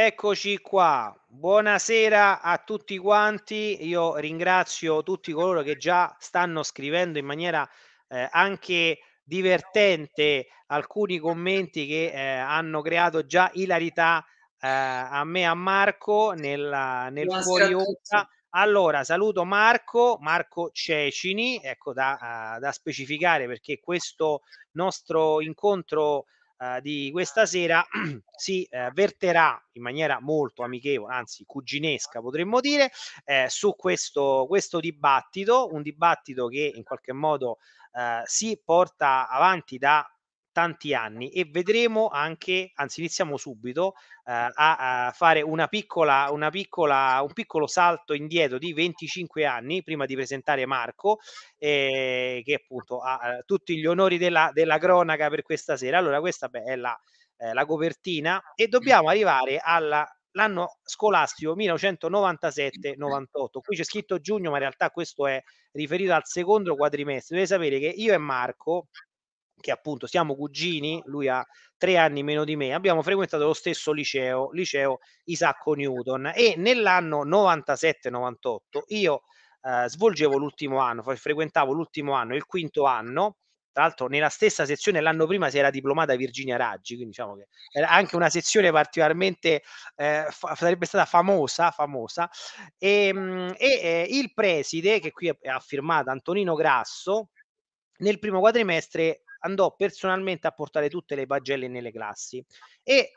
Eccoci qua, buonasera a tutti quanti, io ringrazio tutti coloro che già stanno scrivendo in maniera eh, anche divertente alcuni commenti che eh, hanno creato già ilarità eh, a me e a Marco nella, nel Buonasera fuori Allora, saluto Marco, Marco Cecini, ecco da, uh, da specificare perché questo nostro incontro Uhm, di questa sera si eh, verterà in maniera molto amichevole, anzi cuginesca potremmo dire, eh, su questo, questo dibattito, un dibattito che in qualche modo eh, si porta avanti da tanti anni e vedremo anche, anzi iniziamo subito eh, a, a, fare una piccola, una piccola, un piccolo salto indietro di 25 anni prima di presentare Marco eh, che appunto ha eh, tutti gli onori della, della, cronaca per questa sera. Allora questa beh, è la, eh, la copertina e dobbiamo mm. arrivare alla l'anno scolastico 1997-98. Mm. Qui c'è scritto giugno, ma in realtà questo è riferito al secondo quadrimestre. Dovete sapere che io e Marco che appunto siamo cugini, lui ha tre anni meno di me, abbiamo frequentato lo stesso liceo, liceo Isacco Newton e nell'anno 97-98 io eh, svolgevo l'ultimo anno, frequentavo l'ultimo anno, il quinto anno, tra l'altro nella stessa sezione l'anno prima si era diplomata Virginia Raggi, quindi diciamo che era anche una sezione particolarmente, eh, fa- sarebbe stata famosa, famosa. E, ehm, e eh, il preside, che qui ha firmato Antonino Grasso, nel primo quadrimestre andò personalmente a portare tutte le pagelle nelle classi e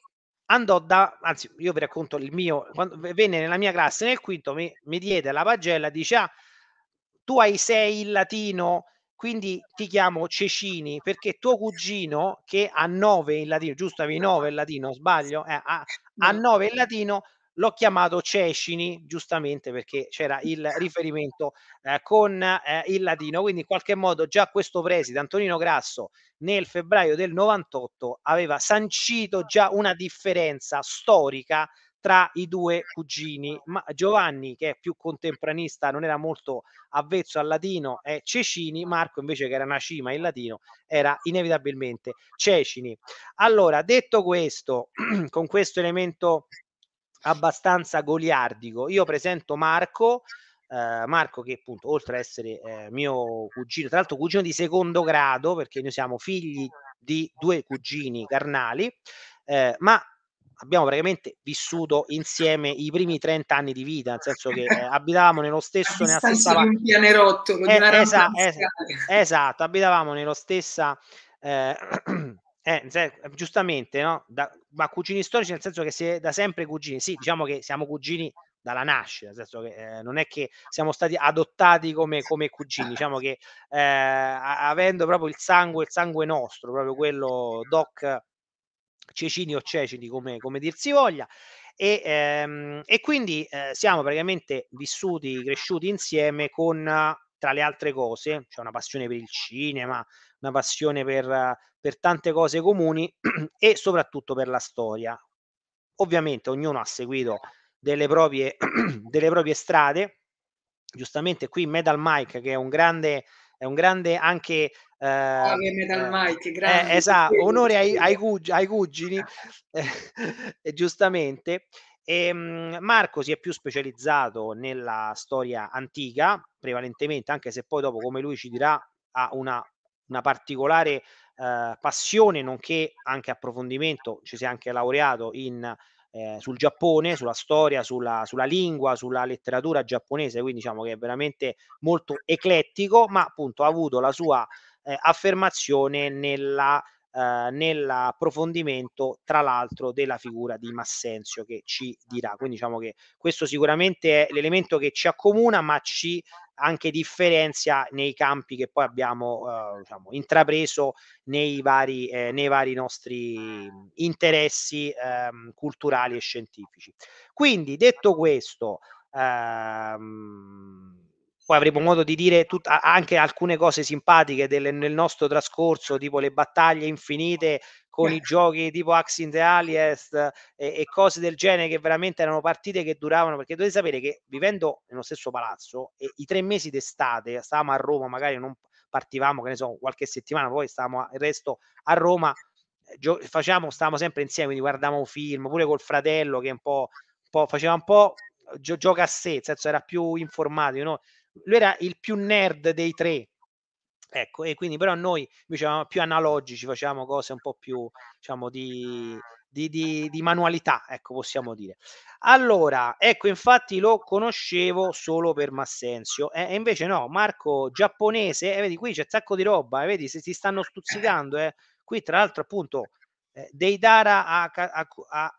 andò da, anzi io vi racconto il mio, quando venne nella mia classe nel quinto, mi, mi diede la pagella, dice ah, tu hai sei in latino, quindi ti chiamo Cecini perché tuo cugino che ha nove in latino, giusto avevi nove in latino, sbaglio, eh, ha, nove in latino, l'ho chiamato Cecini, giustamente perché c'era il riferimento eh, con eh, il latino, quindi in qualche modo già questo preside, Antonino Grasso, nel febbraio del 98 aveva sancito già una differenza storica tra i due cugini, ma Giovanni che è più contemporanista non era molto avvezzo al latino è Cecini, Marco invece che era una cima in latino era inevitabilmente Cecini. Allora, detto questo, con questo elemento abbastanza goliardico. Io presento Marco, eh, Marco che appunto oltre ad essere eh, mio cugino, tra l'altro cugino di secondo grado, perché noi siamo figli di due cugini carnali, eh, ma abbiamo praticamente vissuto insieme i primi 30 anni di vita, nel senso che eh, abitavamo nello stesso nella stessa di un pianerottolo, eh, di una esa, esa, esatto, abitavamo nello stessa eh, Eh, eh, giustamente, no? Da, ma cugini storici nel senso che si è da sempre cugini, sì, diciamo che siamo cugini dalla nascita, nel senso che eh, non è che siamo stati adottati come, come cugini, diciamo che eh, avendo proprio il sangue, il sangue nostro, proprio quello doc cecini o cecini come, come dir si voglia, e, ehm, e quindi eh, siamo praticamente vissuti, cresciuti insieme con tra le altre cose, c'è cioè una passione per il cinema, una passione per, per tante cose comuni e soprattutto per la storia. Ovviamente ognuno ha seguito delle proprie, delle proprie strade. Giustamente qui Metal Mike, che è un grande, è un grande anche... Eh, ah, Metal eh, Mike, grazie. Eh, esatto, onore ai, ai, cug- ai cugini, ah. eh, giustamente. E, ehm, Marco si è più specializzato nella storia antica, prevalentemente, anche se poi dopo, come lui ci dirà, ha una una particolare eh, passione, nonché anche approfondimento, ci si è anche laureato in, eh, sul Giappone, sulla storia, sulla, sulla, lingua, sulla letteratura giapponese, quindi diciamo che è veramente molto eclettico, ma appunto ha avuto la sua eh, affermazione nella eh, nell'approfondimento tra l'altro della figura di Massenzio che ci dirà quindi diciamo che questo sicuramente è l'elemento che ci accomuna ma ci anche differenzia nei campi che poi abbiamo eh, diciamo, intrapreso nei vari, eh, nei vari, nostri interessi ehm, culturali e scientifici. Quindi detto questo, ehm, poi avremo modo di dire tut- anche alcune cose simpatiche del, nel nostro trascorso, tipo le battaglie infinite con i giochi tipo Ax in the Aliest e, eh, e, cose del genere che veramente erano partite che duravano perché dovete sapere che vivendo nello stesso palazzo e, i tre mesi d'estate stavamo a Roma magari non partivamo che ne so qualche settimana poi stavamo a, il resto a Roma eh, gio- facciamo stavamo sempre insieme quindi guardavamo film pure col fratello che un po', un po faceva un po' eh, gio- gioca a sé nel senso era più informato you lui era il più nerd dei tre Ecco, e quindi però noi invece diciamo più analogici, facciamo cose un po' più, diciamo, di, di, di, di, manualità, ecco, possiamo dire. Allora, ecco, infatti lo conoscevo solo per Massenzio, e eh, invece no, Marco giapponese, eh, vedi qui c'è un sacco di roba, eh, vedi se si stanno stuzzicando, eh. qui tra l'altro appunto eh, Deidara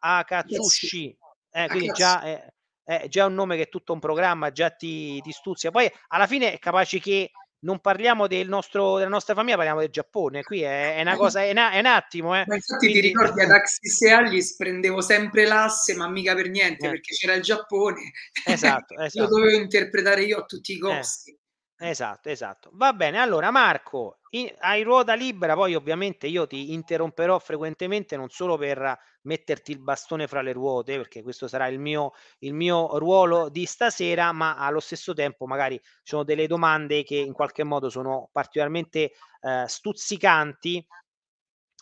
Akatsushi, eh, quindi già... Eh, è eh, già un nome che è tutto un programma, già ti, ti stuzia. Poi alla fine è capace che non parliamo del nostro, della nostra famiglia, parliamo del Giappone. Qui è, è una eh. cosa, è, una, è un attimo. Eh. Ma infatti Quindi... ti ricordi ad Axis e Alice prendevo sempre l'asse, ma mica per niente, eh. perché c'era il Giappone. Esatto, esatto. Lo dovevo interpretare io a tutti i eh. costi. Esatto, esatto. Va bene, allora Marco, in, hai ruota libera, poi ovviamente io ti interromperò frequentemente non solo per metterti il bastone fra le ruote, perché questo sarà il mio, il mio ruolo di stasera, ma allo stesso tempo magari ci sono delle domande che in qualche modo sono particolarmente eh, stuzzicanti.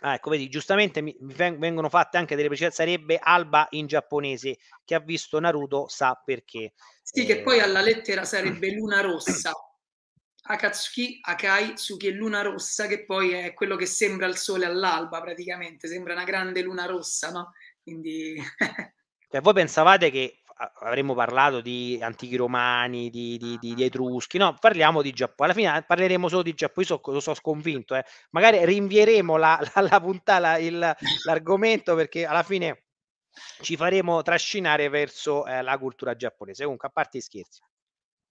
Ah, ecco, vedi, giustamente mi, vengono fatte anche delle precisazioni, sarebbe Alba in giapponese, che ha visto Naruto sa perché. Sì, eh, che poi alla lettera mm. sarebbe Luna Rossa. Akatsuki, Akai, Tsuki e Luna Rossa, che poi è quello che sembra il sole all'alba praticamente, sembra una grande luna rossa, no? Quindi... cioè, voi pensavate che avremmo parlato di antichi romani, di, di, di, di etruschi, no, parliamo di Giappone, alla fine ah, parleremo solo di Giappone, io sono so sconvinto, eh. magari rinvieremo la, la, la puntata, il, l'argomento perché alla fine ci faremo trascinare verso eh, la cultura giapponese, comunque a parte i scherzi.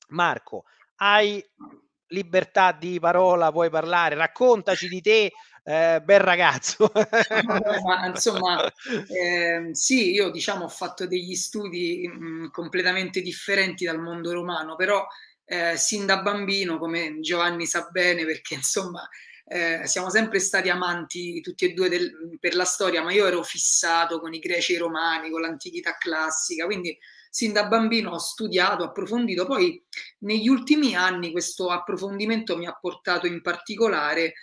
Marco, hai libertà di parola, puoi parlare, raccontaci di te, eh, bel ragazzo. Ma, insomma, eh, sì, io diciamo ho fatto degli studi mh, mm, completamente differenti dal mondo romano, però eh, sin da bambino, come Giovanni sa bene, perché insomma eh, siamo sempre stati amanti tutti e due del, per la storia, ma io ero fissato con i greci e i romani, con l'antichità classica, quindi sin da bambino ho studiato, approfondito, poi negli ultimi anni questo approfondimento mi ha portato in particolare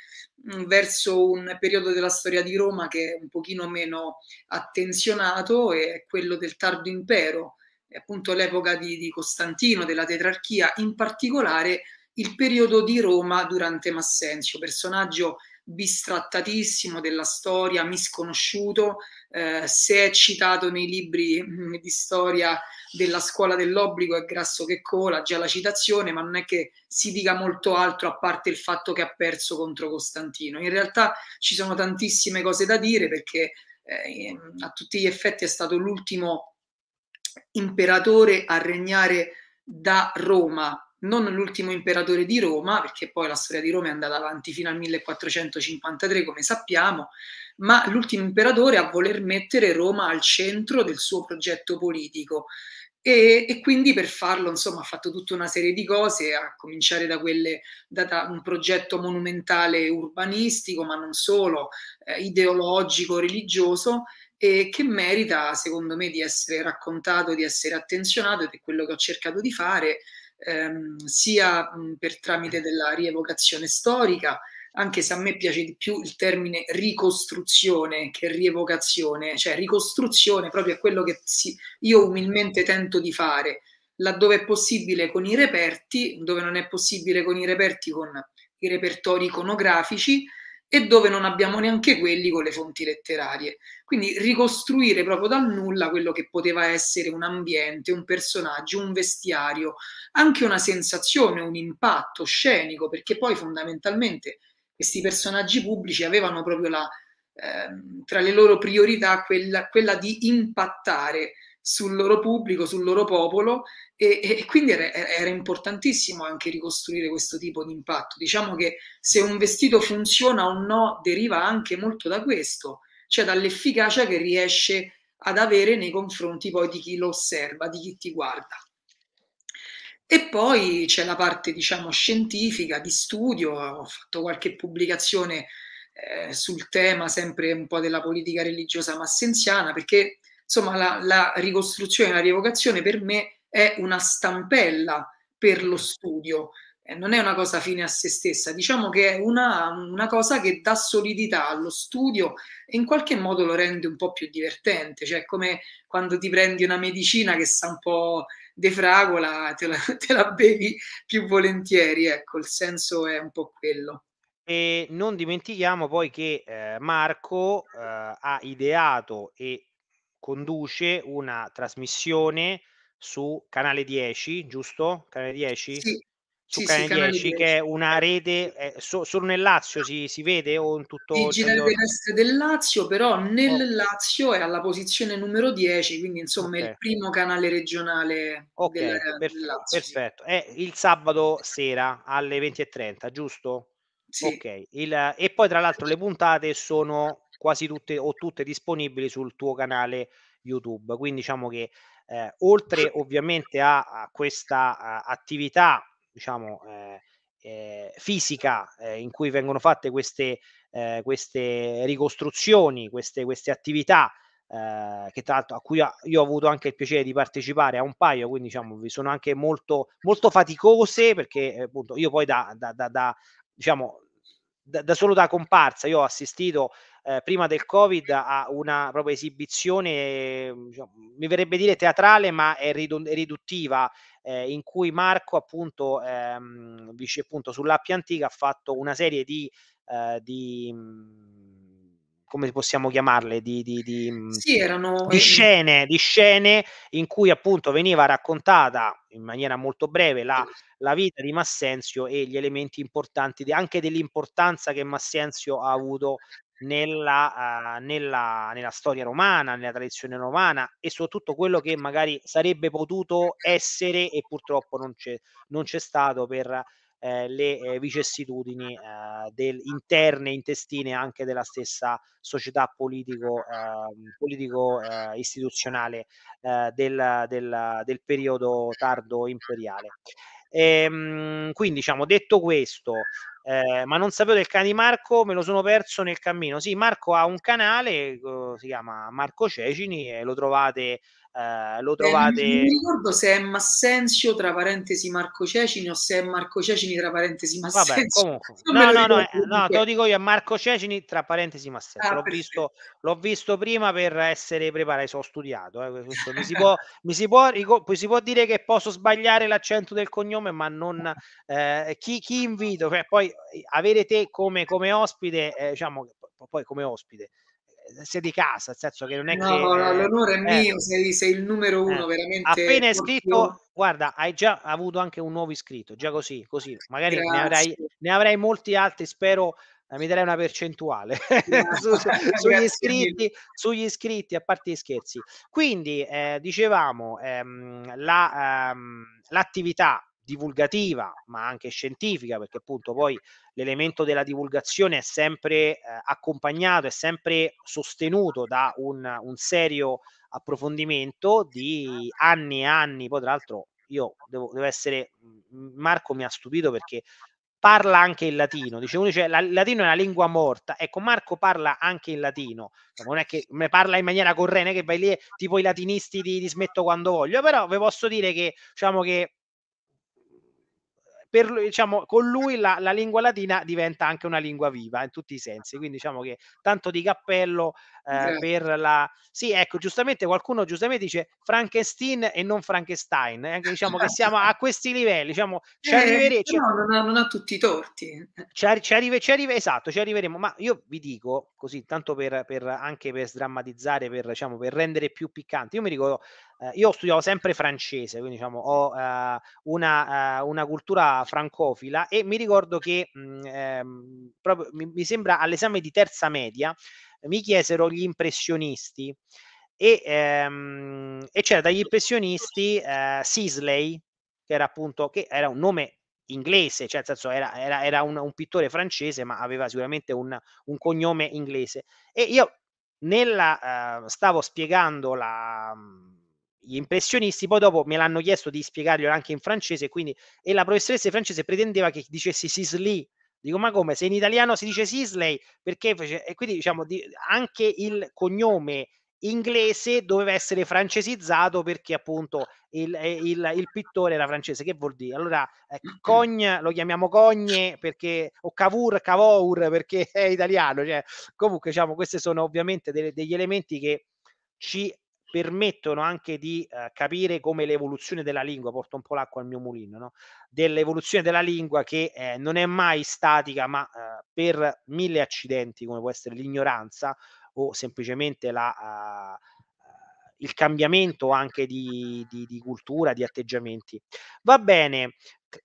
mm, verso un periodo della storia di Roma che è un pochino meno attenzionato e è quello del tardo impero, appunto l'epoca di, di Costantino, della tetrarchia, in particolare il periodo di Roma durante Massenzio, personaggio bistrattatissimo della storia, misconosciuto, eh, se è citato nei libri mm, di storia della scuola dell'obbligo è grasso che cola, già la citazione, ma non è che si dica molto altro a parte il fatto che ha perso contro Costantino. In realtà ci sono tantissime cose da dire perché eh, a tutti gli effetti è stato l'ultimo imperatore a regnare da Roma non l'ultimo imperatore di Roma, perché poi la storia di Roma è andata avanti fino al 1453, come sappiamo, ma l'ultimo imperatore a voler mettere Roma al centro del suo progetto politico. E, e, quindi per farlo insomma ha fatto tutta una serie di cose a cominciare da quelle da, da un progetto monumentale urbanistico ma non solo eh, ideologico religioso e che merita secondo me di essere raccontato di essere attenzionato ed è quello che ho cercato di fare ehm, sia mh, per tramite della rievocazione storica, anche se a me piace di più il termine ricostruzione che rievocazione, cioè ricostruzione proprio è quello che si, io umilmente tento di fare, laddove è possibile con i reperti, dove non è possibile con i reperti, con i repertori iconografici, e dove non abbiamo neanche quelli con le fonti letterarie. Quindi ricostruire proprio dal nulla quello che poteva essere un ambiente, un personaggio, un vestiario, anche una sensazione, un impatto scenico, perché poi fondamentalmente questi personaggi pubblici avevano proprio la, eh, tra le loro priorità quella, quella di impattare sul loro pubblico, sul loro popolo e, e quindi era, era, importantissimo anche ricostruire questo tipo di impatto. Diciamo che se un vestito funziona o no deriva anche molto da questo, cioè dall'efficacia che riesce ad avere nei confronti poi di chi lo osserva, di chi ti guarda. E poi c'è la parte, diciamo, scientifica, di studio, ho fatto qualche pubblicazione eh, sul tema sempre un po' della politica religiosa massenziana, perché insomma la, la ricostruzione, la rievocazione per me è una stampella per lo studio, eh, non è una cosa fine a se stessa, diciamo che è una, una, cosa che dà solidità allo studio e in qualche modo lo rende un po' più divertente, cioè come quando ti prendi una medicina che sa un po' defragola, te la, te la bevi più volentieri, ecco, il senso è un po' quello. E non dimentichiamo poi che eh, Marco eh, ha ideato e conduce una trasmissione su Canale 10, giusto? Canale 10? Sì. Su sì, Canale, sì, 10, Canale 10, che è una rete, eh, so, solo nel Lazio si, si, vede o in tutto il terrestre del Lazio, però nel oh. Lazio è alla posizione numero 10, quindi insomma okay. è il primo canale regionale okay, del, perf- del Lazio. Perfetto, è il sabato sera alle 20.30, giusto? Sì. Ok, il, e poi tra l'altro le puntate sono quasi tutte o tutte disponibili sul tuo canale YouTube. Quindi diciamo che eh, oltre ovviamente a, a questa a, attività, diciamo, eh, eh, fisica eh, in cui vengono fatte queste, eh, queste ricostruzioni, queste, queste attività. Eh, che tra l'altro a cui io ho avuto anche il piacere di partecipare a un paio, quindi diciamo vi sono anche molto, molto faticose perché eh, appunto io poi da, da, da, da diciamo da, da, solo da comparsa. Io ho assistito eh, prima del Covid a una proprio esibizione, diciamo, mi verrebbe dire teatrale, ma è riduttiva, eh, in cui Marco, appunto, ehm, vice appunto sull'Appia Antica, ha fatto una serie di, eh, di mm, come possiamo chiamarle, di, di, di, mhmm, sì, erano... di, scene, di scene in cui appunto veniva raccontata in maniera molto breve la, la vita di Massenzio e gli elementi importanti, anche dell'importanza che Massenzio ha avuto nella, uh, nella, nella, storia romana, nella tradizione romana e soprattutto quello che magari sarebbe potuto essere e purtroppo non c'è, non c'è stato per eh, le eh, vicissitudini eh, del, interne, intestine anche della stessa società politico, ehm, politico eh, istituzionale eh, del, del, del periodo tardo imperiale. Ehm, quindi, diciamo, detto questo, eh, ma non sapevo del cane di Marco, me lo sono perso nel cammino. Sì, Marco ha un canale, si chiama Marco Cecini, e lo trovate eh, lo eh, trovate... Eh, mi ricordo se è Massenzio tra parentesi Marco Cecini o se è Marco Cecini tra parentesi Massenzio. Vabbè, comunque. No, no, eh, no, no, te lo dico io, è Marco Cecini tra parentesi Massenzio. Ah, l'ho, visto, l'ho, visto, prima per essere preparato, ho studiato. Eh. Mi, si può, mi, si può, si può dire che posso sbagliare l'accento del cognome, ma non... Eh, chi, chi, invito? Cioè, poi avere te come, come ospite, diciamo, poi come ospite eh, sei di casa, nel senso che non è no, che... No, eh, l'onore è eh. mio, sei, sei, il numero uno, eh, veramente. Appena è scritto, guarda, hai già avuto anche un nuovo iscritto, già così, così. Magari ne avrai, ne avrai, molti altri, spero mi darei una percentuale su, sugli, iscritti, sugli iscritti, a parte gli scherzi. Quindi, eh, dicevamo, ehm, la, ehm, l'attività divulgativa ma anche scientifica perché appunto poi l'elemento della divulgazione è sempre eh, accompagnato, è sempre sostenuto da un, un serio approfondimento di anni e anni, poi tra l'altro io devo, devo essere, mhmm, Marco mi ha stupito perché parla anche il latino. Dice uno: dice, la, il latino è una lingua morta. Ecco, Marco parla anche il latino. Non è che me parla in maniera corretta, che vai lì tipo i latinisti ti, ti smetto quando voglio. Però vi posso dire che, diciamo che per, diciamo, con lui la, la, lingua latina diventa anche una lingua viva in tutti i sensi. Quindi diciamo che tanto di cappello eh, certo. per la... Sì, ecco, giustamente qualcuno giustamente dice Frankenstein e non Frankenstein. Eh, diciamo che siamo a questi livelli, diciamo, ci eh, arriveremo. Ci... No, non ha, non ha, tutti i torti. Eh. Ci, arri- ci, arrive, ci arrive, esatto, ci arriveremo. Ma io vi dico così, tanto per, per anche per sdrammatizzare, per, diciamo, per rendere più piccante. Io mi ricordo eh, io studiavo sempre francese, quindi diciamo, ho eh, una, uh, una, cultura francofila e mi ricordo che mh, mm, ehm, proprio, mi, mi sembra all'esame di terza media eh, mi chiesero gli impressionisti e, ehm, e c'era dagli impressionisti eh, Sisley, che era appunto che era un nome inglese, cioè nel senso era, era, era un, un, pittore francese, ma aveva sicuramente un, un cognome inglese. E io nella, eh, stavo spiegando la, mm, gli impressionisti, poi dopo me l'hanno chiesto di spiegarglielo anche in francese, quindi, e la professoressa francese pretendeva che dicessi Sisley, Dico, ma come? Se in italiano si dice Sisley, perché? E quindi diciamo di, anche il cognome inglese doveva essere francesizzato perché appunto il, il, il pittore era francese. Che vuol dire? Allora, eh, Cogne lo chiamiamo Cogne perché, o Cavour, Cavour perché è italiano. Cioè, comunque, diciamo, questi sono ovviamente delle, degli elementi che ci permettono anche di eh, capire come l'evoluzione della lingua, porto un po' l'acqua al mio mulino, no? dell'evoluzione della lingua che eh, non è mai statica, ma eh, per mille accidenti come può essere l'ignoranza o semplicemente la, eh, eh, il cambiamento anche di, di, di, cultura, di atteggiamenti. Va bene,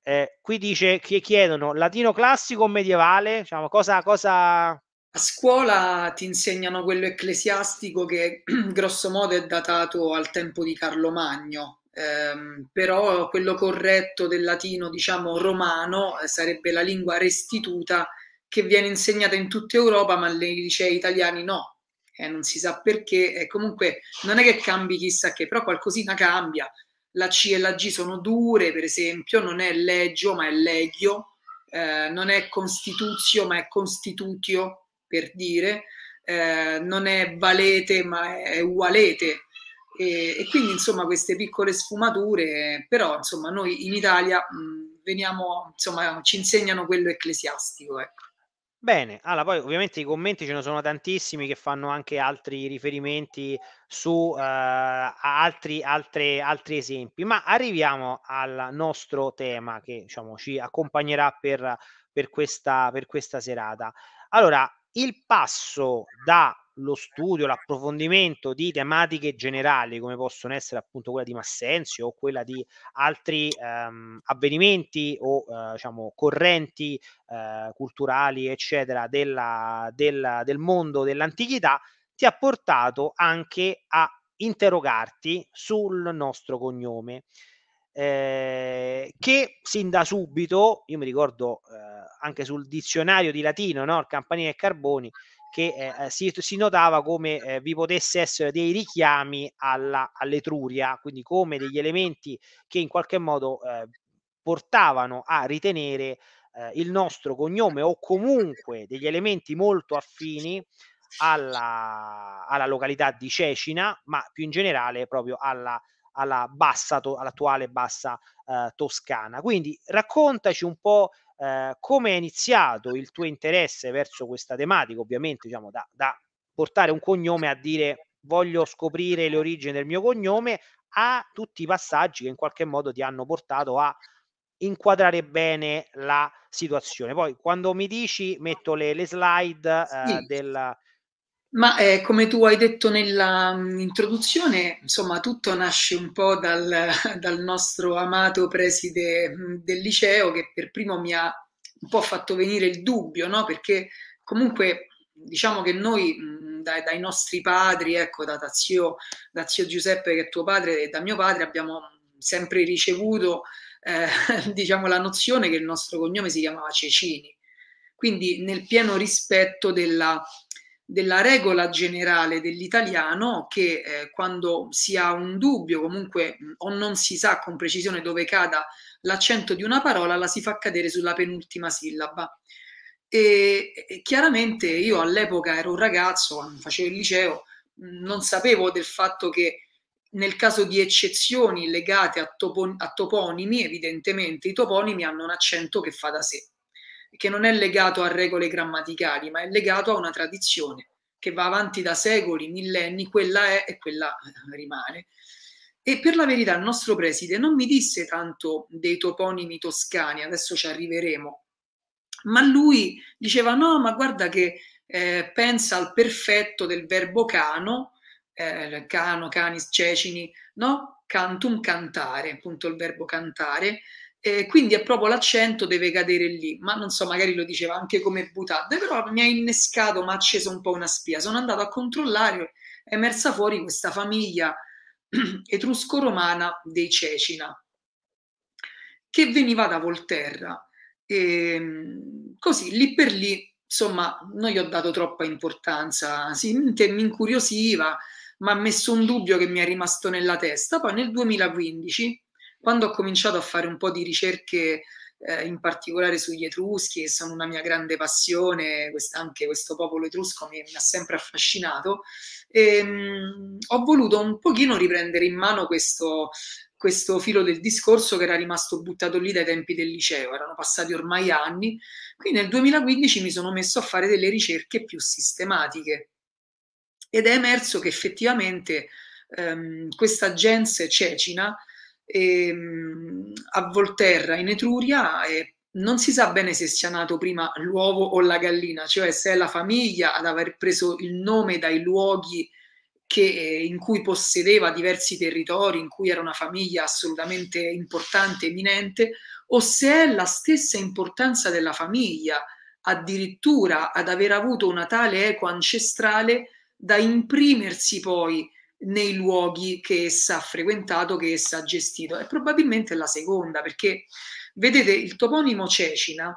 eh, qui dice che chiedono latino classico o medievale, diciamo, cosa, cosa a scuola ti insegnano quello ecclesiastico che grosso modo è datato al tempo di Carlo Magno, ehm, però quello corretto del latino, diciamo romano, eh, sarebbe la lingua restituta che viene insegnata in tutta Europa, ma nei licei italiani no, eh, non si sa perché, eh, comunque non è che cambi chissà che, però qualcosina cambia. La C e la G sono dure, per esempio, non è legio ma è legio, eh, non è costituzio, ma è constitutio, per dire, eh, non è valete ma è ugualete. E, e, quindi insomma queste piccole sfumature, però insomma noi in Italia mh, mm, veniamo, insomma ci insegnano quello ecclesiastico. Ecco. Bene, allora poi ovviamente i commenti ce ne sono tantissimi che fanno anche altri riferimenti su eh, altri, altre, altri esempi, ma arriviamo al nostro tema che diciamo, ci accompagnerà per, per, questa, per questa serata. Allora, il passo dallo studio, l'approfondimento di tematiche generali come possono essere appunto quella di Massenzio o quella di altri ehm, avvenimenti o eh, diciamo correnti eh, culturali eccetera della, della, del mondo dell'antichità ti ha portato anche a interrogarti sul nostro cognome eh, che sin da subito, io mi ricordo eh, anche sul dizionario di latino, no? il campanile e carboni, che eh, eh si, si, notava come eh, vi potesse essere dei richiami alla, all'Etruria, quindi come degli elementi che in qualche modo eh, portavano a ritenere il nostro cognome o comunque degli elementi molto affini alla, alla località di Cecina, ma più in generale proprio alla alla bassa, to- all'attuale bassa eh, toscana. Quindi raccontaci un po' eh, come è iniziato il tuo interesse verso questa tematica, ovviamente diciamo da, da portare un cognome a dire voglio scoprire le origini del mio cognome a tutti i passaggi che in qualche modo ti hanno portato a inquadrare bene la situazione. Poi quando mi dici metto le, le slide eh, sì. del, ma eh, come tu hai detto nell'introduzione, mm, insomma, tutto nasce un po' dal, dal, nostro amato preside mm, del liceo che per primo mi ha un po' fatto venire il dubbio, no? Perché comunque diciamo che noi mm, dai, dai nostri padri, ecco, da, da, zio, da zio Giuseppe che è tuo padre e da mio padre abbiamo sempre ricevuto eh, diciamo la nozione che il nostro cognome si chiamava Cecini. Quindi nel pieno rispetto della della regola generale dell'italiano che eh, quando si ha un dubbio comunque mm, o non si sa con precisione dove cada l'accento di una parola la si fa cadere sulla penultima sillaba e, e chiaramente io all'epoca ero un ragazzo quando facevo il liceo mm, non sapevo del fatto che nel caso di eccezioni legate a, topo- a toponimi evidentemente i toponimi hanno un accento che fa da sé che non è legato a regole grammaticali, ma è legato a una tradizione che va avanti da secoli, millenni, quella è e quella eh, rimane. E per la verità il nostro preside non mi disse tanto dei toponimi toscani, adesso ci arriveremo, ma lui diceva no, ma guarda che eh, pensa al perfetto del verbo cano, eh, cano, canis, cecini, no? Cantum, cantare, appunto il verbo cantare, eh, quindi è proprio l'accento deve cadere lì, ma non so, magari lo diceva anche come Butad, però mi ha innescato, mi ha acceso un po' una spia. Sono andato a controllare, è emersa fuori questa famiglia etrusco-romana dei Cecina, che veniva da Volterra. E, ehm, così, lì per lì, insomma, non gli ho dato troppa importanza, sì, mi incuriosiva, ma ha messo un dubbio che mi è rimasto nella testa. Poi nel 2015 quando ho cominciato a fare un po' di ricerche eh, in particolare sugli Etruschi, che sono una mia grande passione, quest- anche questo popolo etrusco mi, mi ha sempre affascinato, e, ehm, mh, ho voluto un pochino riprendere in mano questo, questo filo del discorso che era rimasto buttato lì dai tempi del liceo, erano passati ormai anni, quindi nel 2015 mi sono messo a fare delle ricerche più sistematiche ed è emerso che effettivamente ehm, questa gens cecina e, ehm, a Volterra in Etruria e non si sa bene se sia nato prima l'uovo o la gallina, cioè se è la famiglia ad aver preso il nome dai luoghi che, eh, in cui possedeva diversi territori, in cui era una famiglia assolutamente importante, eminente, o se è la stessa importanza della famiglia, addirittura ad aver avuto una tale eco ancestrale da imprimersi poi nei luoghi che essa ha frequentato, che essa ha gestito. E probabilmente la seconda, perché vedete il toponimo Cecina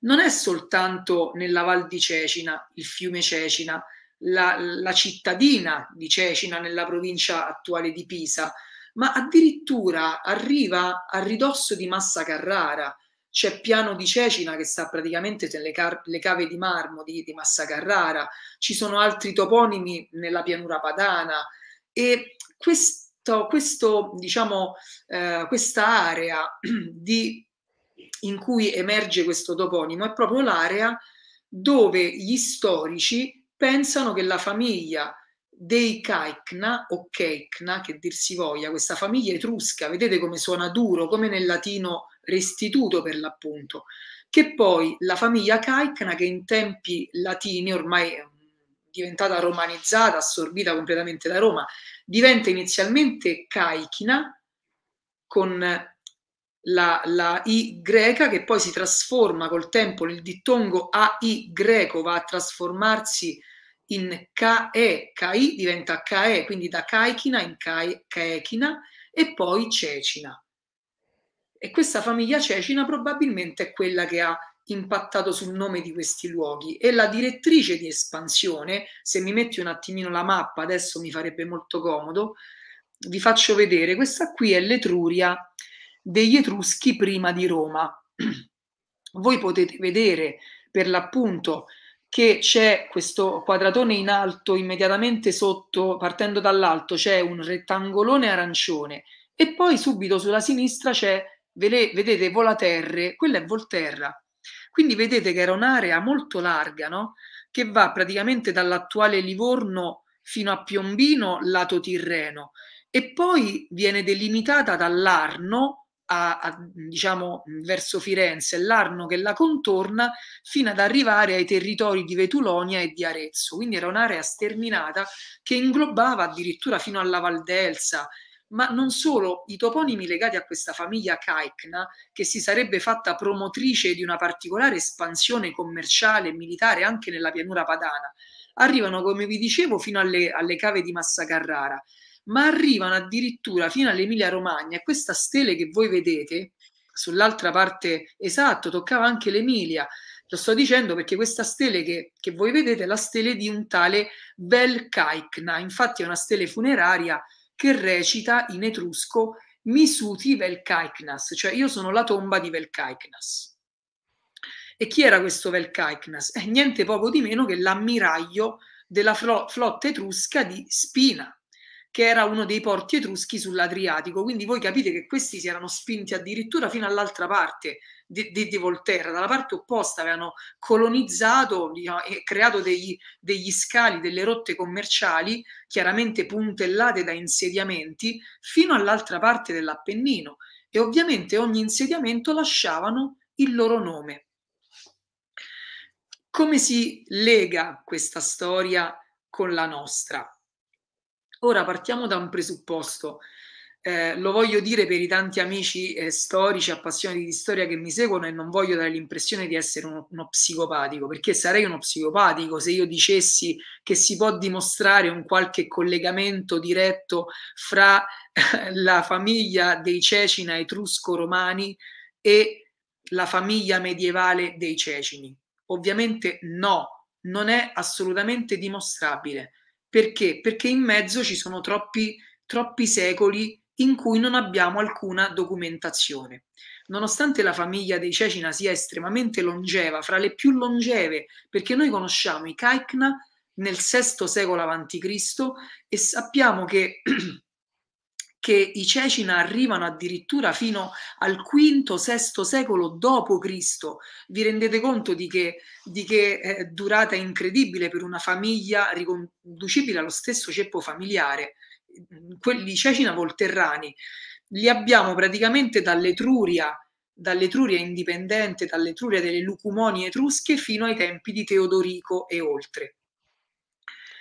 non è soltanto nella Val di Cecina, il fiume Cecina, la, la cittadina di Cecina nella provincia attuale di Pisa, ma addirittura arriva a ridosso di Massa Carrara, c'è Piano di Cecina che sta praticamente nelle le cave di marmo di, di Massa Carrara, ci sono altri toponimi nella pianura padana e questo, questo diciamo, eh, questa area di, in cui emerge questo toponimo è proprio l'area dove gli storici pensano che la famiglia dei Caicna o Keikna, che dir si voglia, questa famiglia etrusca, vedete come suona duro, come nel latino restituto per l'appunto, che poi la famiglia Caicna, che in tempi latini ormai è diventata romanizzata, assorbita completamente da Roma, diventa inizialmente Caichina con la, la, I greca che poi si trasforma col tempo nel dittongo AI greco, va a trasformarsi in Cae, Cai diventa Cae, quindi da Caichina in Caechina e poi Cecina. E questa famiglia cecina probabilmente è quella che ha impattato sul nome di questi luoghi e la direttrice di espansione, se mi metti un attimino la mappa, adesso mi farebbe molto comodo, vi faccio vedere, questa qui è l'Etruria degli Etruschi prima di Roma. Voi potete vedere per l'appunto che c'è questo quadratone in alto, immediatamente sotto, partendo dall'alto, c'è un rettangolone arancione e poi subito sulla sinistra c'è vedete Volaterre, quella è Volterra. Quindi vedete che era un'area molto larga, no? che va praticamente dall'attuale Livorno fino a Piombino, lato Tirreno, e poi viene delimitata dall'Arno a, a, diciamo, verso Firenze, l'Arno che la contorna fino ad arrivare ai territori di Vetulonia e di Arezzo. Quindi era un'area sterminata che inglobava addirittura fino alla Val d'Elsa, ma non solo i toponimi legati a questa famiglia Kaikna, che si sarebbe fatta promotrice di una particolare espansione commerciale e militare anche nella pianura padana, arrivano, come vi dicevo, fino alle, alle cave di Massa Carrara, ma arrivano addirittura fino all'Emilia Romagna e questa stele che voi vedete sull'altra parte esatto, toccava anche l'Emilia. Lo sto dicendo perché questa stele che, che voi vedete è la stele di un tale Bel Kaikna, infatti è una stele funeraria che recita in etrusco Misuti Velkaiknas, cioè io sono la tomba di Velkaiknas. E chi era questo Velkaiknas? Eh, niente poco di meno che l'ammiraglio della flotta etrusca di Spina, che era uno dei porti etruschi sull'Adriatico. Quindi voi capite che questi si erano spinti addirittura fino all'altra parte di, di, di Volterra, dalla parte opposta avevano colonizzato diciamo, e creato degli, degli scali, delle rotte commerciali, chiaramente puntellate da insediamenti, fino all'altra parte dell'Appennino e ovviamente ogni insediamento lasciavano il loro nome. Come si lega questa storia con la nostra? Ora partiamo da un presupposto eh, lo voglio dire per i tanti amici eh, storici, appassionati di storia che mi seguono e non voglio dare l'impressione di essere uno, uno, psicopatico, perché sarei uno psicopatico se io dicessi che si può dimostrare un qualche collegamento diretto fra eh, la famiglia dei Cecina etrusco-romani e la famiglia medievale dei Cecini. Ovviamente no, non è assolutamente dimostrabile. Perché? Perché in mezzo ci sono troppi, troppi secoli in cui non abbiamo alcuna documentazione. Nonostante la famiglia dei Cecina sia estremamente longeva, fra le più longeve, perché noi conosciamo i Caicna nel VI secolo a.C. e sappiamo che, che i Cecina arrivano addirittura fino al V-VI secolo d.C. Vi rendete conto di che, di che eh, durata incredibile per una famiglia riconducibile allo stesso ceppo familiare? quelli di Cecina Volterrani, li abbiamo praticamente dall'Etruria, dall'Etruria indipendente, dall'Etruria delle Lucumoni etrusche fino ai tempi di Teodorico e oltre.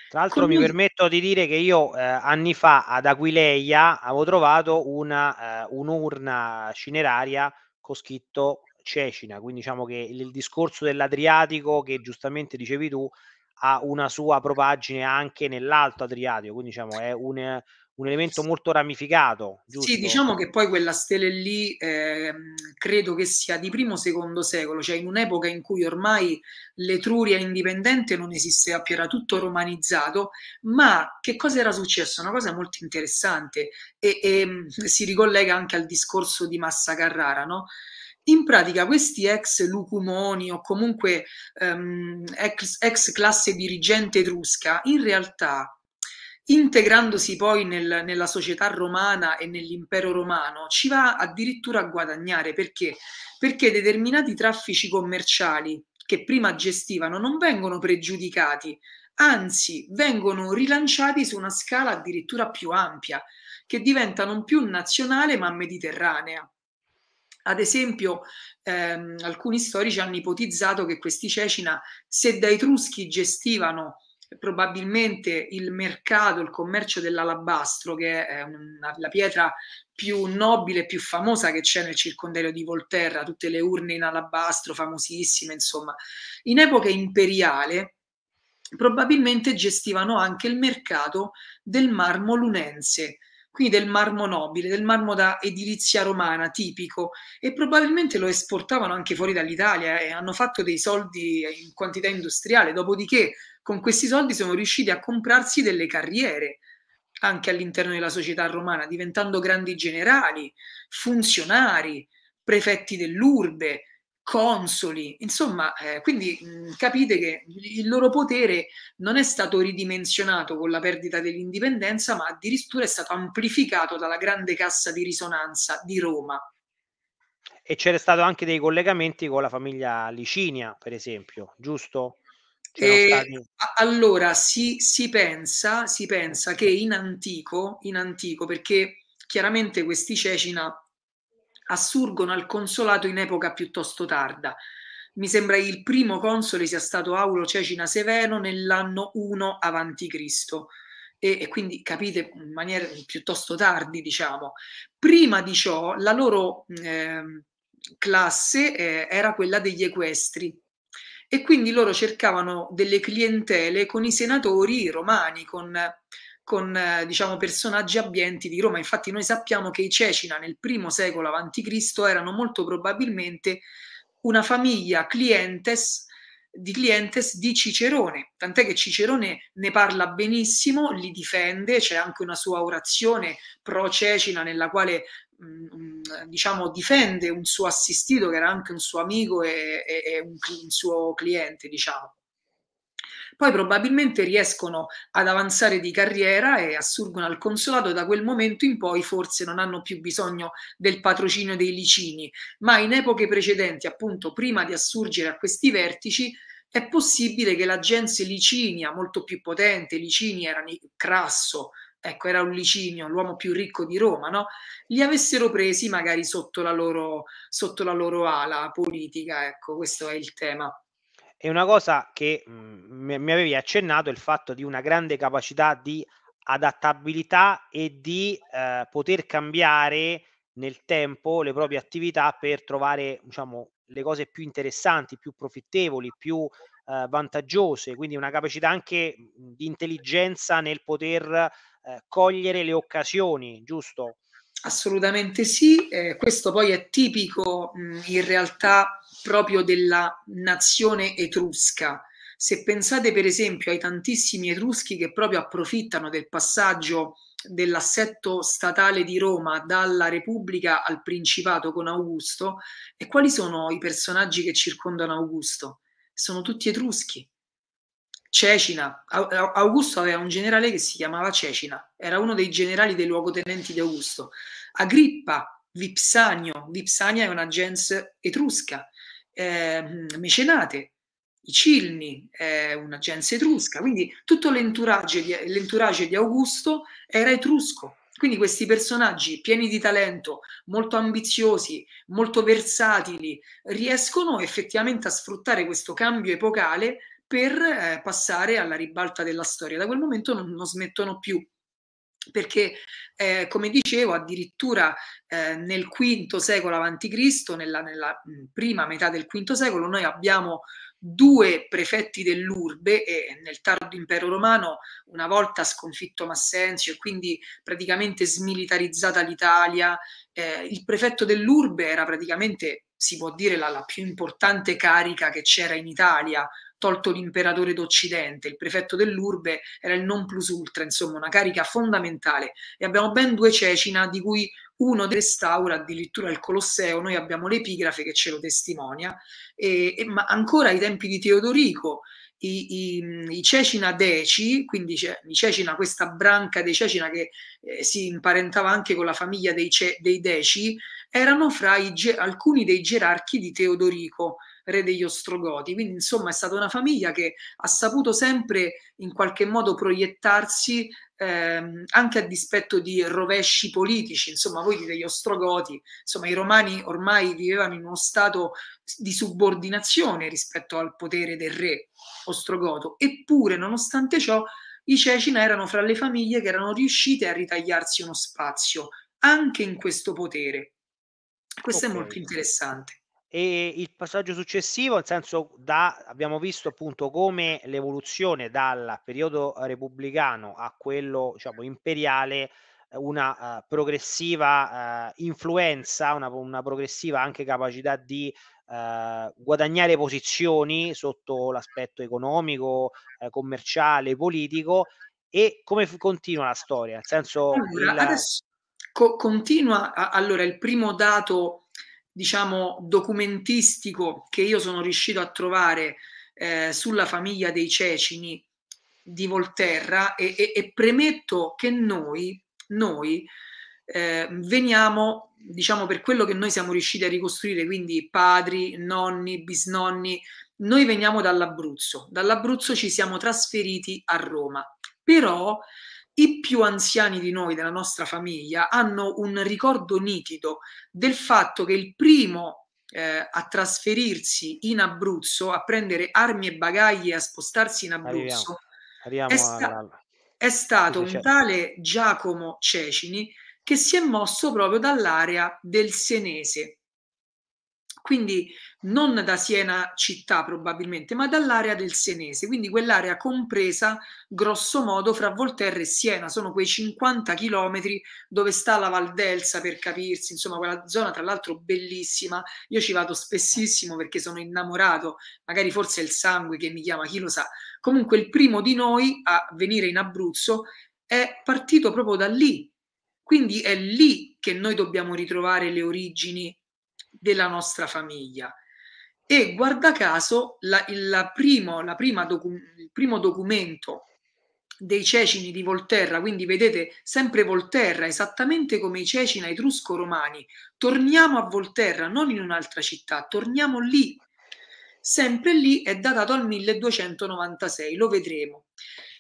Tra l'altro mi permetto di dire che io eh, anni fa ad Aquileia avevo trovato una, eh, un'urna cineraria con scritto Cecina, quindi diciamo che il, il discorso dell'Adriatico che giustamente dicevi tu ha una sua propaggine anche nell'Alto Adriatico, quindi diciamo è un, un elemento molto ramificato. Giusto? Sì, diciamo che poi quella stele lì eh, credo che sia di primo o secondo secolo, cioè in un'epoca in cui ormai l'Etruria indipendente non esisteva più, era tutto romanizzato, ma che cosa era successo? Una cosa molto interessante e, e ehm, si ricollega anche al discorso di Massa Carrara, no? in pratica questi ex lucumoni o comunque um, ex, ex, classe dirigente etrusca, in realtà integrandosi poi nel, nella società romana e nell'impero romano, ci va addirittura a guadagnare perché? Perché determinati traffici commerciali che prima gestivano non vengono pregiudicati, anzi vengono rilanciati su una scala addirittura più ampia, che diventa non più nazionale ma mediterranea. Ad esempio, ehm, alcuni storici hanno ipotizzato che questi Cecina, se da Etruschi gestivano probabilmente il mercato, il commercio dell'alabastro, che è una, la pietra più nobile e più famosa che c'è nel circondario di Volterra, tutte le urne in alabastro famosissime, insomma, in epoca imperiale probabilmente gestivano anche il mercato del marmo lunense, qui del marmo nobile, del marmo da edilizia romana tipico e probabilmente lo esportavano anche fuori dall'Italia e eh, hanno fatto dei soldi in quantità industriale, dopodiché con questi soldi sono riusciti a comprarsi delle carriere anche all'interno della società romana, diventando grandi generali, funzionari, prefetti dell'urbe, consoli, insomma, eh, quindi mh, mm, capite che il loro potere non è stato ridimensionato con la perdita dell'indipendenza, ma addirittura è stato amplificato dalla grande cassa di risonanza di Roma. E c'era stato anche dei collegamenti con la famiglia Licinia, per esempio, giusto? E, eh, stati... Allora, si, si, pensa, si pensa che in antico, in antico, perché chiaramente questi Cecina assurgono al consolato in epoca piuttosto tarda. Mi sembra il primo console sia stato Aulo Cecina Severo nell'anno 1 a.C. E, e quindi capite in maniera piuttosto tardi, diciamo. Prima di ciò, la loro eh, classe eh, era quella degli equestri, e quindi loro cercavano delle clientele con i senatori romani, con con eh, diciamo, personaggi abbienti di Roma. Infatti noi sappiamo che i Cecina nel primo secolo a.C. erano molto probabilmente una famiglia clientes di clientes di Cicerone, tant'è che Cicerone ne parla benissimo, li difende, c'è anche una sua orazione pro Cecina nella quale mm, mm, diciamo difende un suo assistito che era anche un suo amico e, e, e un, un suo cliente diciamo poi probabilmente riescono ad avanzare di carriera e assurgono al consolato da quel momento in poi forse non hanno più bisogno del patrocinio dei licini, ma in epoche precedenti, appunto prima di assurgere a questi vertici, è possibile che la gens licinia, molto più potente, licini era Crasso, ecco, era un licinio, l'uomo più ricco di Roma, no? Li avessero presi magari sotto la loro, sotto la loro ala politica, ecco, questo è il tema è una cosa che mh, mhmm, mi avevi accennato, il fatto di una grande capacità di adattabilità e di eh, poter cambiare nel tempo le proprie attività per trovare diciamo, le cose più interessanti, più profittevoli, più eh, vantaggiose, quindi una capacità anche mhmm, di intelligenza nel poter eh, cogliere le occasioni, giusto? Assolutamente sì, eh, questo poi è tipico mh, in realtà proprio della nazione etrusca. Se pensate per esempio ai tantissimi etruschi che proprio approfittano del passaggio dell'assetto statale di Roma dalla Repubblica al Principato con Augusto, e quali sono i personaggi che circondano Augusto? Sono tutti etruschi. Cecina, Augusto aveva un generale che si chiamava Cecina, era uno dei generali dei luogotenenti di Augusto. Agrippa, Vipsanio, Vipsania è una gens etrusca, eh, Mecenate, i Cilni è eh, una gens etrusca, quindi tutto l'entourage di, l'entourage di Augusto era etrusco. Quindi questi personaggi pieni di talento, molto ambiziosi, molto versatili, riescono effettivamente a sfruttare questo cambio epocale per eh, passare alla ribalta della storia. Da quel momento non, non smettono più perché eh, come dicevo addirittura eh, nel V secolo a.C., nella, nella prima metà del V secolo, noi abbiamo due prefetti dell'urbe e nel tardo impero romano, una volta sconfitto Massenzio e quindi praticamente smilitarizzata l'Italia, eh, il prefetto dell'urbe era praticamente si può dire la, la più importante carica che c'era in Italia, tolto l'imperatore d'Occidente, il prefetto dell'Urbe era il non plus ultra, insomma una carica fondamentale e abbiamo ben due cecina di cui uno restaura addirittura il Colosseo, noi abbiamo l'epigrafe che ce lo testimonia, e, e, ma ancora ai tempi di Teodorico i, i, i, Cecina Deci, quindi i Cecina, questa branca dei Cecina che eh, si imparentava anche con la famiglia dei, Ce, dei Deci, erano fra i, alcuni dei gerarchi di Teodorico, re degli Ostrogoti. Quindi, insomma, è stata una famiglia che ha saputo sempre in qualche modo proiettarsi ehm, anche a dispetto di rovesci politici. Insomma, voi dite gli Ostrogoti, insomma, i romani ormai vivevano in uno stato di subordinazione rispetto al potere del re ostrogoto, eppure, nonostante ciò, i Cecina erano fra le famiglie che erano riuscite a ritagliarsi uno spazio anche in questo potere. Questo okay. è molto interessante. E il passaggio successivo, nel senso da, abbiamo visto appunto come l'evoluzione dal periodo repubblicano a quello diciamo, imperiale, eh, una uh, progressiva uh, influenza, una, una, progressiva anche capacità di uh, guadagnare posizioni sotto l'aspetto economico, commerciale, politico, e come continua la storia? Nel senso allora, il... adesso, Co- continua, a- allora, il primo dato, diciamo, documentistico che io sono riuscito a trovare eh, sulla famiglia dei Cecini di Volterra e, e-, e premetto che noi, noi eh, veniamo, diciamo, per quello che noi siamo riusciti a ricostruire, quindi padri, nonni, bisnonni, noi veniamo dall'Abruzzo, dall'Abruzzo ci siamo trasferiti a Roma, però i più anziani di noi, della nostra famiglia, hanno un ricordo nitido del fatto che il primo eh, a trasferirsi in Abruzzo, a prendere armi e bagagli e a spostarsi in Abruzzo, arriviamo, arriviamo è, sta- alla... è, stato un certo. tale Giacomo Cecini che si è mosso proprio dall'area del Senese quindi non da Siena città probabilmente, ma dall'area del Senese, quindi quell'area compresa grosso modo fra Volterra e Siena, sono quei 50 chilometri dove sta la Val d'Elsa per capirsi, insomma quella zona tra l'altro bellissima, io ci vado spessissimo perché sono innamorato, magari forse è il sangue che mi chiama, chi lo sa, comunque il primo di noi a venire in Abruzzo è partito proprio da lì, quindi è lì che noi dobbiamo ritrovare le origini della nostra famiglia. E guarda caso, la, il, primo, la prima docu, il primo documento dei Cecini di Volterra, quindi vedete sempre Volterra, esattamente come i Cecina etrusco-romani. Torniamo a Volterra, non in un'altra città, torniamo lì. Sempre lì è datato al 1296, lo vedremo.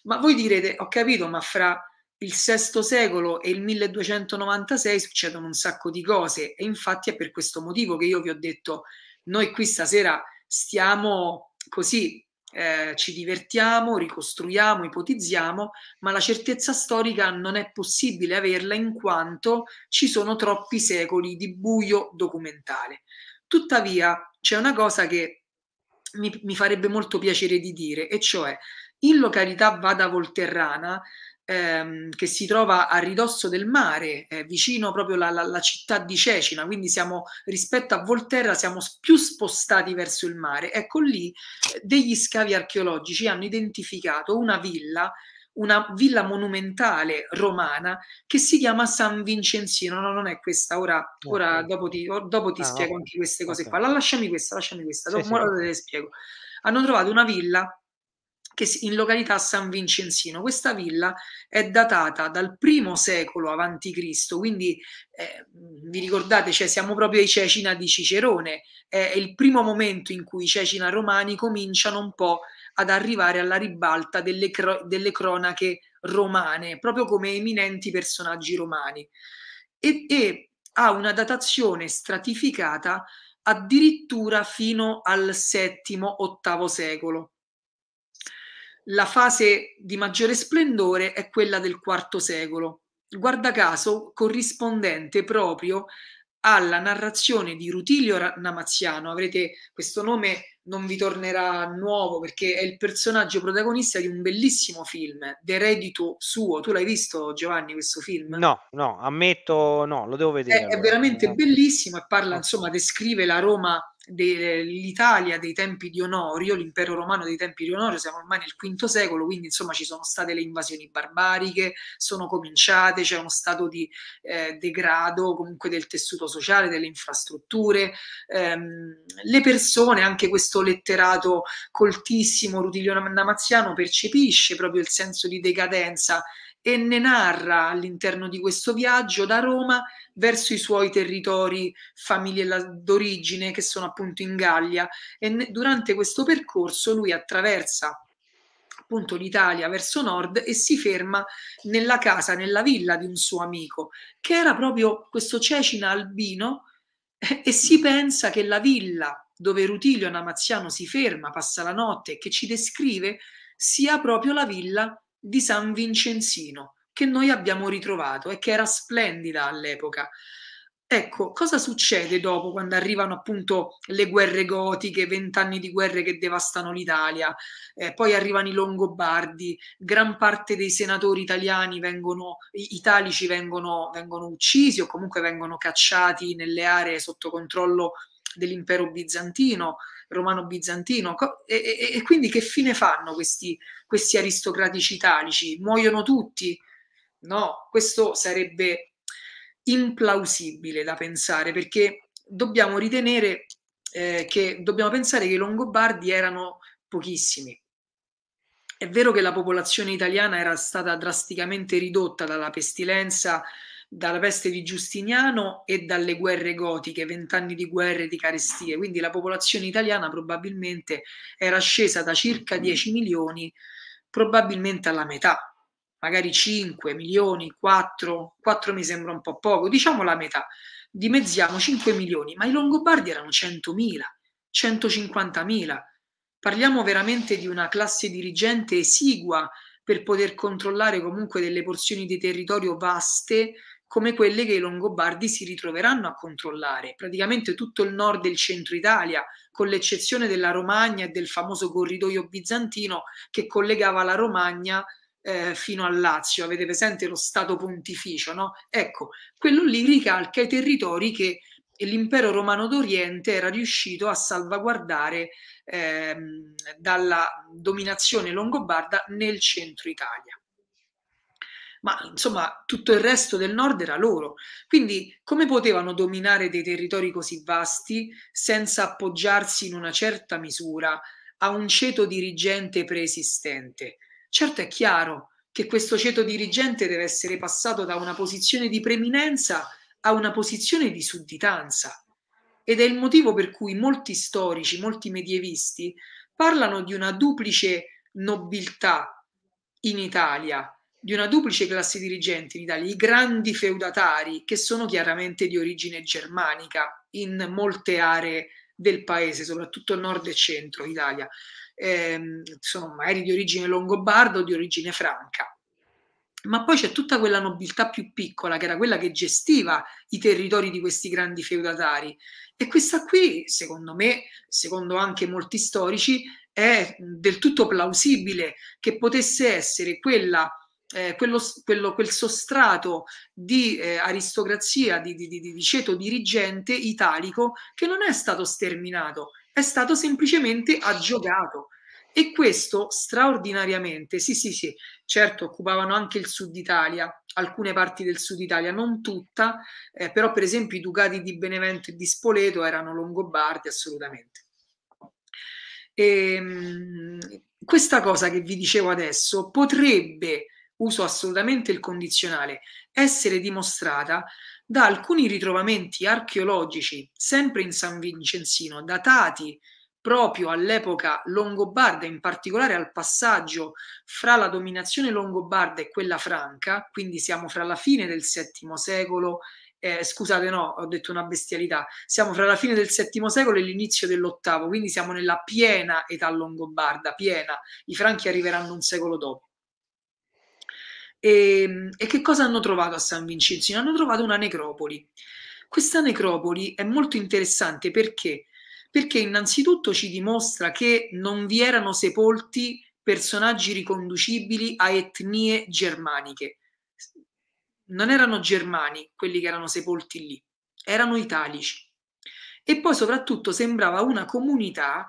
Ma voi direte, ho capito, ma fra il VI secolo e il 1296 succedono un sacco di cose e infatti è per questo motivo che io vi ho detto noi qui stasera stiamo così, eh, ci divertiamo, ricostruiamo, ipotizziamo, ma la certezza storica non è possibile averla in quanto ci sono troppi secoli di buio documentale. Tuttavia c'è una cosa che mi, mi farebbe molto piacere di dire e cioè in località Vada Volterrana ehm, che si trova a ridosso del mare, eh, vicino proprio alla, città di Cecina, quindi siamo rispetto a Volterra siamo più spostati verso il mare. Ecco lì eh, degli scavi archeologici hanno identificato una villa una villa monumentale romana che si chiama San Vincenzino. No, non è questa. Ora, okay. ora dopo ti, dopo ti ah, spiego okay. anche queste cose okay. qua. La, lasciami questa, lasciami questa. Sì, dopo, sì, ora te le spiego. Hanno trovato una villa che in località San Vincenzino. Questa villa è datata dal primo secolo avanti Cristo, quindi eh, vi ricordate, cioè, siamo proprio ai Cecina di Cicerone, è il primo momento in cui i Cecina romani cominciano un po' ad arrivare alla ribalta delle, cro- delle cronache romane, proprio come eminenti personaggi romani. E, e ha una datazione stratificata addirittura fino al VII-VIII secolo la fase di maggiore splendore è quella del IV secolo, guarda caso corrispondente proprio alla narrazione di Rutilio Namaziano. Avrete questo nome non vi tornerà nuovo perché è il personaggio protagonista di un bellissimo film, d'eredito suo. Tu l'hai visto Giovanni questo film? No, no, ammetto, no, lo devo vedere. È, allora. è veramente no. bellissimo e parla, insomma, descrive la Roma dell'Italia dei tempi di Onorio, l'impero romano dei tempi di Onorio, siamo ormai nel V secolo, quindi insomma ci sono state le invasioni barbariche, sono cominciate, c'è uno stato di eh, degrado comunque del tessuto sociale, delle infrastrutture, ehm, le persone, anche questo letterato coltissimo, Rutilio Damaziano, percepisce proprio il senso di decadenza e ne narra all'interno di questo viaggio da Roma verso i suoi territori, famiglie d'origine che sono appunto in Gallia e durante questo percorso lui attraversa appunto l'Italia verso nord e si ferma nella casa, nella villa di un suo amico che era proprio questo Cecina Albino eh, e si pensa che la villa dove Rutilio Namaziano si ferma, passa la notte e che ci descrive sia proprio la villa di San Vincenzino che noi abbiamo ritrovato e che era splendida all'epoca. Ecco, cosa succede dopo quando arrivano appunto le guerre gotiche, vent'anni di guerre che devastano l'Italia, eh, poi arrivano i Longobardi, gran parte dei senatori italiani vengono, italici vengono, vengono uccisi o comunque vengono cacciati nelle aree sotto controllo dell'impero bizantino, romano-bizantino. E, e, e, quindi che fine fanno questi, questi aristocratici italici? Muoiono tutti? No, questo sarebbe implausibile da pensare perché dobbiamo ritenere eh, che dobbiamo pensare che i Longobardi erano pochissimi. È vero che la popolazione italiana era stata drasticamente ridotta dalla pestilenza dalla peste di Giustiniano e dalle guerre gotiche, vent'anni di guerre e di carestie, quindi la popolazione italiana probabilmente era scesa da circa 10 milioni, probabilmente alla metà, magari 5 milioni, 4, 4 mi sembra un po' poco, diciamo la metà, dimezziamo 5 milioni, ma i Longobardi erano 100.000, 150.000, parliamo veramente di una classe dirigente esigua per poter controllare comunque delle porzioni di territorio vaste, come quelle che i Longobardi si ritroveranno a controllare. Praticamente tutto il nord del centro Italia, con l'eccezione della Romagna e del famoso corridoio bizantino che collegava la Romagna eh, fino al Lazio. Avete presente lo Stato pontificio, no? Ecco, quello lì ricalca i territori che l'impero romano d'Oriente era riuscito a salvaguardare eh, dalla dominazione longobarda nel centro Italia ma insomma tutto il resto del nord era loro. Quindi come potevano dominare dei territori così vasti senza appoggiarsi in una certa misura a un ceto dirigente preesistente? Certo è chiaro che questo ceto dirigente deve essere passato da una posizione di preminenza a una posizione di sudditanza. Ed è il motivo per cui molti storici, molti medievisti parlano di una duplice nobiltà in Italia, di una duplice classe dirigente in Italia, i grandi feudatari, che sono chiaramente di origine germanica in molte aree del paese, soprattutto nord e centro Italia, eh, sono magari di origine longobarda o di origine franca. Ma poi c'è tutta quella nobiltà più piccola, che era quella che gestiva i territori di questi grandi feudatari. E questa qui, secondo me, secondo anche molti storici, è del tutto plausibile che potesse essere quella eh, quello, quello, quel sostrato di eh, aristocrazia, di, di, di, di, ceto dirigente italico che non è stato sterminato, è stato semplicemente aggiogato. E questo straordinariamente, sì, sì, sì, certo occupavano anche il sud Italia, alcune parti del sud Italia, non tutta, eh, però per esempio i ducati di Benevento e di Spoleto erano longobardi assolutamente. E, ehm, questa cosa che vi dicevo adesso potrebbe uso assolutamente il condizionale, essere dimostrata da alcuni ritrovamenti archeologici, sempre in San Vincenzino, datati proprio all'epoca longobarda, in particolare al passaggio fra la dominazione longobarda e quella franca, quindi siamo fra la fine del VII secolo, eh, scusate no, ho detto una bestialità, siamo fra la fine del VII secolo e l'inizio dell'VIII, quindi siamo nella piena età longobarda, piena, i franchi arriveranno un secolo dopo. E, ehm, e che cosa hanno trovato a San Vincenzo? Hanno trovato una necropoli. Questa necropoli è molto interessante perché? Perché innanzitutto ci dimostra che non vi erano sepolti personaggi riconducibili a etnie germaniche. Non erano germani quelli che erano sepolti lì, erano italici. E poi soprattutto sembrava una comunità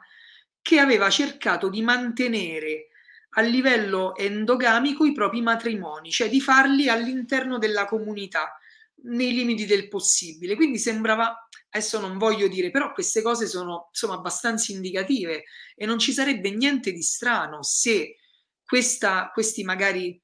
che aveva cercato di mantenere a livello endogamico i propri matrimoni, cioè di farli all'interno della comunità, nei limiti del possibile. Quindi sembrava, adesso non voglio dire, però queste cose sono insomma abbastanza indicative e non ci sarebbe niente di strano se questa, questi magari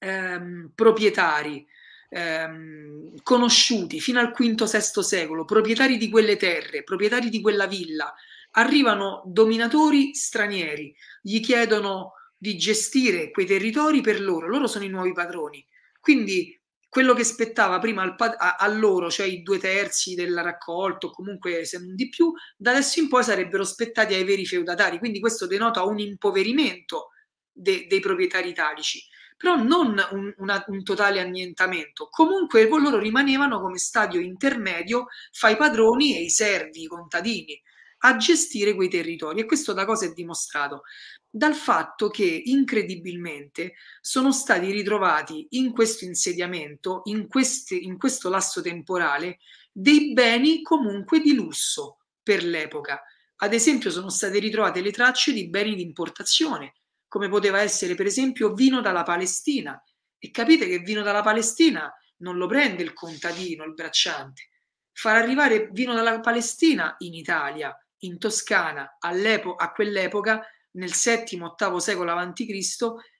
ehm, proprietari ehm, conosciuti fino al V-VI secolo, proprietari di quelle terre, proprietari di quella villa, arrivano dominatori stranieri, gli chiedono di gestire quei territori per loro, loro sono i nuovi padroni. Quindi quello che spettava prima pad- a-, a-, loro, cioè i due terzi della raccolta, o comunque se non di più, da adesso in poi sarebbero spettati ai veri feudatari. Quindi questo denota un impoverimento de- dei proprietari italici, però non un, una, un totale annientamento. Comunque loro rimanevano come stadio intermedio fra i padroni e i servi, i contadini a gestire quei territori. E questo da cosa è dimostrato? Dal fatto che incredibilmente sono stati ritrovati in questo insediamento, in, queste, in questo lasso temporale, dei beni comunque di lusso per l'epoca. Ad esempio sono state ritrovate le tracce di beni di importazione, come poteva essere per esempio vino dalla Palestina. E capite che vino dalla Palestina non lo prende il contadino, il bracciante. Far arrivare vino dalla Palestina in Italia in Toscana a quell'epoca, nel VII-VIII secolo a.C.,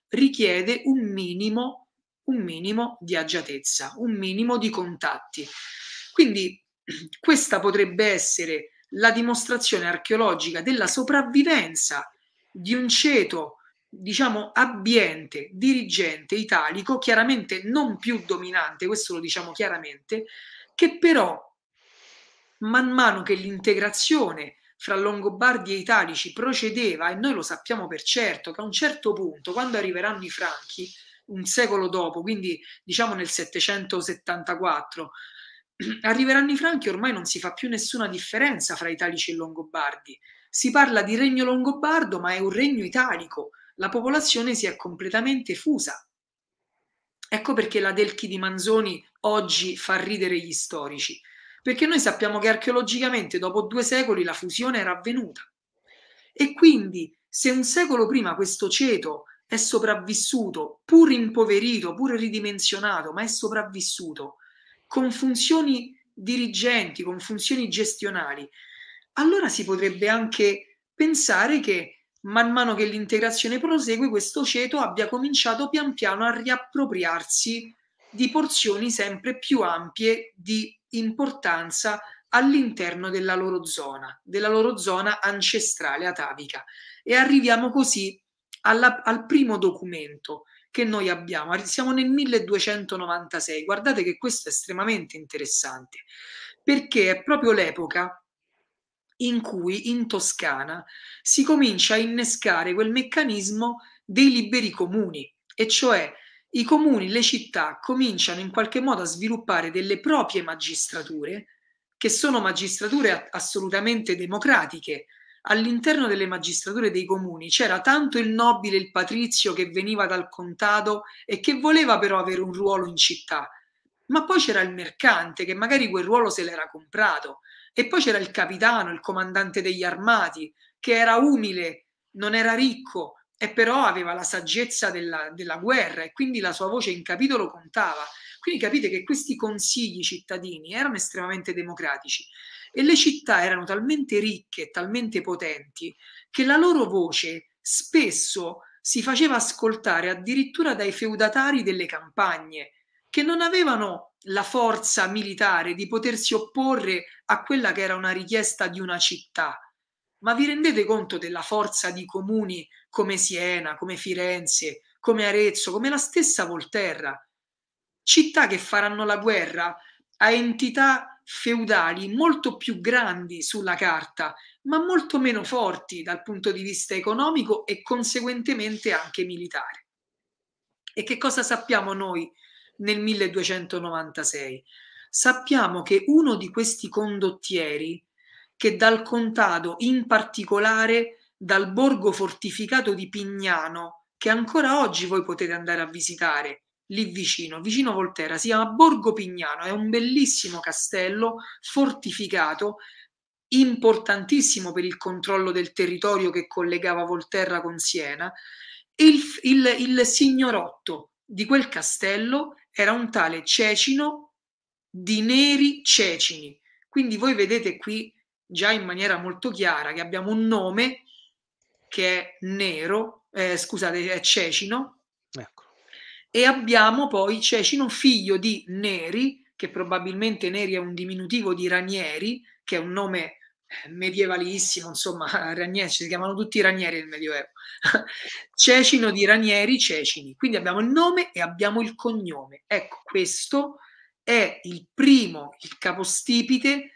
richiede un minimo, un minimo di agiatezza, un minimo di contatti. Quindi questa potrebbe essere la dimostrazione archeologica della sopravvivenza di un ceto, diciamo, abbiente, dirigente italico, chiaramente non più dominante, questo lo diciamo chiaramente, che però man mano che l'integrazione fra Longobardi e Italici procedeva, e noi lo sappiamo per certo, che a un certo punto, quando arriveranno i Franchi, un secolo dopo, quindi diciamo nel 774, arriveranno i Franchi e ormai non si fa più nessuna differenza fra Italici e Longobardi. Si parla di regno longobardo, ma è un regno italico. La popolazione si è completamente fusa. Ecco perché la Delchi di Manzoni oggi fa ridere gli storici perché noi sappiamo che archeologicamente dopo due secoli la fusione era avvenuta. E quindi se un secolo prima questo ceto è sopravvissuto, pur impoverito, pur ridimensionato, ma è sopravvissuto, con funzioni dirigenti, con funzioni gestionali, allora si potrebbe anche pensare che man mano che l'integrazione prosegue, questo ceto abbia cominciato pian piano a riappropriarsi di porzioni sempre più ampie di importanza all'interno della loro zona, della loro zona ancestrale atavica. E arriviamo così alla, al primo documento che noi abbiamo. Siamo nel 1296. Guardate che questo è estremamente interessante perché è proprio l'epoca in cui in Toscana si comincia a innescare quel meccanismo dei liberi comuni, e cioè i comuni, le città cominciano in qualche modo a sviluppare delle proprie magistrature, che sono magistrature assolutamente democratiche. All'interno delle magistrature dei comuni c'era tanto il nobile, il patrizio che veniva dal contado e che voleva però avere un ruolo in città, ma poi c'era il mercante che magari quel ruolo se l'era comprato e poi c'era il capitano, il comandante degli armati, che era umile, non era ricco, e però aveva la saggezza della, della, guerra e quindi la sua voce in capitolo contava. Quindi capite che questi consigli cittadini erano estremamente democratici e le città erano talmente ricche, e talmente potenti, che la loro voce spesso si faceva ascoltare addirittura dai feudatari delle campagne, che non avevano la forza militare di potersi opporre a quella che era una richiesta di una città ma vi rendete conto della forza di comuni come Siena, come Firenze, come Arezzo, come la stessa Volterra? Città che faranno la guerra a entità feudali molto più grandi sulla carta, ma molto meno forti dal punto di vista economico e conseguentemente anche militare. E che cosa sappiamo noi nel 1296? Sappiamo che uno di questi condottieri che dal contado, in particolare dal borgo fortificato di Pignano, che ancora oggi voi potete andare a visitare lì vicino, vicino Volterra, si chiama Borgo Pignano, è un bellissimo castello fortificato, importantissimo per il controllo del territorio che collegava Volterra con Siena. Il, il, il signorotto di quel castello era un tale Cecino di Neri Cecini. Quindi voi vedete qui già in maniera molto chiara che abbiamo un nome che è nero, eh, scusate, è Cecino, ecco. e abbiamo poi Cecino, figlio di Neri, che probabilmente Neri è un diminutivo di Ranieri, che è un nome eh, medievalissimo, insomma, Ranieri, si chiamano tutti Ranieri nel Medioevo. Cecino di Ranieri, Cecini. Quindi abbiamo il nome e abbiamo il cognome. Ecco, questo è il primo, il capostipite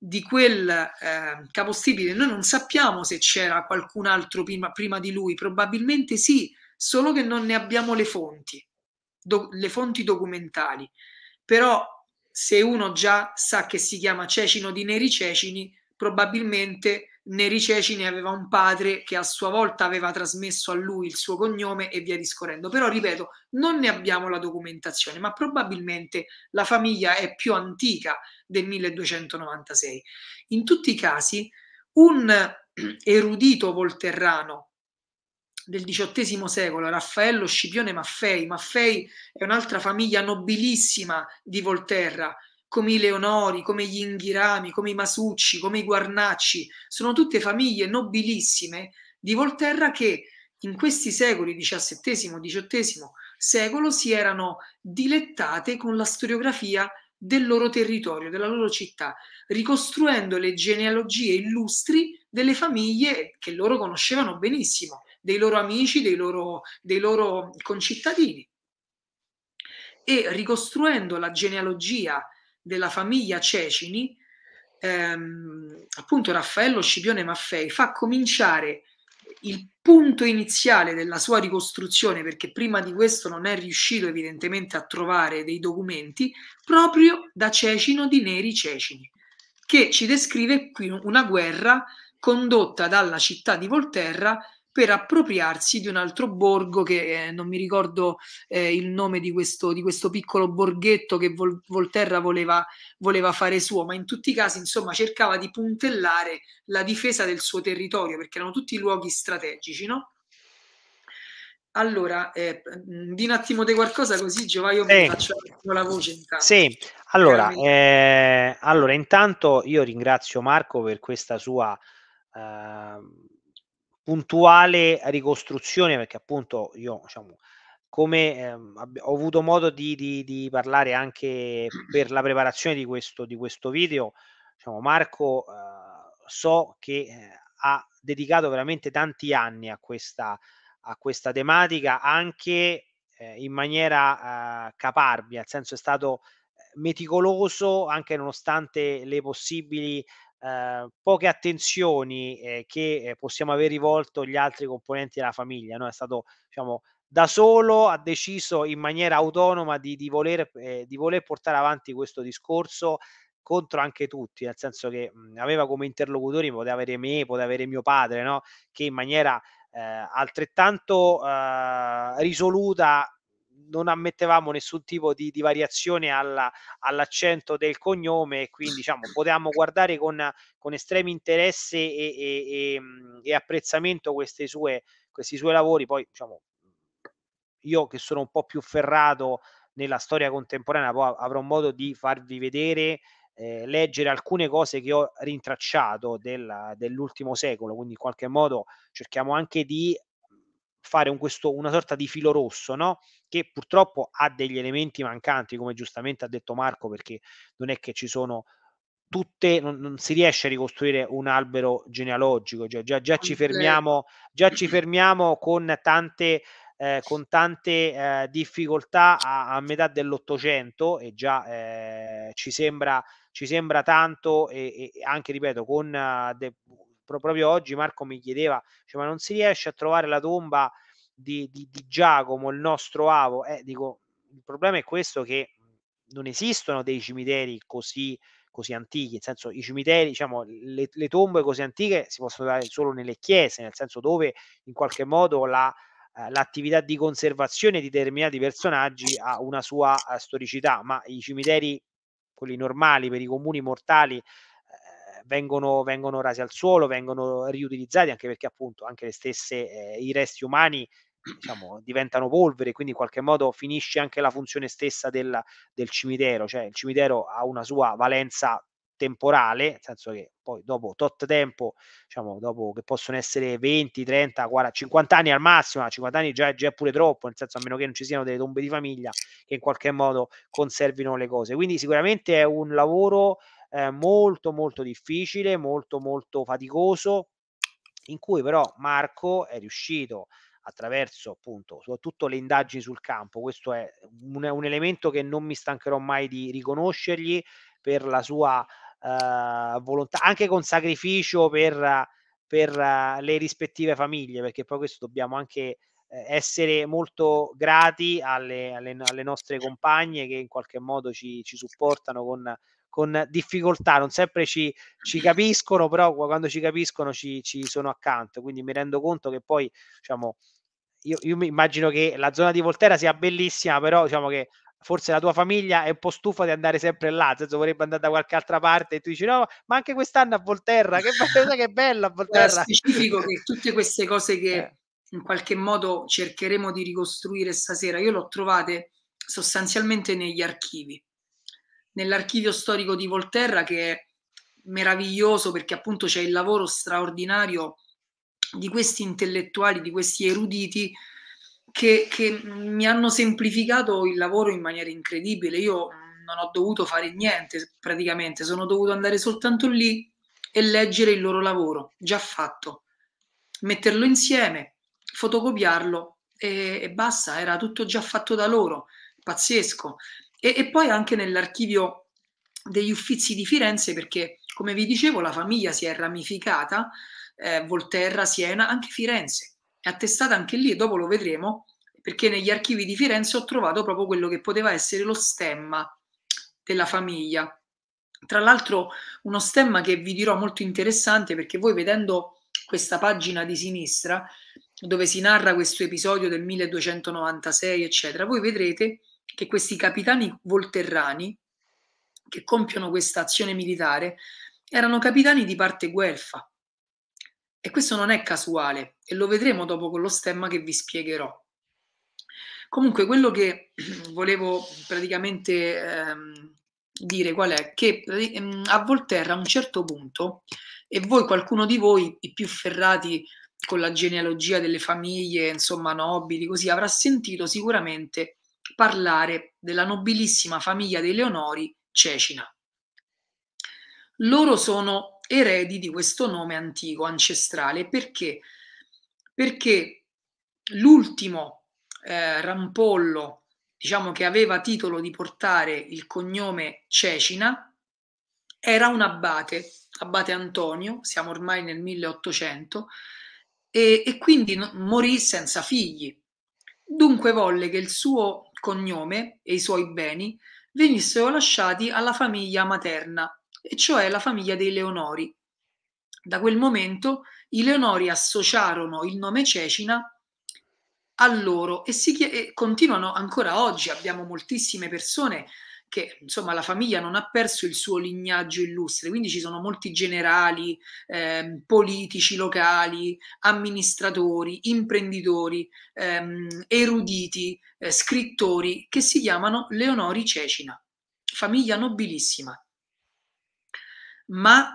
di quel eh, capostipite, noi non sappiamo se c'era qualcun altro prima, prima, di lui, probabilmente sì, solo che non ne abbiamo le fonti, do, le fonti documentali. Però se uno già sa che si chiama Cecino di Neri Cecini, probabilmente Neri Ceci ne aveva un padre che a sua volta aveva trasmesso a lui il suo cognome e via discorrendo. Però, ripeto, non ne abbiamo la documentazione, ma probabilmente la famiglia è più antica del 1296. In tutti i casi, un erudito volterrano del XVIII secolo, Raffaello Scipione Maffei. Maffei è un'altra famiglia nobilissima di Volterra, come i Leonori, come gli Inghirami, come i Masucci, come i Guarnacci, sono tutte famiglie nobilissime di Volterra che in questi secoli XVII, XVIII secolo si erano dilettate con la storiografia del loro territorio, della loro città, ricostruendo le genealogie illustri delle famiglie che loro conoscevano benissimo, dei loro amici, dei loro, dei loro concittadini. E ricostruendo la genealogia della famiglia Cecini, ehm, appunto Raffaello Scipione Maffei, fa cominciare il punto iniziale della sua ricostruzione, perché prima di questo non è riuscito evidentemente a trovare dei documenti, proprio da Cecino di Neri Cecini, che ci descrive qui una guerra condotta dalla città di Volterra per appropriarsi di un altro borgo che eh, non mi ricordo eh, il nome di questo, di questo, piccolo borghetto che Vol- Volterra voleva, voleva, fare suo, ma in tutti i casi insomma cercava di puntellare la difesa del suo territorio perché erano tutti luoghi strategici, no? Allora, eh, mm, di un attimo di qualcosa così Giovanni, io eh, faccio la voce intanto. Sì, allora, eh, allora, intanto io ringrazio Marco per questa sua eh, puntuale ricostruzione, perché appunto io diciamo, come ehm, ho avuto modo di, di, di, parlare anche per la preparazione di questo, di questo video, diciamo, Marco eh, so che eh, ha dedicato veramente tanti anni a questa, a questa tematica anche eh, in maniera eh, caparbia, nel senso è stato eh, meticoloso anche nonostante le possibili eh, poche attenzioni eh, che ehm, possiamo aver rivolto gli altri componenti della famiglia. No? È stato, diciamo, da solo ha deciso in maniera autonoma di, di, voler, eh, di voler portare avanti questo discorso contro anche tutti, nel senso che mh, mhmm, aveva come interlocutori, poteva avere me, poteva avere mio padre, no? che in maniera eh, altrettanto eh, risoluta non ammettevamo nessun tipo di, di variazione alla, all'accento del cognome e quindi diciamo, potevamo guardare con, con estremo interesse e, e, e, mm, e apprezzamento sue, questi suoi lavori. Poi diciamo, io che sono un po' più ferrato nella storia contemporanea, poi avrò modo di farvi vedere eh, leggere alcune cose che ho rintracciato della, dell'ultimo secolo, quindi in qualche modo cerchiamo anche di fare un questo, una sorta di filo rosso, no? che purtroppo ha degli elementi mancanti, come giustamente ha detto Marco, perché non è che ci sono tutte, non, non si riesce a ricostruire un albero genealogico, già, già, già ci, fermiamo, già ci fermiamo con tante... Eh, con tante eh, difficoltà a, a metà dell'Ottocento e già eh, ci, sembra, ci sembra tanto e, e anche, ripeto, con eh, de, proprio oggi Marco mi chiedeva, cioè, ma non si riesce a trovare la tomba di, di, di Giacomo, il nostro avo? Eh, dico, il problema è questo che non esistono dei cimiteri così, così antichi, nel senso i cimiteri, diciamo, le, le tombe così antiche si possono trovare solo nelle chiese, nel senso dove in qualche modo la, eh, l'attività di conservazione di determinati personaggi ha una sua eh, storicità, ma i cimiteri, quelli normali per i comuni mortali, eh, vengono, vengono, rasi al suolo, vengono riutilizzati anche perché appunto anche le stesse, eh, i resti umani diciamo, diventano polvere, quindi in qualche modo finisce anche la funzione stessa del, del cimitero, cioè il cimitero ha una sua valenza temporale, nel senso che poi dopo tot tempo, diciamo, dopo che possono essere 20, 30, 40, 50 anni al massimo, 50 anni già, già è pure troppo, nel senso a meno che non ci siano delle tombe di famiglia che in qualche modo conservino le cose. Quindi sicuramente è un lavoro eh, molto molto difficile, molto molto faticoso, in cui però Marco è riuscito attraverso appunto soprattutto le indagini sul campo, questo è un, un elemento che non mi stancherò mai di riconoscergli per la sua eh, volontà, anche con sacrificio per, per uh, le rispettive famiglie, perché poi questo dobbiamo anche eh, essere molto grati alle, alle, alle, nostre compagne che in qualche modo ci, ci supportano con con difficoltà, non sempre ci, ci capiscono, però quando ci capiscono ci, ci, sono accanto, quindi mi rendo conto che poi, diciamo, io, io mi immagino che la zona di Volterra sia bellissima, però diciamo che forse la tua famiglia è un po' stufa di andare sempre là, senso vorrebbe andare da qualche altra parte e tu dici no, ma anche quest'anno a Volterra, che, che bello a Volterra. È specifico che tutte queste cose che eh. in qualche modo cercheremo di ricostruire stasera, io le ho trovate sostanzialmente negli archivi nell'archivio storico di Volterra che è meraviglioso perché appunto c'è il lavoro straordinario di questi intellettuali, di questi eruditi che, che, mi hanno semplificato il lavoro in maniera incredibile. Io non ho dovuto fare niente praticamente, sono dovuto andare soltanto lì e leggere il loro lavoro già fatto, metterlo insieme, fotocopiarlo e, e basta, era tutto già fatto da loro, pazzesco. E, e poi anche nell'archivio degli Uffizi di Firenze, perché come vi dicevo la famiglia si è ramificata, eh, Volterra, Siena, anche Firenze. È attestata anche lì e dopo lo vedremo, perché negli archivi di Firenze ho trovato proprio quello che poteva essere lo stemma della famiglia. Tra l'altro uno stemma che vi dirò molto interessante perché voi vedendo questa pagina di sinistra dove si narra questo episodio del 1296 eccetera, voi vedrete che questi capitani volterrani che compiono questa azione militare erano capitani di parte guelfa. E questo non è casuale e lo vedremo dopo con lo stemma che vi spiegherò. Comunque quello che volevo praticamente ehm, dire qual è che ehm, a Volterra a un certo punto, e voi qualcuno di voi, i più ferrati con la genealogia delle famiglie, insomma nobili, così avrà sentito sicuramente parlare della nobilissima famiglia dei Leonori Cecina. Loro sono eredi di questo nome antico, ancestrale, perché? Perché l'ultimo eh, rampollo, diciamo che aveva titolo di portare il cognome Cecina, era un abate, abate Antonio, siamo ormai nel 1800, e, e quindi morì senza figli. Dunque volle che il suo cognome e i suoi beni venissero lasciati alla famiglia materna, e cioè la famiglia dei Leonori. Da quel momento i Leonori associarono il nome Cecina a loro e, si, e continuano ancora oggi. Abbiamo moltissime persone che insomma la famiglia non ha perso il suo lignaggio illustre, quindi ci sono molti generali, ehm, politici locali, amministratori, imprenditori, ehm, eruditi, eh, scrittori che si chiamano Leonori Cecina, famiglia nobilissima. Ma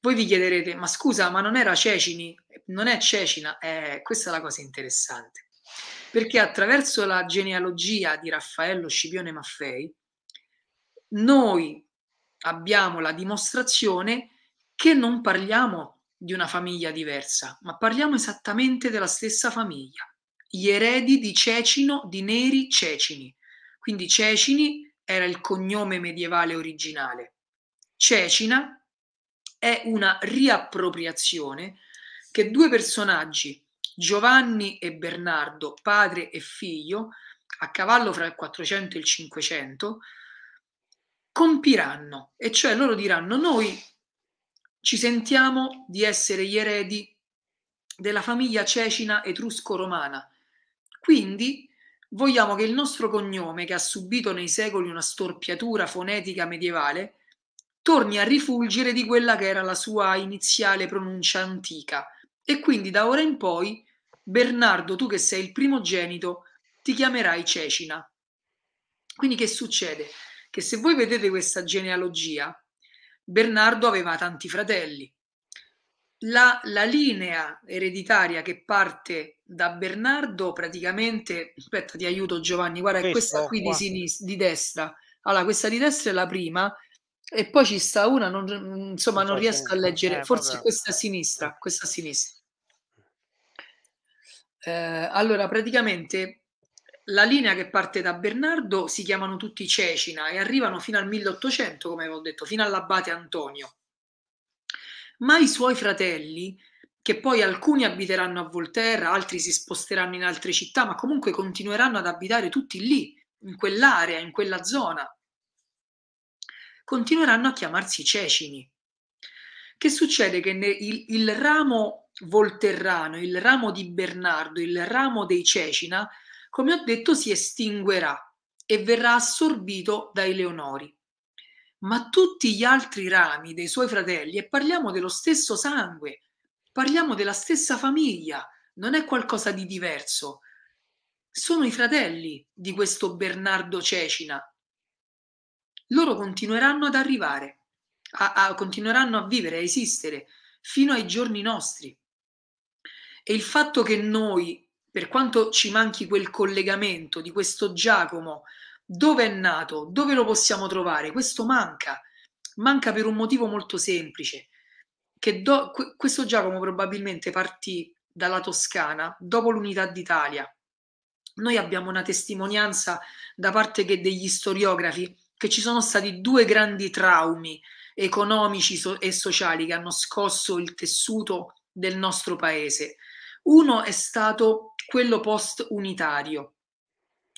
voi vi chiederete, ma scusa, ma non era Cecini? Non è Cecina? Eh, questa è la cosa interessante, perché attraverso la genealogia di Raffaello Scipione Maffei, noi abbiamo la dimostrazione che non parliamo di una famiglia diversa, ma parliamo esattamente della stessa famiglia, gli eredi di Cecino, di Neri Cecini. Quindi Cecini era il cognome medievale originale. Cecina è una riappropriazione che due personaggi, Giovanni e Bernardo, padre e figlio, a cavallo fra il 400 e il 500, compiranno, e cioè loro diranno noi ci sentiamo di essere gli eredi della famiglia cecina etrusco-romana, quindi vogliamo che il nostro cognome, che ha subito nei secoli una storpiatura fonetica medievale, torni a rifulgere di quella che era la sua iniziale pronuncia antica. E quindi da ora in poi, Bernardo, tu che sei il primogenito, ti chiamerai Cecina. Quindi che succede? che se voi vedete questa genealogia, Bernardo aveva tanti fratelli. La, la linea ereditaria che parte da Bernardo praticamente, aspetta ti aiuto Giovanni, guarda Questo, questa qui di, sinistra, di destra, allora questa di destra è la prima e poi ci sta una, non, insomma non, non riesco a leggere, forse vabbè. questa a sinistra, questa a sinistra. Eh, allora praticamente la linea che parte da Bernardo si chiamano tutti Cecina e arrivano fino al 1800, come ho detto, fino all'abate Antonio. Ma i suoi fratelli, che poi alcuni abiteranno a Volterra, altri si sposteranno in altre città, ma comunque continueranno ad abitare tutti lì, in quell'area, in quella zona, continueranno a chiamarsi Cecini. Che succede? Che il, il ramo volterrano, il ramo di Bernardo, il ramo dei Cecina, come ho detto, si estinguerà e verrà assorbito dai leonori. Ma tutti gli altri rami dei suoi fratelli, e parliamo dello stesso sangue, parliamo della stessa famiglia, non è qualcosa di diverso. Sono i fratelli di questo Bernardo Cecina. Loro continueranno ad arrivare, a, a, continueranno a vivere, a esistere fino ai giorni nostri. E il fatto che noi per quanto ci manchi quel collegamento di questo Giacomo, dove è nato, dove lo possiamo trovare, questo manca, manca per un motivo molto semplice, che do, questo Giacomo probabilmente partì dalla Toscana dopo l'unità d'Italia. Noi abbiamo una testimonianza da parte degli storiografi che ci sono stati due grandi traumi economici e sociali che hanno scosso il tessuto del nostro paese. Uno è stato quello post-unitario,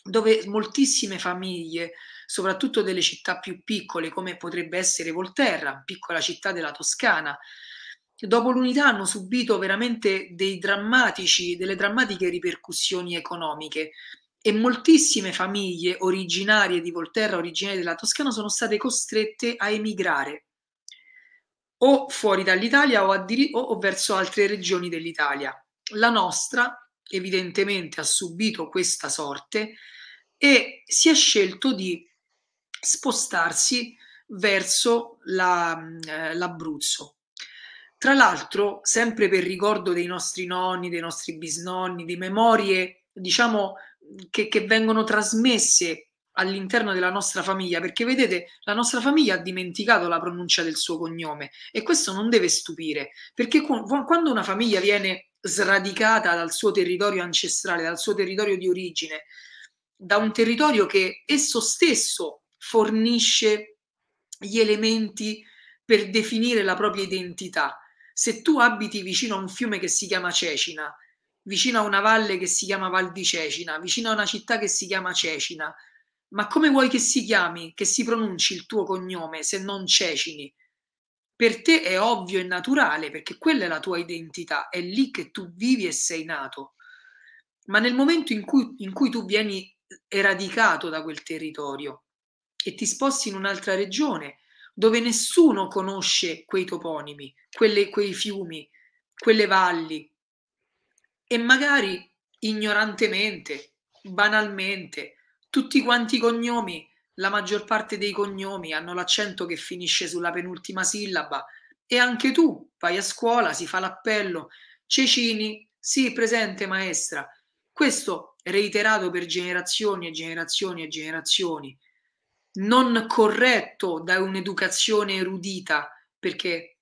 dove moltissime famiglie, soprattutto delle città più piccole, come potrebbe essere Volterra, piccola città della Toscana, dopo l'unità hanno subito veramente dei drammatici, delle drammatiche ripercussioni economiche e moltissime famiglie originarie di Volterra, originarie della Toscana, sono state costrette a emigrare o fuori dall'Italia o, o verso altre regioni dell'Italia. La nostra evidentemente ha subito questa sorte e si è scelto di spostarsi verso eh, l'Abruzzo. tra l'altro, sempre per ricordo dei nostri nonni, dei nostri bisnonni, di memorie, diciamo, che, che vengono trasmesse all'interno della nostra famiglia, perché vedete, la nostra famiglia ha dimenticato la pronuncia del suo cognome e questo non deve stupire, perché quando una famiglia viene sradicata dal suo territorio ancestrale, dal suo territorio di origine, da un territorio che esso stesso fornisce gli elementi per definire la propria identità. Se tu abiti vicino a un fiume che si chiama Cecina, vicino a una valle che si chiama Val di Cecina, vicino a una città che si chiama Cecina, ma come vuoi che si chiami, che si pronunci il tuo cognome se non Cecini? per te è ovvio e naturale perché quella è la tua identità, è lì che tu vivi e sei nato. Ma nel momento in cui, in cui tu vieni eradicato da quel territorio e ti sposti in un'altra regione dove nessuno conosce quei toponimi, quelle, quei fiumi, quelle valli e magari ignorantemente, banalmente, tutti quanti i cognomi la maggior parte dei cognomi hanno l'accento che finisce sulla penultima sillaba e anche tu vai a scuola, si fa l'appello, Cecini, sì, presente maestra. Questo reiterato per generazioni e generazioni e generazioni, non corretto da un'educazione erudita, perché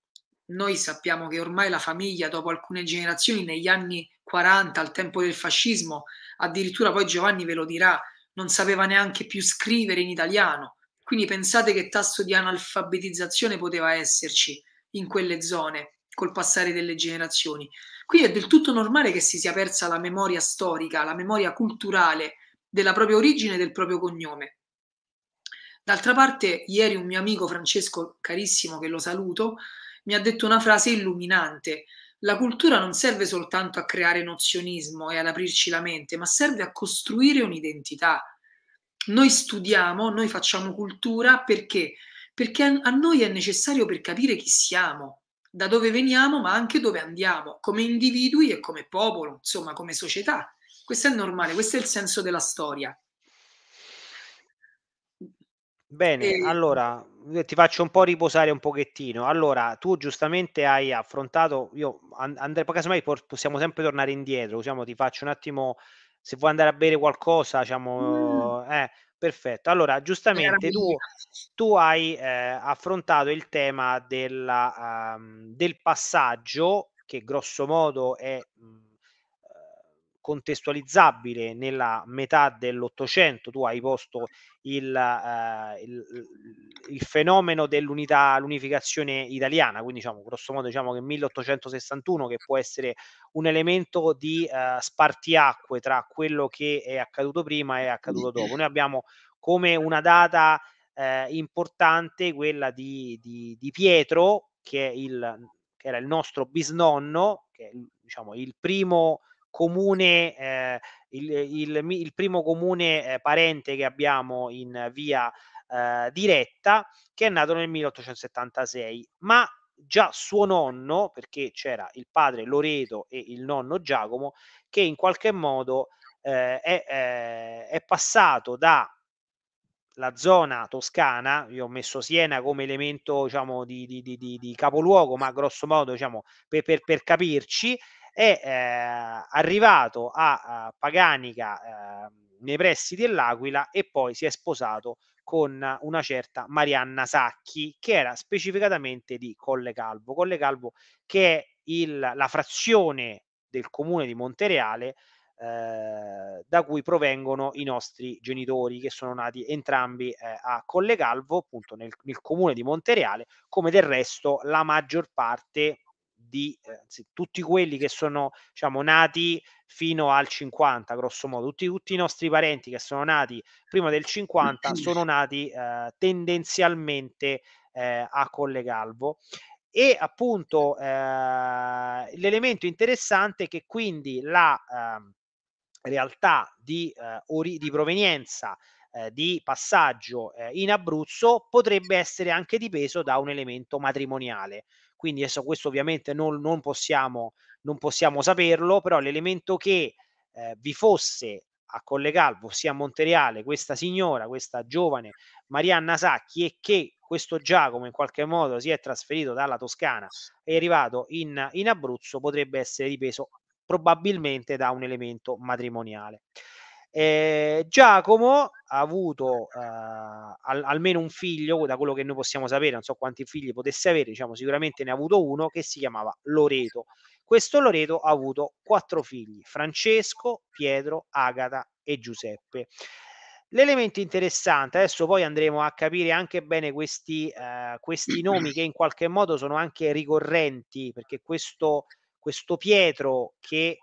noi sappiamo che ormai la famiglia, dopo alcune generazioni, negli anni 40, al tempo del fascismo, addirittura poi Giovanni ve lo dirà, non sapeva neanche più scrivere in italiano. Quindi pensate che tasso di analfabetizzazione poteva esserci in quelle zone col passare delle generazioni. Qui è del tutto normale che si sia persa la memoria storica, la memoria culturale della propria origine e del proprio cognome. D'altra parte, ieri un mio amico Francesco, carissimo, che lo saluto, mi ha detto una frase illuminante la cultura non serve soltanto a creare nozionismo e ad aprirci la mente, ma serve a costruire un'identità. Noi studiamo, noi facciamo cultura perché? Perché a noi è necessario per capire chi siamo, da dove veniamo, ma anche dove andiamo, come individui e come popolo, insomma, come società. Questo è normale, questo è il senso della storia. Bene, e... allora eh, ti faccio un po' riposare un pochettino. Allora, tu giustamente hai affrontato, io andrei, casomai possiamo sempre tornare indietro, diciamo, ti faccio un attimo, se vuoi andare a bere qualcosa, diciamo, mm. eh, perfetto. Allora, giustamente tu, tu, hai eh, affrontato il tema della, um, del passaggio, che grosso modo è... Mh, mhmm, contestualizzabile nella metà dell'Ottocento, tu hai posto il, eh, il, il fenomeno dell'unità, l'unificazione italiana, quindi diciamo, grosso modo diciamo che 1861 che può essere un elemento di eh, spartiacque tra quello che è accaduto prima e accaduto dopo. Noi abbiamo come una data eh, importante quella di, di, di Pietro, che, il, che, era il nostro bisnonno, che è diciamo, il primo comune, eh, il, il, il, primo comune eh, parente che abbiamo in via eh, diretta, che è nato nel 1876, ma già suo nonno, perché c'era il padre Loreto e il nonno Giacomo, che in qualche modo eh, è, eh, è passato da la zona toscana, io ho messo Siena come elemento diciamo, di, di, di, di capoluogo, ma grosso modo diciamo, per, per, per capirci, è eh, arrivato a, a eh, Paganica eh, nei pressi dell'Aquila e poi si è sposato con una certa Marianna Sacchi, che era specificatamente di Colle Calvo. Colle Calvo che è il, la frazione del comune di Montereale eh, da cui provengono i nostri genitori che sono nati entrambi eh, a Colle Calvo, appunto nel, nel comune di Montereale, come del resto la maggior parte di eh, anzi, tutti quelli che sono diciamo, nati fino al 50, grosso modo, tutti, tutti, i nostri parenti che sono nati prima del 50 sono nati eh, tendenzialmente eh, a Calvo. E appunto eh, l'elemento interessante è che quindi la ehm, realtà di, eh, ori- di provenienza di passaggio in Abruzzo potrebbe essere anche dipeso da un elemento matrimoniale. Quindi adesso questo ovviamente non, non, possiamo, non possiamo saperlo, però l'elemento che eh, vi fosse a Colle Calvo, sia a Monteriale, questa signora, questa giovane Marianna Sacchi e che questo Giacomo in qualche modo si è trasferito dalla Toscana e è arrivato in, in Abruzzo, potrebbe essere ripeso probabilmente da un elemento matrimoniale. Eh, Giacomo ha avuto eh, al, almeno un figlio, da quello che noi possiamo sapere, non so quanti figli potesse avere, diciamo sicuramente ne ha avuto uno che si chiamava Loreto. Questo Loreto ha avuto quattro figli, Francesco, Pietro, Agata e Giuseppe. L'elemento interessante, adesso poi andremo a capire anche bene questi, eh, questi nomi che in qualche modo sono anche ricorrenti, perché questo, questo Pietro che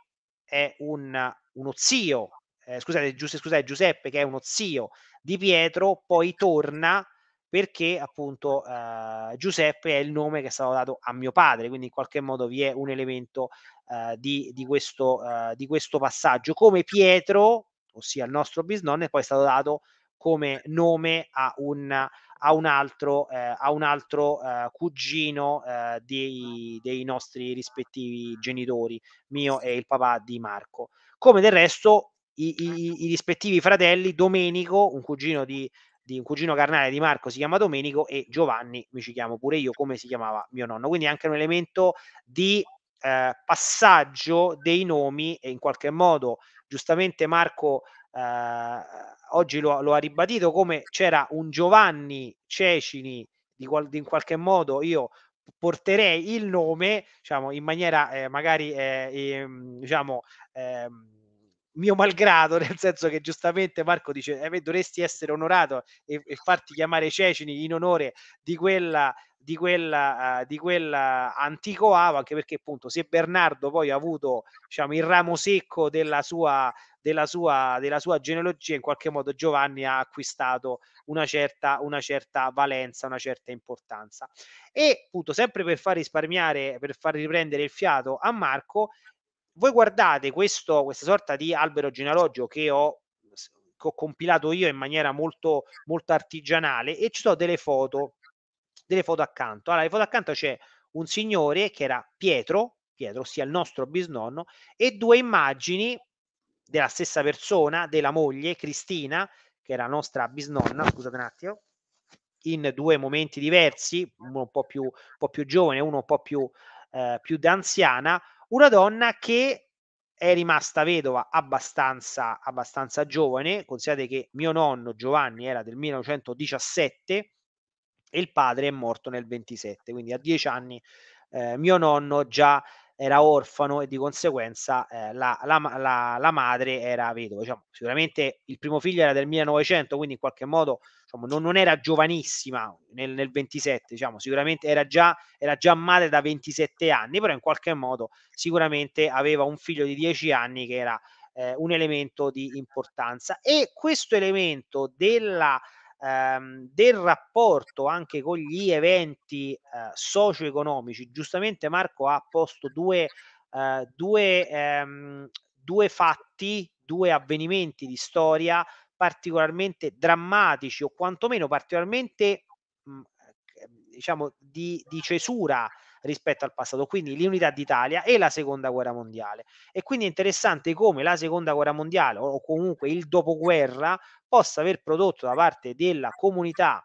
è un, uno zio eh, scusate, scusate, Giuseppe che è uno zio di Pietro, poi torna perché appunto eh, Giuseppe è il nome che è stato dato a mio padre, quindi in qualche modo vi è un elemento eh, di, di, questo, eh, di questo passaggio, come Pietro, ossia il nostro bisnonno, è poi stato dato come nome a un, a un altro, eh, a un altro eh, cugino eh, dei, dei, nostri rispettivi genitori, mio e il papà di Marco. Come del resto i, i, i rispettivi fratelli, Domenico, un cugino di, di, un cugino carnale di Marco si chiama Domenico e Giovanni mi ci chiamo pure io come si chiamava mio nonno quindi anche un elemento di eh, passaggio dei nomi e in qualche modo giustamente Marco eh, oggi lo, lo, ha ribadito come c'era un Giovanni Cecini di, qual, di in qualche modo io porterei il nome diciamo in maniera eh, magari eh, ehm, diciamo ehm, mio malgrado, nel senso che giustamente Marco dice eh, dovresti essere onorato e, e farti chiamare Cecini in onore di quella di quella, uh, di quella antico Ava, anche perché appunto se Bernardo poi ha avuto diciamo, il ramo secco della sua, della, sua, della sua genealogia, in qualche modo Giovanni ha acquistato una certa, una certa valenza, una certa importanza. E appunto sempre per far risparmiare, per far riprendere il fiato a Marco, voi guardate questo, questa sorta di albero genealogico che ho, che ho compilato io in maniera molto, molto artigianale e ci sono delle foto, delle foto accanto. Allora, le foto accanto c'è un signore che era Pietro, Pietro, ossia il nostro bisnonno, e due immagini della stessa persona, della moglie Cristina, che era nostra bisnonna, scusate un attimo, in due momenti diversi, uno un po' più, un po più giovane, uno un po' più, eh, più anziana, una donna che è rimasta vedova abbastanza, abbastanza giovane, considerate che mio nonno Giovanni era del 1917 e il padre è morto nel 27, quindi a dieci anni eh, mio nonno già era orfano e di conseguenza eh, la, la, la, la, madre era vedova. Diciamo, sicuramente il primo figlio era del 1900, quindi in qualche modo diciamo, non, non, era giovanissima nel, nel 27, diciamo, sicuramente era già, era già, madre da 27 anni, però in qualche modo sicuramente aveva un figlio di 10 anni che era eh, un elemento di importanza. E questo elemento della ehm, del rapporto anche con gli eventi eh, socio-economici. Giustamente Marco ha posto due, eh, due, ehm, due fatti, due avvenimenti di storia particolarmente drammatici o quantomeno particolarmente mh, mm, eh, diciamo di, di cesura rispetto al passato, quindi l'unità d'Italia e la seconda guerra mondiale. E quindi è interessante come la seconda guerra mondiale o comunque il dopoguerra possa aver prodotto da parte della comunità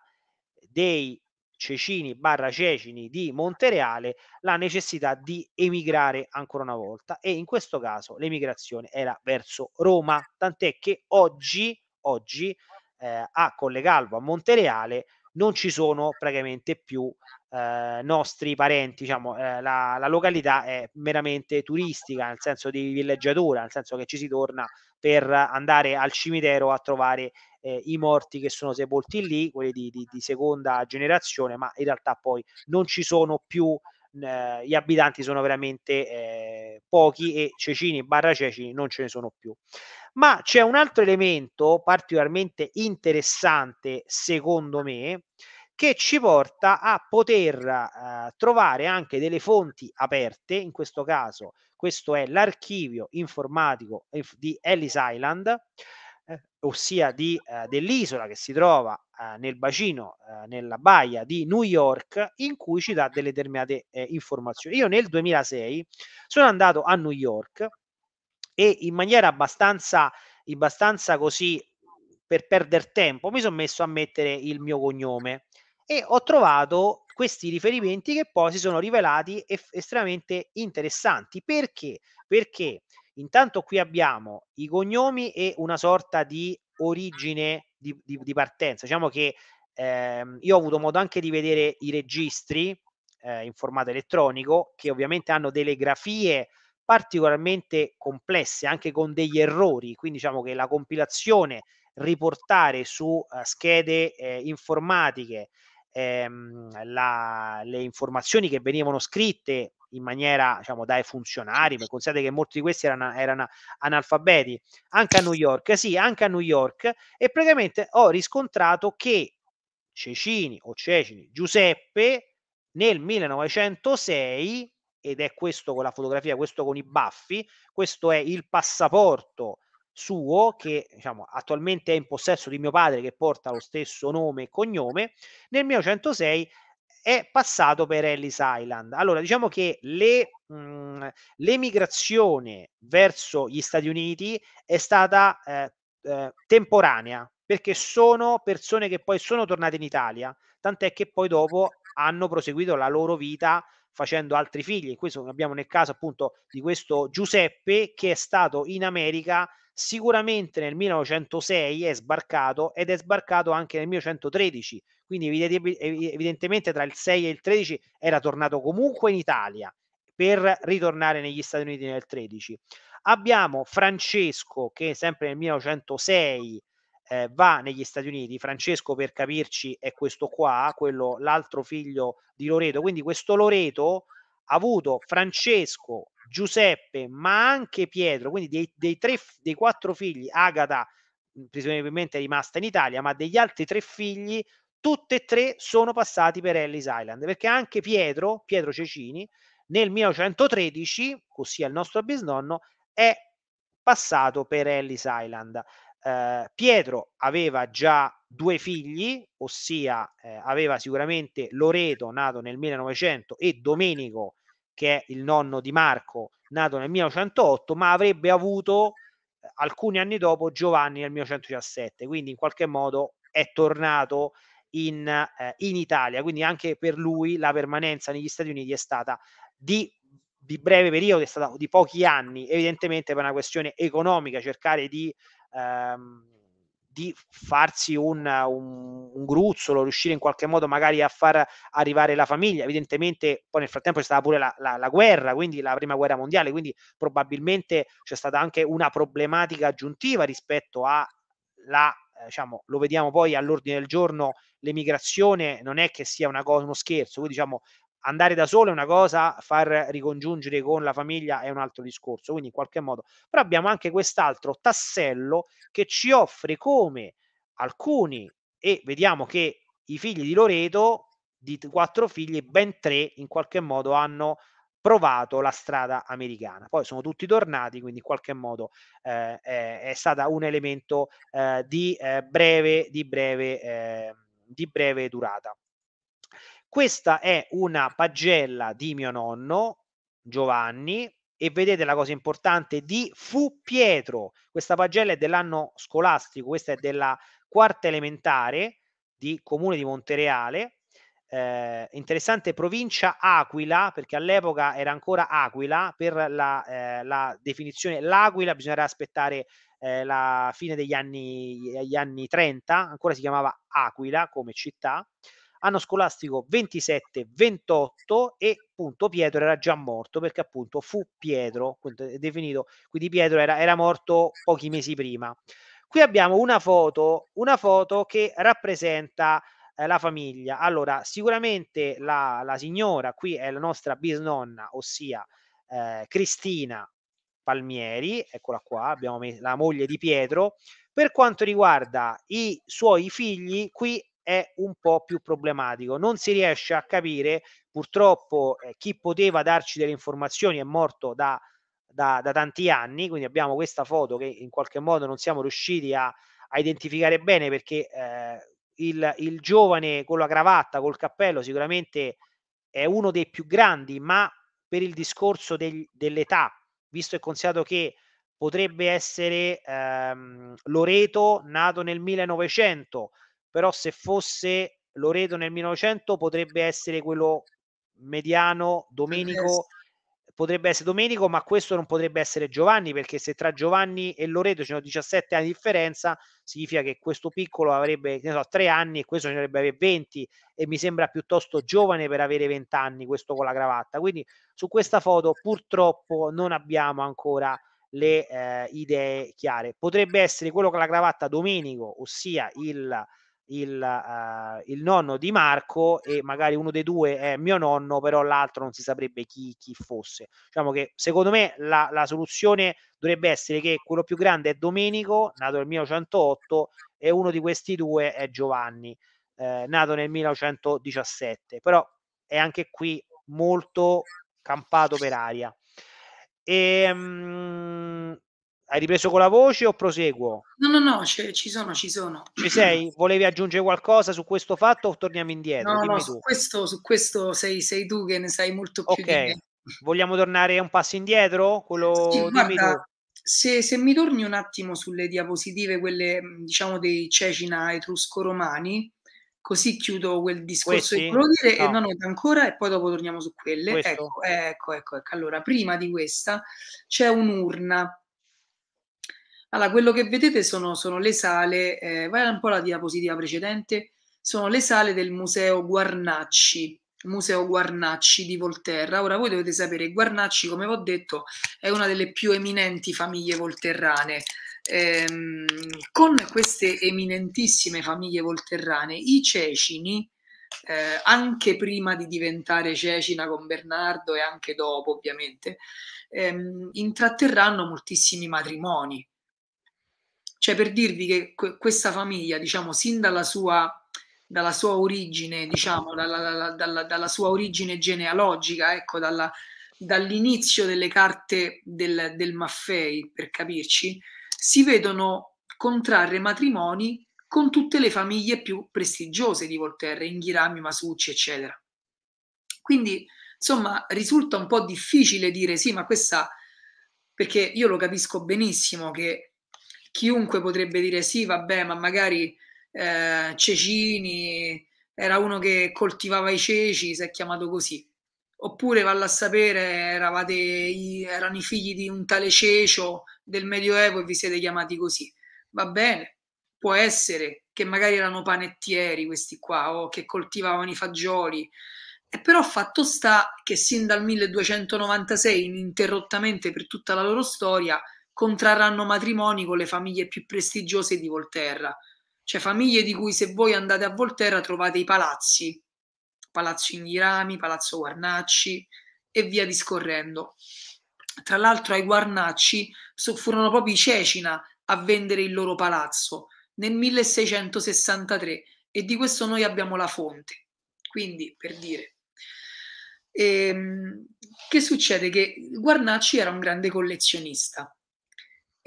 dei cecini barra cecini di Montereale la necessità di emigrare ancora una volta e in questo caso l'emigrazione era verso Roma, tant'è che oggi, oggi eh, a Collegalvo, a Montereale, non ci sono praticamente più eh, nostri parenti, diciamo, eh, la, la, località è meramente turistica, nel senso di villeggiatura, nel senso che ci si torna per andare al cimitero a trovare eh, i morti che sono sepolti lì, quelli di, di, di, seconda generazione, ma in realtà poi non ci sono più eh, gli abitanti sono veramente eh, pochi e cecini barra cecini non ce ne sono più ma c'è un altro elemento particolarmente interessante secondo me che ci porta a poter eh, trovare anche delle fonti aperte, in questo caso questo è l'archivio informatico eh, di Ellis Island, eh, ossia di, eh, dell'isola che si trova eh, nel bacino, eh, nella baia di New York, in cui ci dà delle determinate informazioni. Io nel 2006 sono andato a New York e in maniera abbastanza, abbastanza così per perdere tempo mi sono messo a mettere il mio cognome e ho trovato questi riferimenti che poi si sono rivelati eff- estremamente interessanti. Perché? Perché intanto qui abbiamo i cognomi e una sorta di origine di, di, di partenza. Diciamo che ehm, io ho avuto modo anche di vedere i registri eh, in formato elettronico che ovviamente hanno delle grafie particolarmente complesse, anche con degli errori, quindi diciamo che la compilazione riportare su uh, schede eh, informatiche ehm, la, le informazioni che venivano scritte in maniera diciamo, dai funzionari, perché certo. considerate che molti di questi erano, erano, analfabeti, anche a New York, sì, anche a New York, e praticamente ho riscontrato che Cecini o Cecini, Giuseppe nel 1906, ed è questo con la fotografia, questo con i baffi, questo è il passaporto suo che diciamo, attualmente è in possesso di mio padre che porta lo stesso nome e cognome, nel 1906 è passato per Ellis Island. Allora, diciamo che le, mh, mhmm, l'emigrazione verso gli Stati Uniti è stata eh, eh, temporanea, perché sono persone che poi sono tornate in Italia, tant'è che poi dopo hanno proseguito la loro vita facendo altri figli. Questo abbiamo nel caso appunto di questo Giuseppe che è stato in America Sicuramente nel 1906 è sbarcato ed è sbarcato anche nel 1913, quindi evidentemente tra il 6 e il 13 era tornato comunque in Italia per ritornare negli Stati Uniti nel 13. Abbiamo Francesco che sempre nel 1906 eh, va negli Stati Uniti. Francesco, per capirci, è questo qua, quello, l'altro figlio di Loreto. Quindi questo Loreto avuto Francesco, Giuseppe, ma anche Pietro, quindi dei, dei, tre, dei quattro figli, Agata mhmm, presumibilmente è rimasta in Italia, ma degli altri tre figli, tutti e tre sono passati per Ellis Island, perché anche Pietro, Pietro Cecini, nel 1913, ossia il nostro bisnonno, è passato per Ellis Island. Ehm, Pietro aveva già due figli, ossia eh, aveva sicuramente Loreto nato nel 1900 e Domenico che è il nonno di Marco nato nel 1908, ma avrebbe avuto eh, alcuni anni dopo Giovanni nel 1917, quindi in qualche modo è tornato in, eh, in Italia, quindi anche per lui la permanenza negli Stati Uniti è stata di, di breve periodo, è stata di pochi anni, evidentemente per una questione economica, cercare di ehm, di farsi un, un, un, gruzzolo, riuscire in qualche modo magari a far arrivare la famiglia. Evidentemente poi nel frattempo c'è stata pure la, la, la guerra, quindi la prima guerra mondiale, quindi probabilmente c'è stata anche una problematica aggiuntiva rispetto alla eh, Diciamo, lo vediamo poi all'ordine del giorno, l'emigrazione non è che sia una cosa, uno scherzo, quindi diciamo, andare da solo è una cosa, far ricongiungere con la famiglia è un altro discorso, quindi in qualche modo. Però abbiamo anche quest'altro tassello che ci offre come alcuni, e vediamo che i figli di Loreto, di quattro figli, ben tre in qualche modo hanno provato la strada americana. Poi sono tutti tornati, quindi in qualche modo eh, è, è stato un elemento eh, di, eh, breve, di, breve, ehm, di breve durata. Questa è una pagella di mio nonno Giovanni e vedete la cosa importante di Fu Pietro. Questa pagella è dell'anno scolastico, questa è della quarta elementare di Comune di Montereale. Eh, interessante provincia Aquila perché all'epoca era ancora Aquila per la, eh, la definizione l'Aquila bisognerà aspettare eh, la fine degli anni, anni 30 ancora si chiamava Aquila come città anno scolastico 27-28 e appunto Pietro era già morto perché appunto fu Pietro, è definito, quindi Pietro era, era morto pochi mesi prima. Qui abbiamo una foto, una foto che rappresenta eh, la famiglia. Allora, sicuramente la, la, signora qui è la nostra bisnonna, ossia eh, Cristina Palmieri, eccola qua, abbiamo la moglie di Pietro. Per quanto riguarda i suoi figli, qui è un po' più problematico. Non si riesce a capire, purtroppo, eh, chi poteva darci delle informazioni è morto da, da, da, tanti anni, quindi abbiamo questa foto che in qualche modo non siamo riusciti a, a identificare bene perché eh, il, il giovane con la cravatta, col cappello, sicuramente è uno dei più grandi, ma per il discorso del, dell'età, visto e considerato che potrebbe essere ehm, Loreto, nato nel 1900, però se fosse Loreto nel 1900 potrebbe essere quello mediano Domenico potrebbe essere Domenico ma questo non potrebbe essere Giovanni perché se tra Giovanni e Loreto ci sono 17 anni di differenza significa che questo piccolo avrebbe ne so, 3 anni e questo ne avrebbe 20 e mi sembra piuttosto giovane per avere 20 anni questo con la cravatta quindi su questa foto purtroppo non abbiamo ancora le eh, idee chiare potrebbe essere quello con la cravatta Domenico ossia il il, uh, il, nonno di Marco e magari uno dei due è mio nonno, però l'altro non si saprebbe chi, chi fosse. Diciamo che secondo me la, la, soluzione dovrebbe essere che quello più grande è Domenico, nato nel 1908, e uno di questi due è Giovanni, eh, nato nel 1917. Però è anche qui molto campato per aria. E, um, hai ripreso con la voce o proseguo? No, no, no, c- ci sono, ci sono. Ci sei? Volevi aggiungere qualcosa su questo fatto o torniamo indietro? No, Dimmi no, su questo, su questo, sei, sei, tu che ne sai molto più okay. Vogliamo tornare un passo indietro? Quello... Sì, guarda, se, se, mi torni un attimo sulle diapositive, quelle mm, diciamo dei Cecina etrusco-romani, così chiudo quel discorso che volevo dire no. e non ho ancora e poi dopo torniamo su quelle. Ecco, ecco, ecco, ecco. Allora, prima di questa c'è un'urna allora, quello che vedete sono, sono le sale, eh, vai un po' alla diapositiva precedente, sono le sale del Museo Guarnacci, Museo Guarnacci di Volterra. Ora voi dovete sapere, Guarnacci, come vi ho detto, è una delle più eminenti famiglie volterrane. Ehm, con queste eminentissime famiglie volterrane, i Cecini, eh, anche prima di diventare Cecina con Bernardo e anche dopo ovviamente, ehm, intratterranno moltissimi matrimoni cioè per dirvi che questa famiglia, diciamo, sin dalla sua dalla sua origine, diciamo, dalla, dalla, dalla sua origine genealogica, ecco, dalla, dall'inizio delle carte del, del, Maffei, per capirci, si vedono contrarre matrimoni con tutte le famiglie più prestigiose di Volterra, Inghirami, Masucci, eccetera. Quindi, insomma, risulta un po' difficile dire sì, ma questa, perché io lo capisco benissimo che chiunque potrebbe dire sì, vabbè, ma magari eh, Cecini era uno che coltivava i ceci, si è chiamato così. Oppure, valla a sapere, eravate, erano i figli di un tale cecio del Medioevo e vi siete chiamati così. Va bene, può essere che magari erano panettieri questi qua o che coltivavano i fagioli. E però fatto sta che sin dal 1296, ininterrottamente per tutta la loro storia, contrarranno matrimoni con le famiglie più prestigiose di Volterra, cioè famiglie di cui se voi andate a Volterra trovate i palazzi, Palazzo Indirami, Palazzo Guarnacci e via discorrendo. Tra l'altro ai Guarnacci furono proprio i Cecina a vendere il loro palazzo nel 1663 e di questo noi abbiamo la fonte. Quindi, per dire, ehm, che succede? Che Guarnacci era un grande collezionista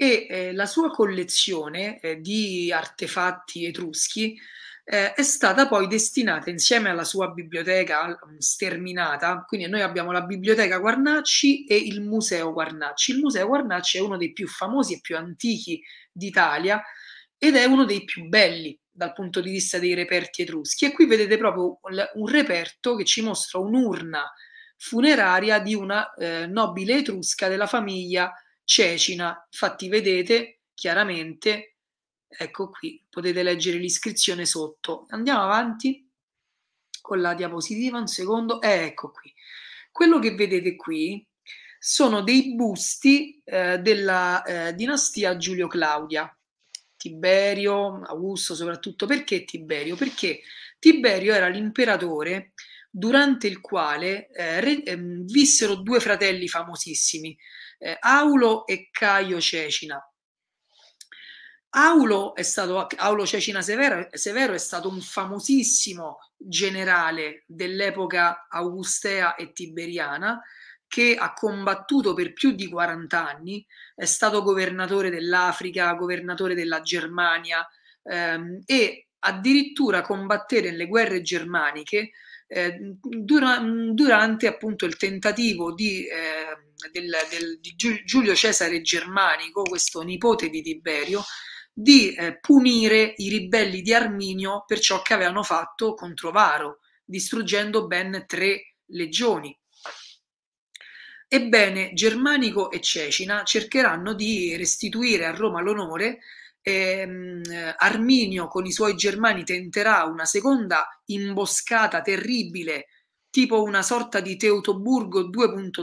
e eh, la sua collezione eh, di artefatti etruschi eh, è stata poi destinata insieme alla sua biblioteca mm, sterminata, quindi noi abbiamo la biblioteca Guarnacci e il museo Guarnacci. Il museo Guarnacci è uno dei più famosi e più antichi d'Italia ed è uno dei più belli dal punto di vista dei reperti etruschi e qui vedete proprio un reperto che ci mostra un'urna funeraria di una eh, nobile etrusca della famiglia Cecina. Infatti vedete chiaramente, ecco qui, potete leggere l'iscrizione sotto. Andiamo avanti con la diapositiva, un secondo, eh, ecco qui. Quello che vedete qui sono dei busti eh, della eh, dinastia Giulio Claudia, Tiberio, Augusto soprattutto. Perché Tiberio? Perché Tiberio era l'imperatore durante il quale eh, re, eh, vissero due fratelli famosissimi, eh, Aulo e Caio Cecina. Aulo, è stato, Aulo Cecina Severo, Severo è stato un famosissimo generale dell'epoca augustea e tiberiana che ha combattuto per più di 40 anni, è stato governatore dell'Africa, governatore della Germania ehm, e addirittura combatté nelle guerre germaniche eh, dura, durante appunto il tentativo di eh, del, del, di Giulio Cesare Germanico, questo nipote di Tiberio, di eh, punire i ribelli di Arminio per ciò che avevano fatto contro Varo, distruggendo ben tre legioni. Ebbene, Germanico e Cecina cercheranno di restituire a Roma l'onore Ehm, Arminio con i suoi germani tenterà una seconda imboscata terribile, tipo una sorta di Teutoburgo 2.0,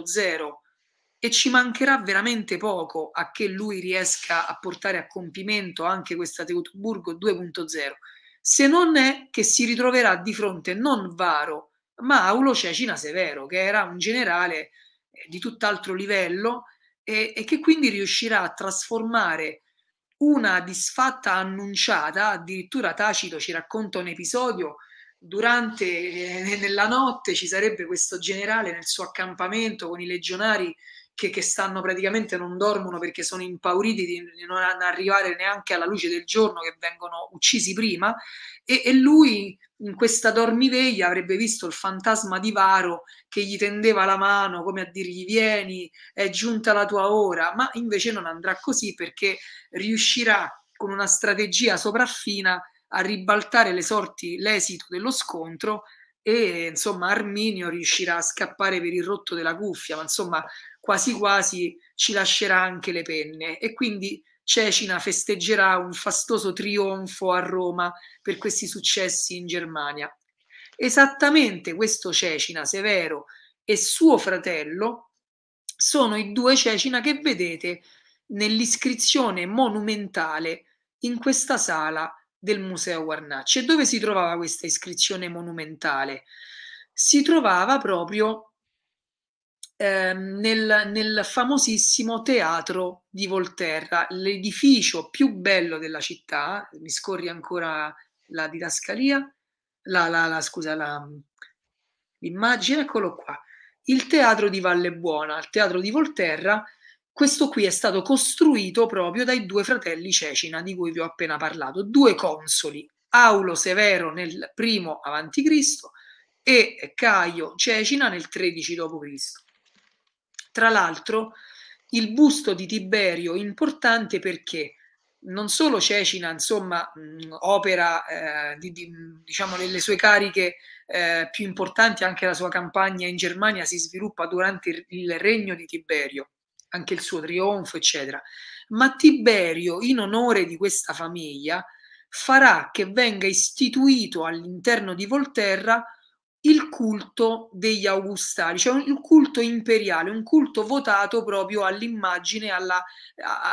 e ci mancherà veramente poco a che lui riesca a portare a compimento anche questa Teutoburgo 2.0, se non è che si ritroverà di fronte non Varo, ma Aulo Cecina Severo, che era un generale eh, di tutt'altro livello e, e che quindi riuscirà a trasformare una disfatta annunciata, addirittura Tacito ci racconta un episodio durante eh, nella notte ci sarebbe questo generale nel suo accampamento con i legionari che, che, stanno praticamente non dormono perché sono impauriti di, non arrivare neanche alla luce del giorno, che vengono uccisi prima, e, e lui in questa dormiveglia avrebbe visto il fantasma di Varo che gli tendeva la mano come a dirgli vieni, è giunta la tua ora, ma invece non andrà così perché riuscirà con una strategia sopraffina a ribaltare le sorti, l'esito dello scontro e insomma Arminio riuscirà a scappare per il rotto della cuffia, ma insomma quasi quasi ci lascerà anche le penne e quindi Cecina festeggerà un fastoso trionfo a Roma per questi successi in Germania. Esattamente questo Cecina Severo e suo fratello sono i due Cecina che vedete nell'iscrizione monumentale in questa sala del Museo Guarnacci. E dove si trovava questa iscrizione monumentale? Si trovava proprio eh, nel, nel, famosissimo teatro di Volterra, l'edificio più bello della città, mi scorri ancora la didascalia, la, la, la scusa, la, l'immagine, eccolo qua, il teatro di Valle Buona, il teatro di Volterra, questo qui è stato costruito proprio dai due fratelli Cecina di cui vi ho appena parlato, due consoli, Aulo Severo nel primo avanti Cristo e Caio Cecina nel 13 d.C tra l'altro il busto di Tiberio è importante perché non solo Cecina insomma, mh, opera eh, di, di, diciamo, le, sue cariche eh, più importanti, anche la sua campagna in Germania si sviluppa durante il, il regno di Tiberio, anche il suo trionfo, eccetera. Ma Tiberio, in onore di questa famiglia, farà che venga istituito all'interno di Volterra il culto degli augustali, cioè un culto imperiale, un culto votato proprio all'immagine, alla,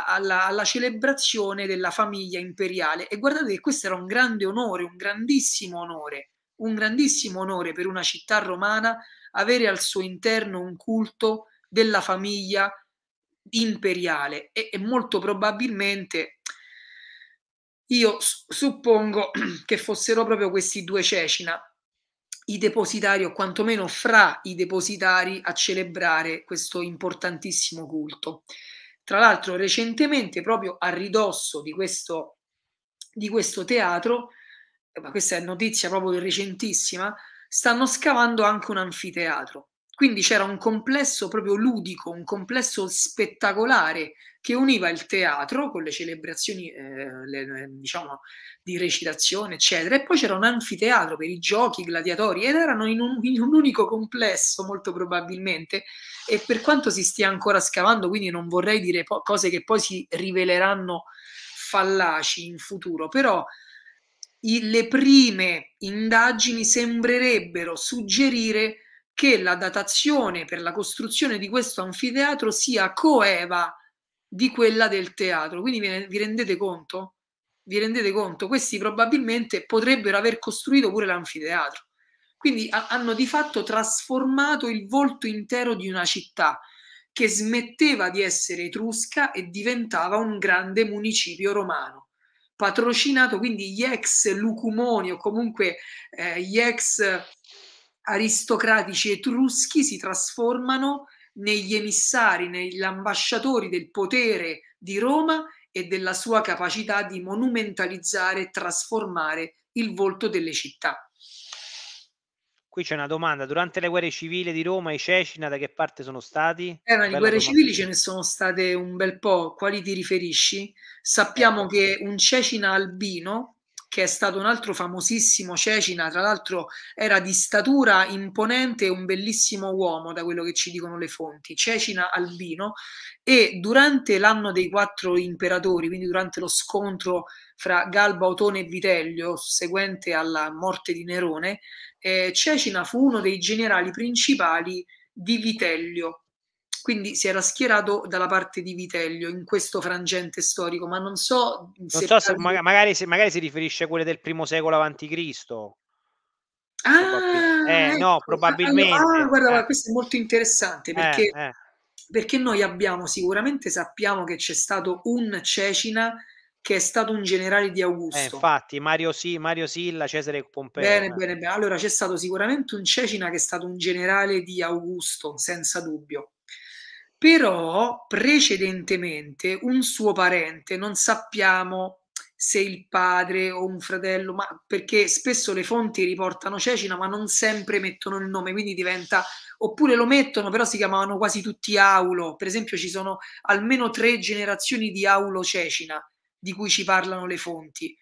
alla, alla, celebrazione della famiglia imperiale. E guardate che questo era un grande onore, un grandissimo onore, un grandissimo onore per una città romana avere al suo interno un culto della famiglia imperiale e, e molto probabilmente io suppongo che fossero proprio questi due cecina i depositari o quantomeno fra i depositari a celebrare questo importantissimo culto. Tra l'altro recentemente proprio a ridosso di questo, di questo teatro, eh, ma questa è notizia proprio recentissima, stanno scavando anche un anfiteatro. Quindi c'era un complesso proprio ludico, un complesso spettacolare che univa il teatro con le celebrazioni eh, le, diciamo, di recitazione, eccetera, e poi c'era un anfiteatro per i giochi, i gladiatori, ed erano in un, in un unico complesso molto probabilmente, e per quanto si stia ancora scavando, quindi non vorrei dire po- cose che poi si riveleranno fallaci in futuro, però i, le prime indagini sembrerebbero suggerire che la datazione per la costruzione di questo anfiteatro sia coeva di quella del teatro. Quindi vi rendete conto? Vi rendete conto? Questi probabilmente potrebbero aver costruito pure l'anfiteatro. Quindi a- hanno di fatto trasformato il volto intero di una città che smetteva di essere etrusca e diventava un grande municipio romano patrocinato quindi gli ex lucumoni o comunque eh, gli ex aristocratici etruschi si trasformano negli emissari, negli ambasciatori del potere di Roma e della sua capacità di monumentalizzare e trasformare il volto delle città. Qui c'è una domanda, durante le guerre civili di Roma i Cecina da che parte sono stati? Eh, ma di guerre civili ce ne sono state un bel po', quali ti riferisci? Sappiamo ecco. che un Cecina albino che è stato un altro famosissimo Cecina, tra l'altro era di statura imponente e un bellissimo uomo, da quello che ci dicono le fonti, Cecina Albino, e durante l'anno dei quattro imperatori, quindi durante lo scontro fra Galba, Otone e Vitellio, seguente alla morte di Nerone, eh, Cecina fu uno dei generali principali di Vitellio, quindi si era schierato dalla parte di Vitellio in questo frangente storico, ma non so, non so se, magari, magari, se, magari, si riferisce a quelle del primo secolo avanti Cristo. Ah, eh, ecco. no, ah, probabilmente. ah, eh. guarda, eh. questo è molto interessante eh, perché, eh, perché noi abbiamo sicuramente sappiamo che c'è stato un Cecina che è stato un generale di eh, Augusto. Eh, infatti, Mario, sì, Mario Silla, Cesare Pompeo. Bene, bene, bene. Allora c'è stato sicuramente un Cecina che è stato un generale di Augusto, senza dubbio però precedentemente un suo parente, non sappiamo se il padre o un fratello, ma perché spesso le fonti riportano Cecina, ma non sempre mettono il nome, quindi diventa oppure lo mettono, però si chiamavano quasi tutti Aulo. Per esempio, ci sono almeno tre generazioni di Aulo Cecina di cui ci parlano le fonti.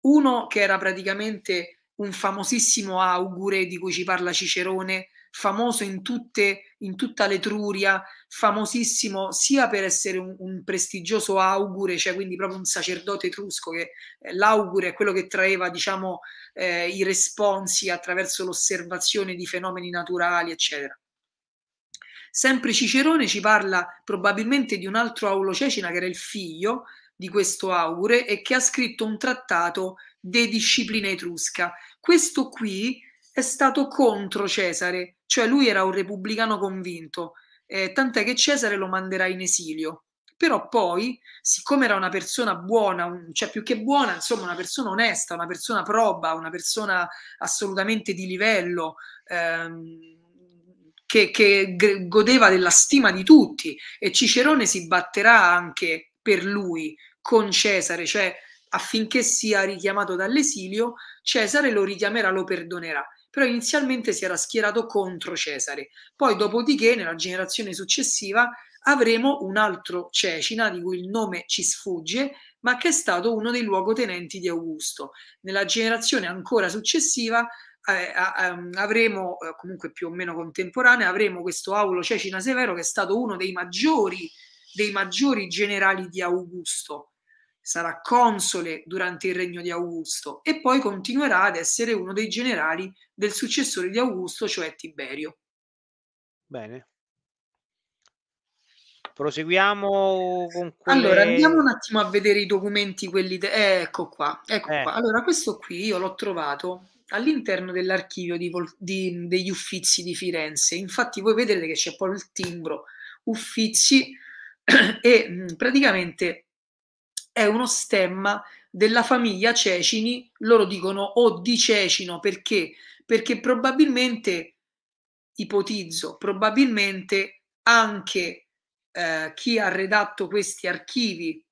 Uno che era praticamente un famosissimo augure di cui ci parla Cicerone, famoso in, tutte, in tutta l'Etruria, famosissimo sia per essere un, un, prestigioso augure, cioè quindi proprio un sacerdote etrusco, che eh, l'augure è quello che traeva diciamo, eh, i responsi attraverso l'osservazione di fenomeni naturali, eccetera. Sempre Cicerone ci parla probabilmente di un altro Aulo Cecina che era il figlio di questo augure e che ha scritto un trattato di disciplina etrusca. Questo qui è stato contro Cesare cioè lui era un repubblicano convinto, eh, tant'è che Cesare lo manderà in esilio. Però poi, siccome era una persona buona, un, cioè più che buona, insomma una persona onesta, una persona proba, una persona assolutamente di livello, ehm, che, che godeva della stima di tutti e Cicerone si batterà anche per lui con Cesare, cioè affinché sia richiamato dall'esilio, Cesare lo richiamerà, lo perdonerà però inizialmente si era schierato contro Cesare. Poi, dopodiché, nella generazione successiva, avremo un altro Cecina, di cui il nome ci sfugge, ma che è stato uno dei luogotenenti di Augusto. Nella generazione ancora successiva eh, eh, avremo, eh, comunque più o meno contemporanea, avremo questo Aulo Cecina Severo che è stato uno dei maggiori, dei maggiori generali di Augusto. Sarà console durante il regno di Augusto e poi continuerà ad essere uno dei generali del successore di Augusto, cioè Tiberio. Bene. Proseguiamo con quelle... Allora, andiamo un attimo a vedere i documenti, quelli... De... Eh, ecco qua, ecco eh. qua. Allora, questo qui io l'ho trovato all'interno dell'archivio di Vol... di... degli Uffizi di Firenze. Infatti voi vedete che c'è poi il timbro Uffizi e mm, praticamente è uno stemma della famiglia Cecini, loro dicono o di Cecino perché perché probabilmente, ipotizzo, probabilmente anche eh, chi ha redatto questi archivi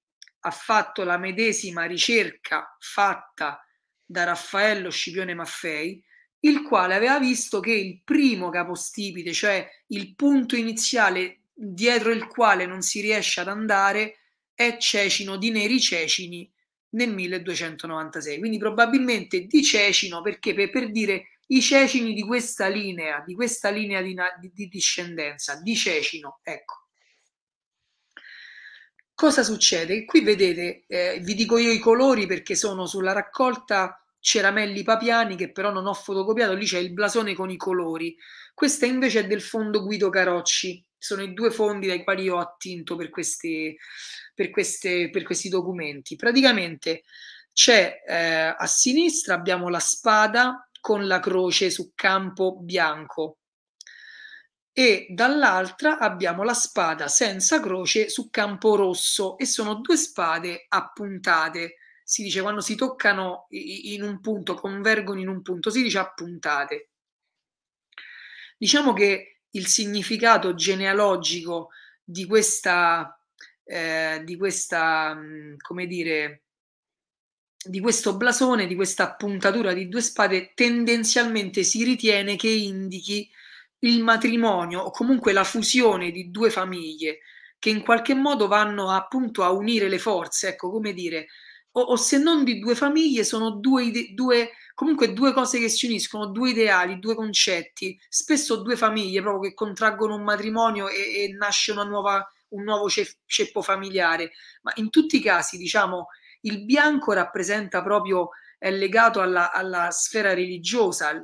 ha fatto la medesima ricerca fatta da Raffaello Scipione Maffei, il quale aveva visto che il primo capostipite, cioè il punto iniziale dietro il quale non si riesce ad andare, è Cecino di Neri Cecini nel 1296. Quindi probabilmente di Cecino, perché per, per dire i cecini di questa linea, di questa linea di, di, di discendenza, di cecino, ecco. Cosa succede? Qui vedete, eh, vi dico io i colori perché sono sulla raccolta Ceramelli Papiani che però non ho fotocopiato, lì c'è il blasone con i colori. Questa invece è del fondo Guido Carocci, sono i due fondi dai quali io ho attinto per, queste, per, queste, per questi documenti. Praticamente c'è eh, a sinistra abbiamo la spada con la croce su campo bianco e dall'altra abbiamo la spada senza croce su campo rosso e sono due spade appuntate. Si dice quando si toccano in un punto, convergono in un punto, si dice appuntate. Diciamo che il significato genealogico di questa, eh, di questa mm, come dire, di questo blasone, di questa puntatura di due spade, tendenzialmente si ritiene che indichi il matrimonio o comunque la fusione di due famiglie che in qualche modo vanno appunto a unire le forze, ecco come dire, o, o se non di due famiglie, sono due, ide- due, comunque due cose che si uniscono, due ideali, due concetti, spesso due famiglie proprio che contraggono un matrimonio e, e nasce una nuova, un nuovo cef- ceppo familiare, ma in tutti i casi diciamo il bianco rappresenta proprio, è legato alla, alla sfera religiosa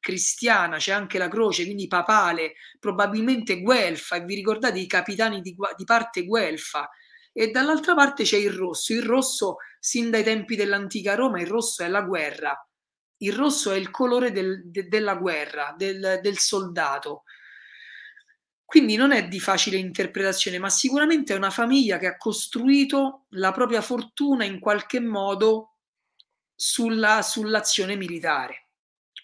cristiana, c'è anche la croce, quindi papale, probabilmente guelfa, e vi ricordate i capitani di, di parte guelfa, e dall'altra parte c'è il rosso, il rosso sin dai tempi dell'antica Roma, il rosso è la guerra, il rosso è il colore del, de, della guerra, del, del soldato, quindi non è di facile interpretazione, ma sicuramente è una famiglia che ha costruito la propria fortuna in qualche modo sulla, sull'azione militare,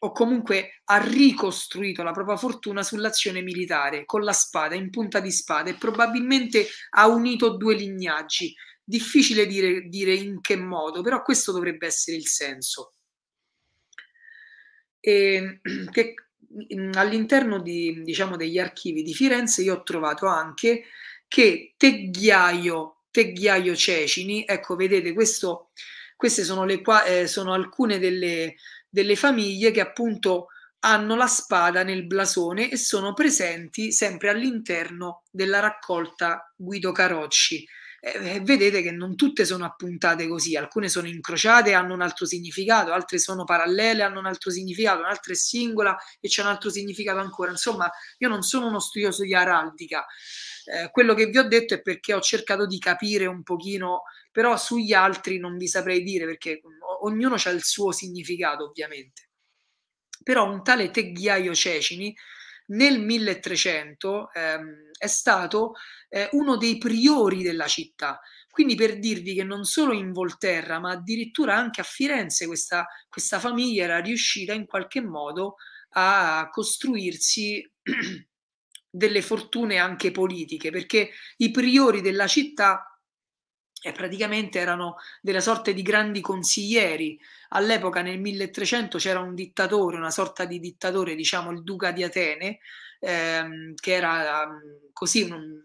o comunque ha ricostruito la propria fortuna sull'azione militare, con la spada, in punta di spada, e probabilmente ha unito due lignaggi. Difficile dire, dire in che modo, però questo dovrebbe essere il senso. E, ehm, che, Mm, all'interno di, diciamo, degli archivi di Firenze io ho trovato anche che Teghiaio, Teghiaio Cecini, ecco vedete questo, queste sono, le, eh, sono alcune delle, delle famiglie che appunto hanno la spada nel blasone e sono presenti sempre all'interno della raccolta Guido Carocci. Eh, eh, vedete che non tutte sono appuntate così, alcune sono incrociate, e hanno un altro significato, altre sono parallele, hanno un altro significato, un'altra è singola e c'è un altro significato ancora. Insomma, io non sono uno studioso di araldica, eh, quello che vi ho detto è perché ho cercato di capire un pochino, però sugli altri non vi saprei dire perché mm, ognuno ha il suo significato ovviamente. Però un tale Teghiaio Cecini nel 1300 ehm, è stato eh, uno dei priori della città. Quindi per dirvi che non solo in Volterra, ma addirittura anche a Firenze questa, questa famiglia era riuscita in qualche modo a costruirsi delle fortune anche politiche, perché i priori della città eh, praticamente erano della sorte di grandi consiglieri All'epoca nel 1300 c'era un dittatore, una sorta di dittatore, diciamo il duca di Atene, ehm, che era ehm, così un,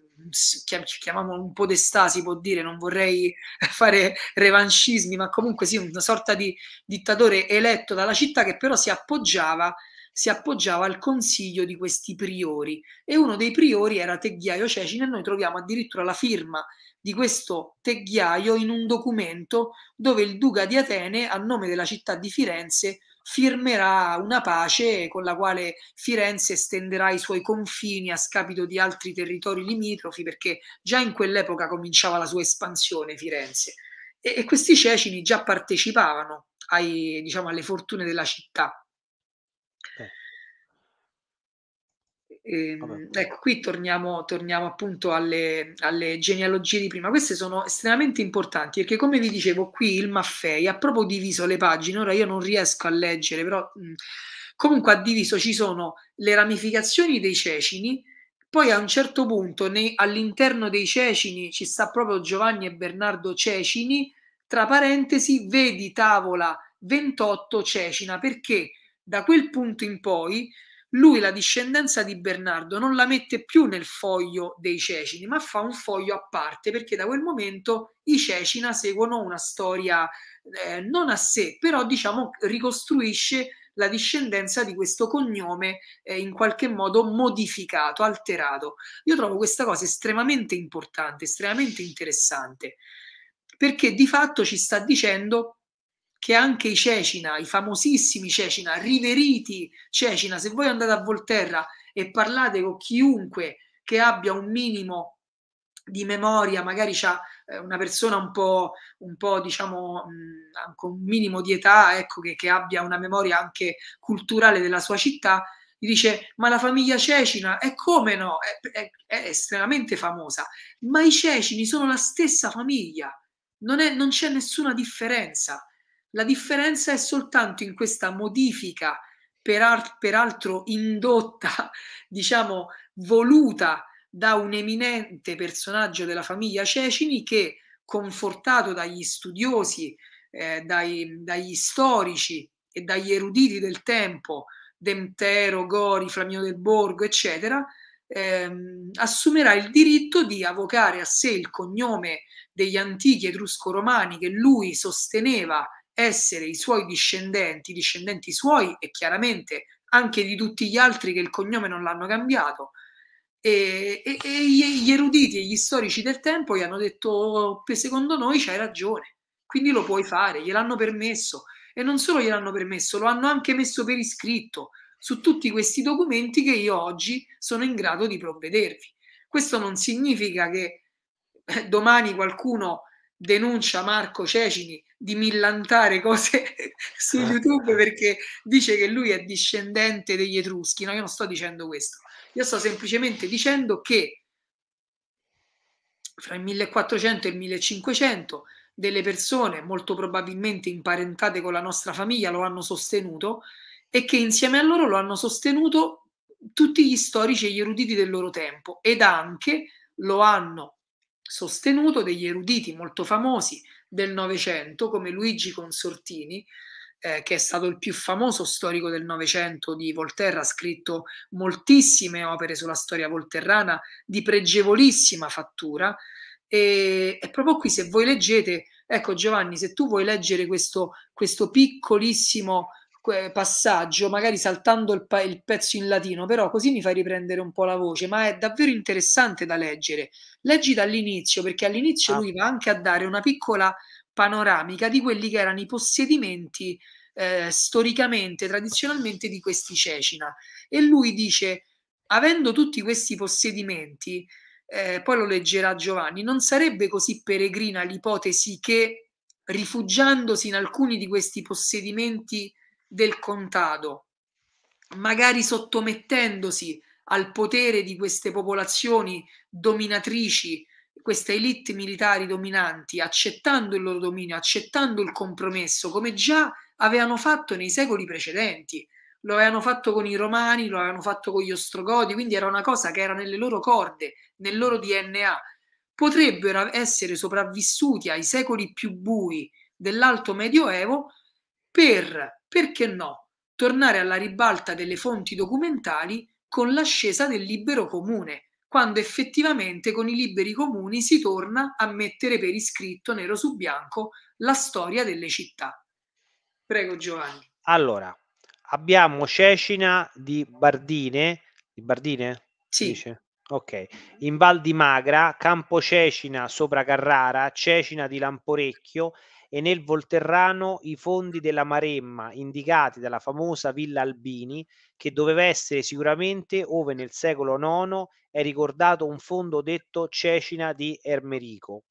chiamiamolo un podestà si può dire, non vorrei fare revanchismi, ma comunque sì, una sorta di dittatore eletto dalla città che però si appoggiava, si appoggiava al consiglio di questi priori e uno dei priori era Teghiaio Cecina e noi troviamo addirittura la firma di questo teghiaio in un documento dove il duca di Atene, a nome della città di Firenze, firmerà una pace con la quale Firenze estenderà i suoi confini a scapito di altri territori limitrofi, perché già in quell'epoca cominciava la sua espansione Firenze. E, e questi cecini già partecipavano ai, diciamo, alle fortune della città. Eh. Ehm, ecco, qui torniamo, torniamo appunto alle, alle, genealogie di prima. Queste sono estremamente importanti perché, come vi dicevo, qui il Maffei ha proprio diviso le pagine. Ora io non riesco a leggere, però mh, comunque ha diviso, ci sono le ramificazioni dei cecini, poi a un certo punto nei, all'interno dei cecini ci sta proprio Giovanni e Bernardo Cecini, tra parentesi, vedi tavola 28 Cecina, perché da quel punto in poi lui la discendenza di Bernardo non la mette più nel foglio dei Cecini, ma fa un foglio a parte perché da quel momento i Cecina seguono una storia eh, non a sé, però diciamo ricostruisce la discendenza di questo cognome eh, in qualche modo modificato, alterato. Io trovo questa cosa estremamente importante, estremamente interessante, perché di fatto ci sta dicendo che anche i Cecina, i famosissimi Cecina, riveriti Cecina, se voi andate a Volterra e parlate con chiunque che abbia un minimo di memoria, magari c'ha eh, una persona un po', un po' diciamo, con un minimo di età, ecco, che, che abbia una memoria anche culturale della sua città, gli dice ma la famiglia Cecina è come no, è, è, è, estremamente famosa, ma i Cecini sono la stessa famiglia, non, è, non c'è nessuna differenza. La differenza è soltanto in questa modifica, peral- peraltro indotta, diciamo voluta da un eminente personaggio della famiglia Cecini che, confortato dagli studiosi, eh, dai, dagli storici e dagli eruditi del tempo, Demtero, Gori, Flamino del Borgo, eccetera, ehm, assumerà il diritto di avvocare a sé il cognome degli antichi etrusco-romani che lui sosteneva essere i suoi discendenti, discendenti suoi e chiaramente anche di tutti gli altri che il cognome non l'hanno cambiato. E, e, e gli eruditi e gli storici del tempo gli hanno detto, secondo noi c'hai ragione, quindi lo puoi fare, gliel'hanno permesso e non solo gliel'hanno permesso, lo hanno anche messo per iscritto su tutti questi documenti che io oggi sono in grado di provvedervi. Questo non significa che eh, domani qualcuno denuncia Marco Cecini di millantare cose su eh. YouTube perché dice che lui è discendente degli Etruschi. No, io non sto dicendo questo, io sto semplicemente dicendo che fra il 1400 e il 1500 delle persone molto probabilmente imparentate con la nostra famiglia lo hanno sostenuto e che insieme a loro lo hanno sostenuto tutti gli storici e gli eruditi del loro tempo ed anche lo hanno sostenuto degli eruditi molto famosi del Novecento, come Luigi Consortini, eh, che è stato il più famoso storico del Novecento di Volterra, ha scritto moltissime opere sulla storia volterrana di pregevolissima fattura. E, e proprio qui, se voi leggete, ecco Giovanni, se tu vuoi leggere questo, questo piccolissimo passaggio, magari saltando il, pa- il, pezzo in latino, però così mi fai riprendere un po' la voce, ma è davvero interessante da leggere. Leggi dall'inizio, perché all'inizio ah. lui va anche a dare una piccola panoramica di quelli che erano i possedimenti eh, storicamente, tradizionalmente di questi Cecina. E lui dice, avendo tutti questi possedimenti, eh, poi lo leggerà Giovanni, non sarebbe così peregrina l'ipotesi che rifugiandosi in alcuni di questi possedimenti del contado, magari sottomettendosi al potere di queste popolazioni dominatrici, queste elite militari dominanti, accettando il loro dominio, accettando il compromesso, come già avevano fatto nei secoli precedenti. Lo avevano fatto con i romani, lo avevano fatto con gli ostrogodi, quindi era una cosa che era nelle loro corde, nel loro DNA. Potrebbero essere sopravvissuti ai secoli più bui dell'Alto Medioevo per, perché no, tornare alla ribalta delle fonti documentali con l'ascesa del libero comune, quando effettivamente con i liberi comuni si torna a mettere per iscritto nero su bianco la storia delle città. Prego Giovanni. Allora, abbiamo Cecina di Bardine, di Bardine? Sì. Dice? Ok, in Val di Magra, Campo Cecina sopra Carrara, Cecina di Lamporecchio e nel Volterrano i fondi della Maremma indicati dalla famosa Villa Albini, che doveva essere sicuramente, ove nel secolo IX è ricordato un fondo detto Cecina di Ermerico,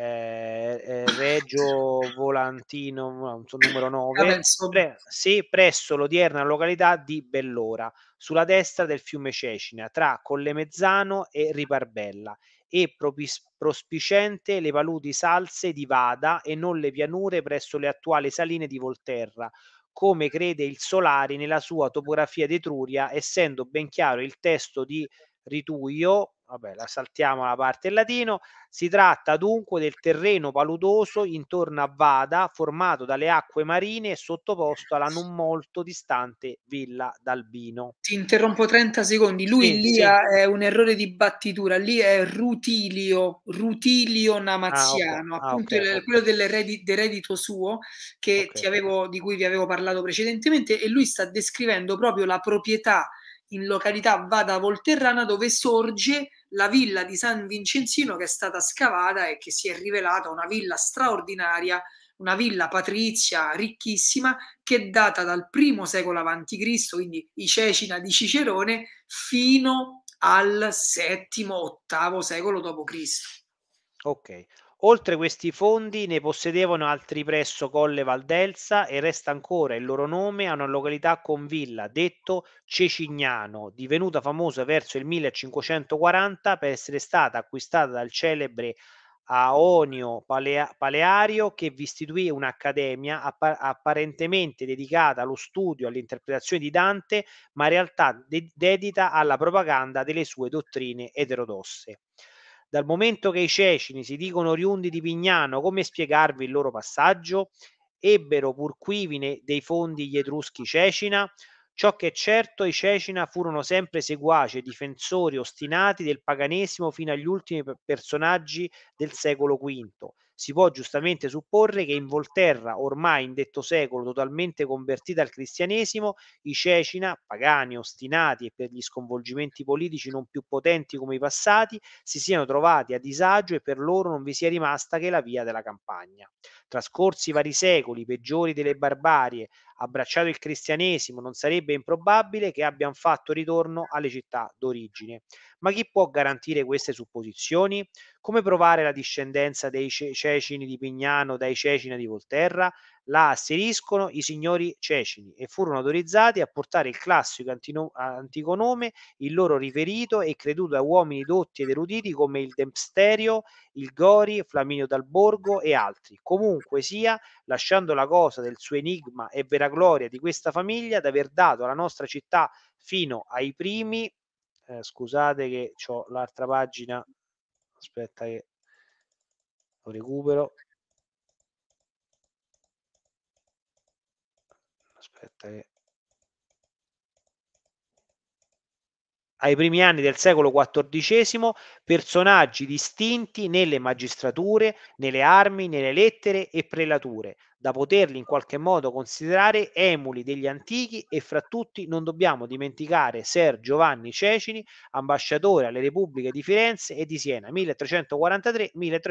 eh, eh, Reggio Volantino, non so, numero 9, pre- sì, presso l'odierna località di Bellora, sulla destra del fiume Cecina, tra Collemezzano e Riparbella, e propis- prospicente le paludi salse di Vada e non le pianure presso le attuali saline di Volterra, come crede il Solari nella sua topografia d'Etruria, essendo ben chiaro il testo di Rituio, vabbè, la saltiamo la parte in latino. Si tratta dunque del terreno paludoso intorno a Vada, formato dalle acque marine e sottoposto alla non molto distante Villa d'Albino. Ti interrompo 30 secondi. Lui sì, lì sì. è un errore di battitura, lì è Rutilio, Rutilio Namaziano, ah, okay. Ah, appunto ah, okay, okay. quello del reddito suo avevo, di cui vi avevo parlato precedentemente e lui sta descrivendo proprio la proprietà in località Vada Volterrana dove sorge la villa di San Vincenzino che è stata scavata e che si è rivelata una villa straordinaria, una villa patrizia ricchissima che è data dal primo secolo a.C., quindi i Cecina di Cicerone, fino al VII-VIII secolo d.C. Ok, Oltre questi fondi ne possedevano altri presso Colle Valdelsa e resta ancora il loro nome a una località con villa, detto Cecignano, divenuta famosa verso il 1540 per essere stata acquistata dal celebre Aonio Palea- Paleario che vi istituì un'accademia app- apparentemente dedicata allo studio e all'interpretazione di Dante, ma in realtà de- dedita alla propaganda delle sue dottrine eterodosse. Dal momento che i cecini si dicono oriundi di Pignano, come spiegarvi il loro passaggio? Ebbero pur quivine dei fondi gli etruschi cecina? Ciò che è certo, i Cecina furono sempre seguaci e difensori ostinati del paganesimo fino agli ultimi personaggi del secolo V si può giustamente supporre che in Volterra, ormai in detto secolo totalmente convertita al cristianesimo, i Cecina, pagani, ostinati e per gli sconvolgimenti politici non più potenti come i passati, si siano trovati a disagio e per loro non vi sia rimasta che la via della campagna. Trascorsi vari secoli, peggiori delle barbarie, abbracciato il cristianesimo, non sarebbe improbabile che abbiano fatto ritorno alle città d'origine. Ma chi può garantire queste supposizioni? Come provare la discendenza dei Cecini di Pignano dai Cecini di Volterra? La asseriscono i signori Cecini e furono autorizzati a portare il classico antico nome, il loro riferito e creduto da uomini dotti ed eruditi come il Dempsterio, il Gori, Flaminio dal Borgo e altri. Comunque sia, lasciando la cosa del suo enigma e vera gloria di questa famiglia, d'aver dato alla nostra città fino ai primi eh, scusate che ho l'altra pagina aspetta che lo recupero aspetta che ai primi anni del secolo XIV, personaggi distinti nelle magistrature, nelle armi, nelle lettere e prelature, da poterli in qualche modo considerare emuli degli antichi e fra tutti non dobbiamo dimenticare Ser Giovanni Cecini, ambasciatore alle Repubbliche di Firenze e di Siena 1343-1346.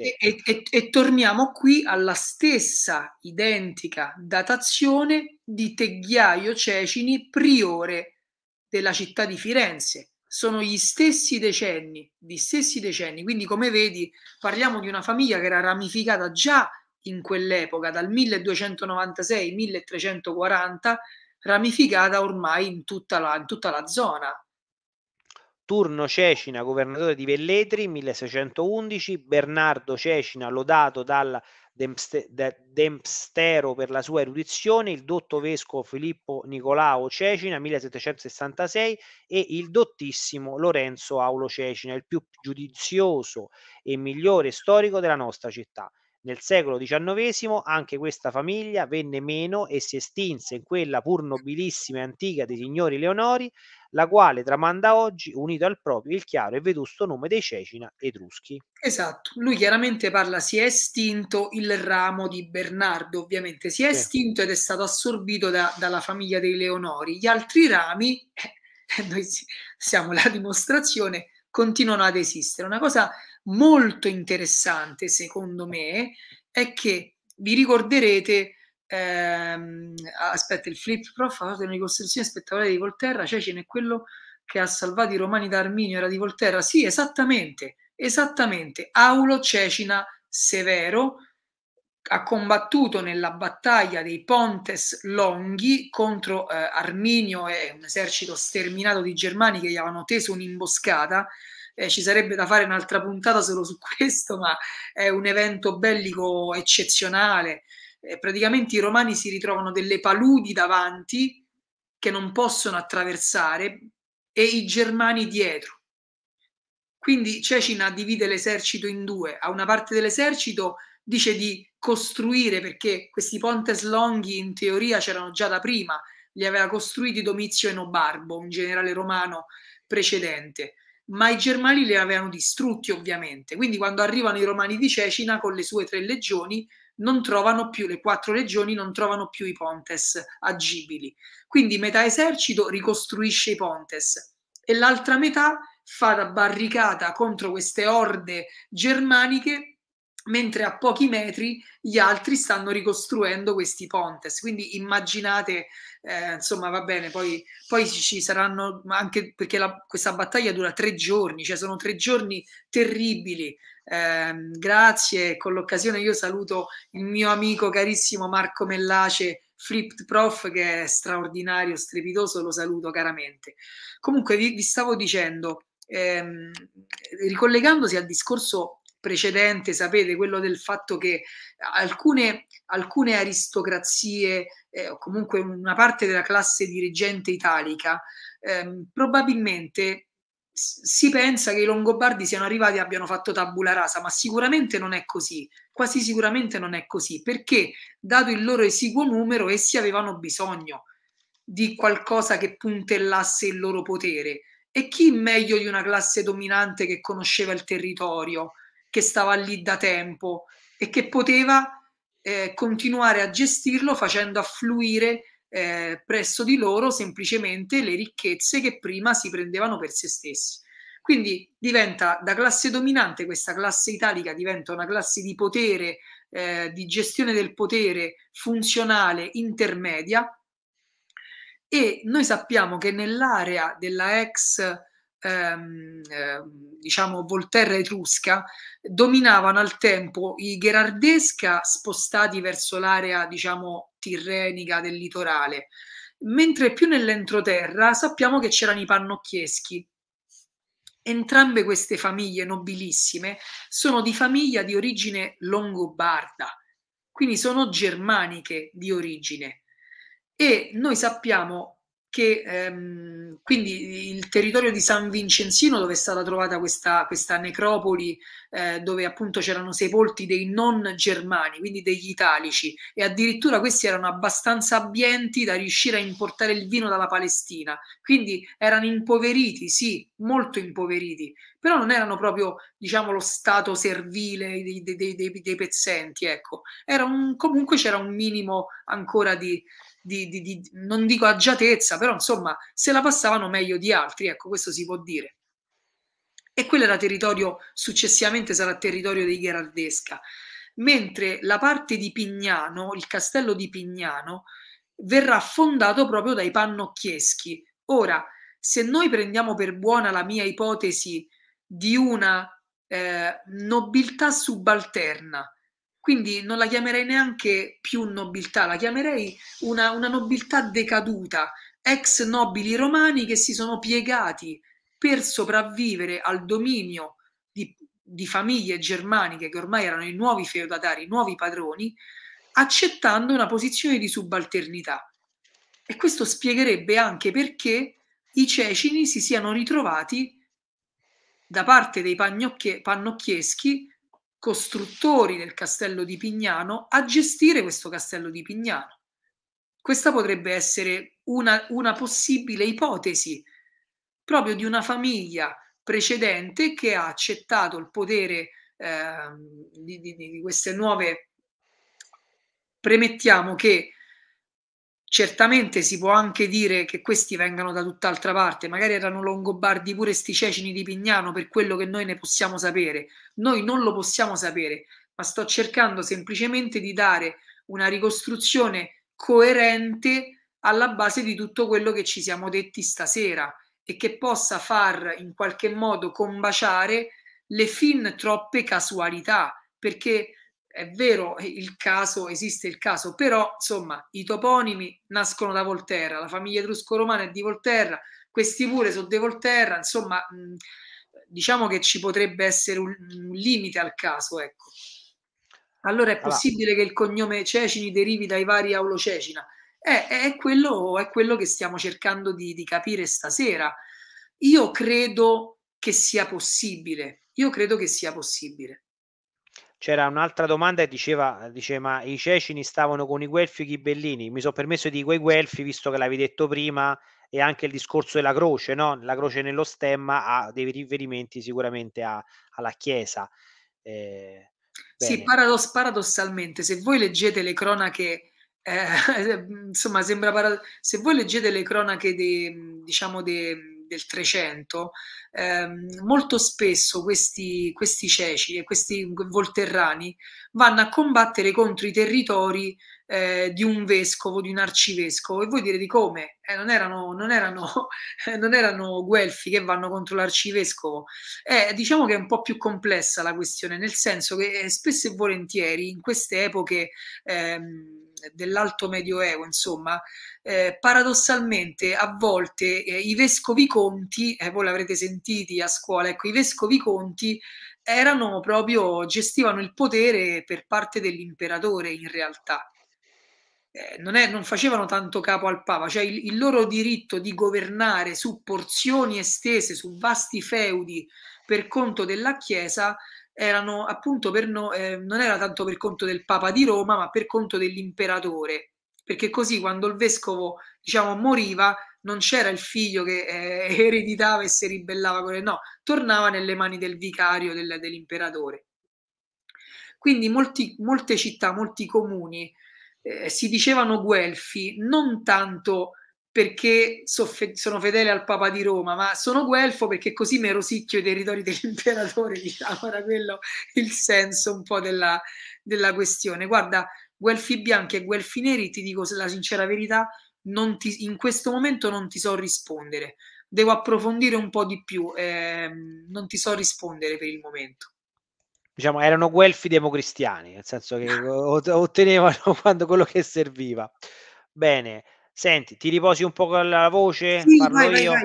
E, e, e torniamo qui alla stessa identica datazione di Teghiaio Cecini, priore della città di Firenze. Sono gli stessi decenni, gli stessi decenni. Quindi, come vedi, parliamo di una famiglia che era ramificata già in quell'epoca, dal 1296-1340, ramificata ormai in tutta la, in tutta la zona. Turno Cecina, governatore di Velletri, 1611, Bernardo Cecina, lodato dal Dempstero per la sua erudizione, il dotto vescovo Filippo Nicolao Cecina, 1766, e il dottissimo Lorenzo Aulo Cecina, il più giudizioso e migliore storico della nostra città. Nel secolo XIX anche questa famiglia venne meno e si estinse in quella pur nobilissima e antica dei signori Leonori, la quale tramanda oggi, unito al proprio, il chiaro e vetusto nome dei Cecina Etruschi. Esatto, lui chiaramente parla si è estinto il ramo di Bernardo, ovviamente si è estinto ed è stato assorbito da, dalla famiglia dei Leonori. Gli altri rami, eh, noi siamo la dimostrazione, continuano ad esistere. Una cosa molto interessante, secondo me, è che vi ricorderete, ehm, aspetta, il flip prof ha una ricostruzione spettacolare di Volterra, Cecina è quello che ha salvato i romani da Arminio, era di Volterra? Sì, esattamente, esattamente. Aulo Cecina Severo ha combattuto nella battaglia dei Pontes Longhi contro eh, Arminio e un esercito sterminato di germani che gli avevano teso un'imboscata eh, ci sarebbe da fare un'altra puntata solo su questo, ma è un evento bellico eccezionale. Eh, praticamente i romani si ritrovano delle paludi davanti che non possono attraversare e i germani dietro. Quindi Cecina divide l'esercito in due, a una parte dell'esercito dice di costruire perché questi pontes longhi in teoria c'erano già da prima, li aveva costruiti Domizio Enobarbo, un generale romano precedente ma i germani li avevano distrutti ovviamente. Quindi quando arrivano i romani di Cecina con le sue tre legioni, non trovano più le quattro legioni, non trovano più i pontes agibili. Quindi metà esercito ricostruisce i pontes e l'altra metà fa da barricata contro queste orde germaniche mentre a pochi metri gli altri stanno ricostruendo questi pontes. Quindi immaginate, eh, insomma, va bene, poi, poi, ci saranno anche perché la, questa battaglia dura tre giorni, cioè sono tre giorni terribili. Eh, grazie, con l'occasione io saluto il mio amico carissimo Marco Mellace. Flipped Prof che è straordinario, strepitoso, lo saluto caramente. Comunque vi, vi stavo dicendo, ehm, ricollegandosi al discorso precedente, sapete, quello del fatto che alcune, alcune aristocrazie eh, o comunque una parte della classe dirigente italica eh, probabilmente si pensa che i Longobardi siano arrivati e abbiano fatto tabula rasa, ma sicuramente non è così, quasi sicuramente non è così, perché dato il loro esiguo numero, essi avevano bisogno di qualcosa che puntellasse il loro potere. E chi meglio di una classe dominante che conosceva il territorio, che stava lì da tempo e che poteva eh, continuare a gestirlo facendo affluire eh, presso di loro semplicemente le ricchezze che prima si prendevano per se stessi. Quindi diventa da classe dominante questa classe italica, diventa una classe di potere, eh, di gestione del potere funzionale intermedia e noi sappiamo che nell'area della ex ehm, eh, diciamo Volterra etrusca, dominavano al tempo i Gherardesca spostati verso l'area diciamo tirrenica del litorale, mentre più nell'entroterra sappiamo che c'erano i Pannocchieschi. Entrambe queste famiglie nobilissime sono di famiglia di origine longobarda, quindi sono germaniche di origine. E noi sappiamo che ehm, quindi il territorio di San Vincenzino dove è stata trovata questa, questa necropoli eh, dove appunto c'erano sepolti dei non germani, quindi degli italici e addirittura questi erano abbastanza abbienti da riuscire a importare il vino dalla Palestina, quindi erano impoveriti, sì, molto impoveriti, però non erano proprio diciamo lo stato servile dei, dei, dei, dei pezzenti, ecco, era un, comunque c'era un minimo ancora di, di, di, di, non dico agiatezza, però insomma se la passavano meglio di altri, ecco questo si può dire. E quello era territorio, successivamente sarà territorio dei Gherardesca, mentre la parte di Pignano, il castello di Pignano, verrà fondato proprio dai pannocchieschi. Ora, se noi prendiamo per buona la mia ipotesi di una eh, nobiltà subalterna, quindi non la chiamerei neanche più nobiltà, la chiamerei una, una nobiltà decaduta, ex nobili romani che si sono piegati per sopravvivere al dominio di, di famiglie germaniche che ormai erano i nuovi feudatari, i nuovi padroni, accettando una posizione di subalternità. E questo spiegherebbe anche perché i cecini si siano ritrovati da parte dei pannocchieschi costruttori del castello di Pignano a gestire questo castello di Pignano. Questa potrebbe essere una, una possibile ipotesi proprio di una famiglia precedente che ha accettato il potere eh, di, di, di queste nuove... Premettiamo che Certamente si può anche dire che questi vengano da tutt'altra parte, magari erano longobardi pure sti cecini di Pignano per quello che noi ne possiamo sapere. Noi non lo possiamo sapere, ma sto cercando semplicemente di dare una ricostruzione coerente alla base di tutto quello che ci siamo detti stasera e che possa far in qualche modo combaciare le fin troppe casualità, perché è vero eh, il caso, esiste il caso, però insomma i toponimi nascono da Volterra, la famiglia etrusco-romana è di Volterra, questi pure sono di Volterra, insomma mm, diciamo che ci potrebbe essere un, limite al caso, ecco. Allora è possibile allora. che il cognome Cecini derivi dai vari Aulocecina? È, è, quello, è quello che stiamo cercando di, di capire stasera. Io credo che sia possibile, io credo che sia possibile c'era un'altra domanda che diceva, dice, ma i cecini stavano con i guelfi e i ghibellini? Mi sono permesso di dire quei guelfi, visto che l'avevi detto prima, e anche il discorso della croce, no? la croce nello stemma ha dei riferimenti sicuramente a, alla Chiesa. Eh, sì, paradoss- paradossalmente, se voi leggete le cronache, eh, insomma, sembra paradossale, se voi leggete le cronache di, diciamo, di, del 300, ehm, molto spesso questi, questi ceci e questi volterrani vanno a combattere contro i territori eh, di un vescovo, di un arcivescovo. E voi direte come? Eh, non, erano, non, erano, non erano guelfi che vanno contro l'arcivescovo. Eh, diciamo che è un po' più complessa la questione, nel senso che eh, spesso e volentieri in queste epoche... Ehm, dell'alto medioevo, insomma, eh, paradossalmente a volte eh, i vescovi conti, eh, voi l'avrete sentiti a scuola, ecco, i vescovi conti erano proprio, gestivano il potere per parte dell'imperatore in realtà. Eh, non, è, non, facevano tanto capo al Papa, cioè il, il loro diritto di governare su porzioni estese, su vasti feudi per conto della Chiesa erano appunto per no, eh, non era tanto per conto del Papa di Roma, ma per conto dell'imperatore, perché così quando il vescovo diciamo moriva non c'era il figlio che eh, ereditava e si ribellava con le no, tornava nelle mani del vicario del, dell'imperatore. Quindi molti, molte città, molti comuni eh, si dicevano guelfi non tanto perché soff- sono fedele al Papa di Roma, ma sono guelfo perché così mi rosicchio i territori dell'imperatore, diciamo, era quello il senso un po' della, della questione. Guarda, guelfi bianchi e guelfi neri, ti dico la sincera verità, non ti, in questo momento non ti so rispondere. Devo approfondire un po' di più, eh, non ti so rispondere per il momento. Diciamo, erano guelfi democristiani, nel senso che ottenevano quando quello che serviva. Bene, Senti, ti riposi un po' con la voce? Sì, Parlo vai, io. Vai,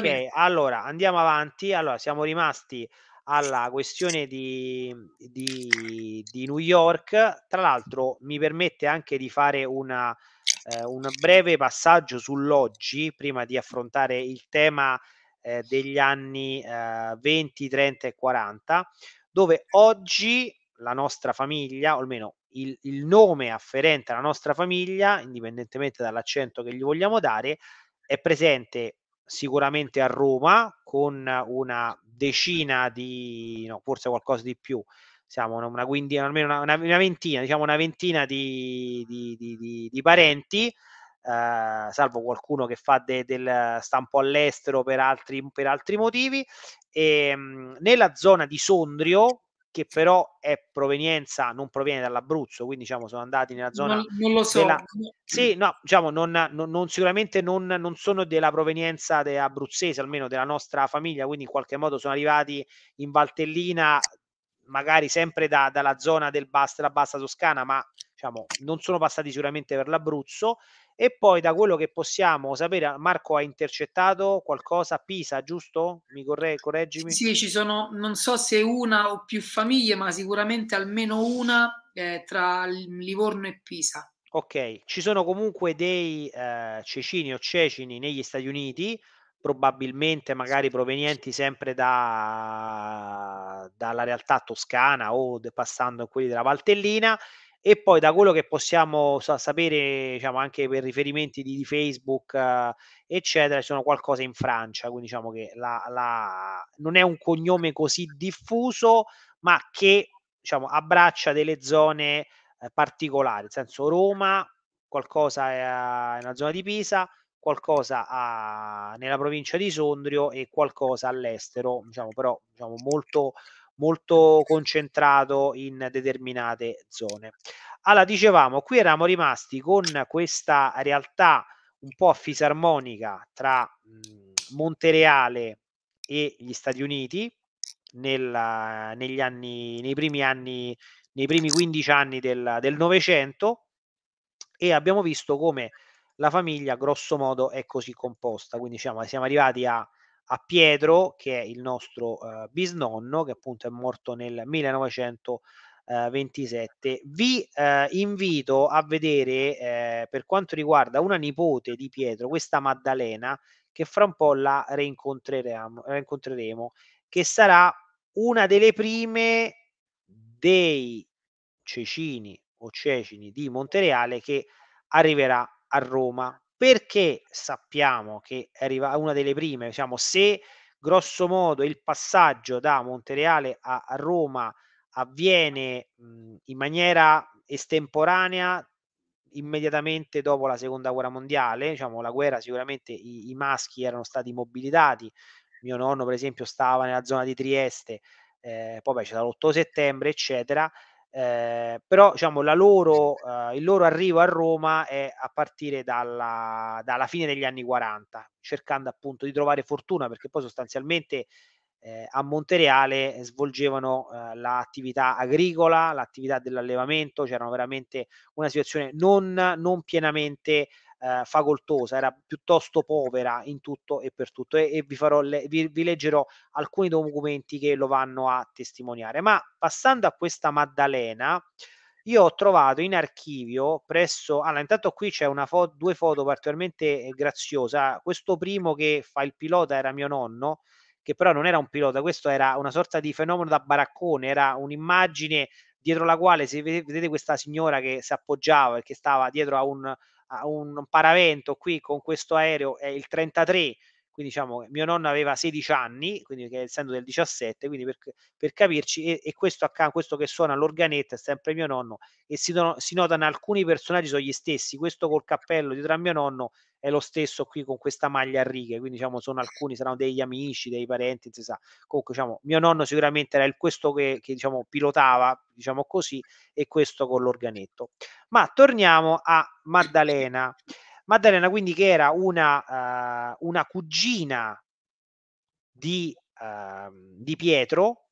vai, ok, allora andiamo avanti. Allora, siamo rimasti alla questione di, di, di New York. Tra l'altro, mi permette anche di fare una, eh, un breve passaggio sull'oggi prima di affrontare il tema eh, degli anni eh, 20, 30 e 40, dove oggi la nostra famiglia, o almeno il, il nome afferente alla nostra famiglia, indipendentemente dall'accento che gli vogliamo dare, è presente sicuramente a Roma con una decina di, no, forse qualcosa di più, siamo una, una quindina, almeno una, una, una, ventina, diciamo una ventina di, di, di, di parenti, eh, salvo qualcuno che fa de, del stampo all'estero per altri, per altri motivi. E, ehm, mh, nella zona di Sondrio, che però è provenienza, non proviene dall'Abruzzo, quindi diciamo sono andati nella zona... Non, non lo so. Della... Sì, no, diciamo, non, non sicuramente non, sono della provenienza de abruzzese, almeno della nostra famiglia, quindi in qualche modo sono arrivati in Valtellina, magari sempre da, dalla zona del bas, della Bassa Toscana, ma diciamo, non sono passati sicuramente per l'Abruzzo e poi da quello che possiamo sapere, Marco ha intercettato qualcosa a Pisa, giusto? Mi corre- correggimi? Sì, ci sono, non so se una o più famiglie, ma sicuramente almeno una eh, tra Livorno e Pisa. Ok, ci sono comunque dei eh, cecini o cecini negli Stati Uniti, probabilmente magari provenienti sempre da, dalla realtà toscana o passando a quelli della Valtellina e poi da quello che possiamo sa- sapere, diciamo anche per riferimenti di, di Facebook, eh, eccetera, ci sono qualcosa in Francia, quindi diciamo che la, la... non è un cognome così diffuso, ma che diciamo, abbraccia delle zone eh, particolari, nel senso Roma, qualcosa è, a, nella zona di Pisa, qualcosa a, nella provincia di Sondrio e qualcosa all'estero, diciamo, però diciamo, molto molto concentrato in determinate zone. Allora, dicevamo, qui eravamo rimasti con questa realtà un po' a fisarmonica tra mh, mhmm, Montereale e gli Stati Uniti nella, negli anni, nei primi anni, nei primi 15 anni del Novecento e abbiamo visto come la famiglia grosso modo è così composta, quindi diciamo siamo arrivati a a Pietro, che è il nostro uh, bisnonno, che appunto è morto nel 1927. Vi uh, invito a vedere, eh, per quanto riguarda una nipote di Pietro, questa Maddalena, che fra un po' la reincontreremo, reincontreremo che sarà una delle prime dei Cecini o Cecini di Montereale che arriverà a Roma perché sappiamo che è arrivata una delle prime, diciamo, se grosso modo il passaggio da Montereale a, Roma avviene mh, mhmm, in maniera estemporanea immediatamente dopo la seconda guerra mondiale, diciamo la guerra sicuramente i, i maschi erano stati mobilitati, mio nonno per esempio stava nella zona di Trieste, eh, poi beh, c'era l'8 settembre eccetera, eh, però diciamo, loro, eh, il loro arrivo a Roma è a partire dalla, dalla, fine degli anni 40, cercando appunto di trovare fortuna perché poi sostanzialmente eh, a Montereale eh, svolgevano eh, l'attività agricola, l'attività dell'allevamento, c'era veramente una situazione non, non pienamente eh, facoltosa, era piuttosto povera in tutto e per tutto e, e vi, farò le, vi, vi leggerò alcuni documenti che lo vanno a testimoniare. Ma passando a questa Maddalena, io ho trovato in archivio presso allora intanto qui c'è una fo- due foto particolarmente eh, graziosa questo primo che fa il pilota era mio nonno che però non era un pilota questo era una sorta di fenomeno da baraccone era un'immagine dietro la quale se vedete questa signora che si appoggiava e che stava dietro a un un paravento qui con questo aereo è il 33 quindi diciamo mio nonno aveva 16 anni, quindi che essendo del 17, quindi per, per capirci, e, e questo, accanto, questo che suona all'organetta è sempre mio nonno, e si, dono, si notano alcuni personaggi sono gli stessi, questo col cappello dietro a mio nonno è lo stesso qui con questa maglia a righe, quindi diciamo sono alcuni, saranno degli amici, dei parenti, si sa. Comunque diciamo, mio nonno sicuramente era il, questo che, che diciamo pilotava, diciamo così, e questo con l'organetto. Ma torniamo a Maddalena. Maddalena quindi che era una, uh, una cugina di, uh, di, Pietro,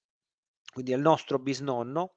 quindi il nostro bisnonno,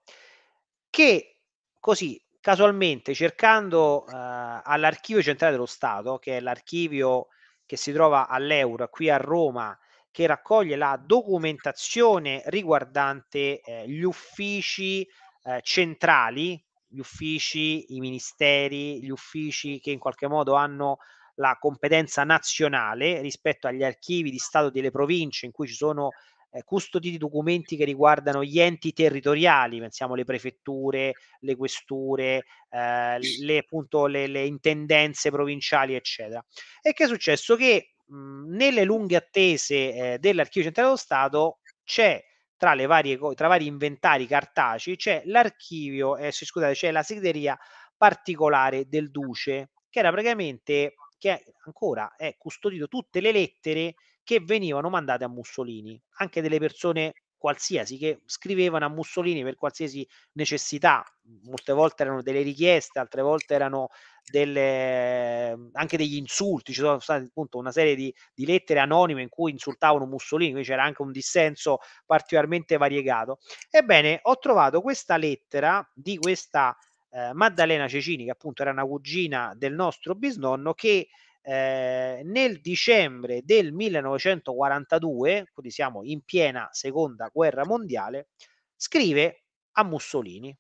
che così casualmente cercando uh, all'archivio centrale dello Stato, che è l'archivio che si trova all'Euro qui a Roma, che raccoglie la documentazione riguardante eh, gli uffici eh, centrali gli uffici, i ministeri, gli uffici che in qualche modo hanno la competenza nazionale rispetto agli archivi di Stato delle province in cui ci sono eh, custoditi documenti che riguardano gli enti territoriali, pensiamo alle prefetture, le questure, eh, le, appunto, le, le, intendenze provinciali, eccetera. E che è successo? Che mh, mm, nelle lunghe attese eh, dell'archivio centrale dello Stato c'è tra, le varie, tra vari inventari cartacei c'è l'archivio, eh, scusate, c'è la segreteria particolare del duce, che era praticamente, che è, ancora è custodito tutte le lettere che venivano mandate a Mussolini, anche delle persone qualsiasi, che scrivevano a Mussolini per qualsiasi necessità. Molte volte erano delle richieste, altre volte erano delle, anche degli insulti. Ci sono state appunto una serie di, di lettere anonime in cui insultavano Mussolini, quindi c'era anche un dissenso particolarmente variegato. Ebbene, ho trovato questa lettera di questa eh, Maddalena Cecini, che appunto era una cugina del nostro bisnonno, che Ehm, nel dicembre del 1942, quindi siamo in piena seconda guerra mondiale, scrive a Mussolini.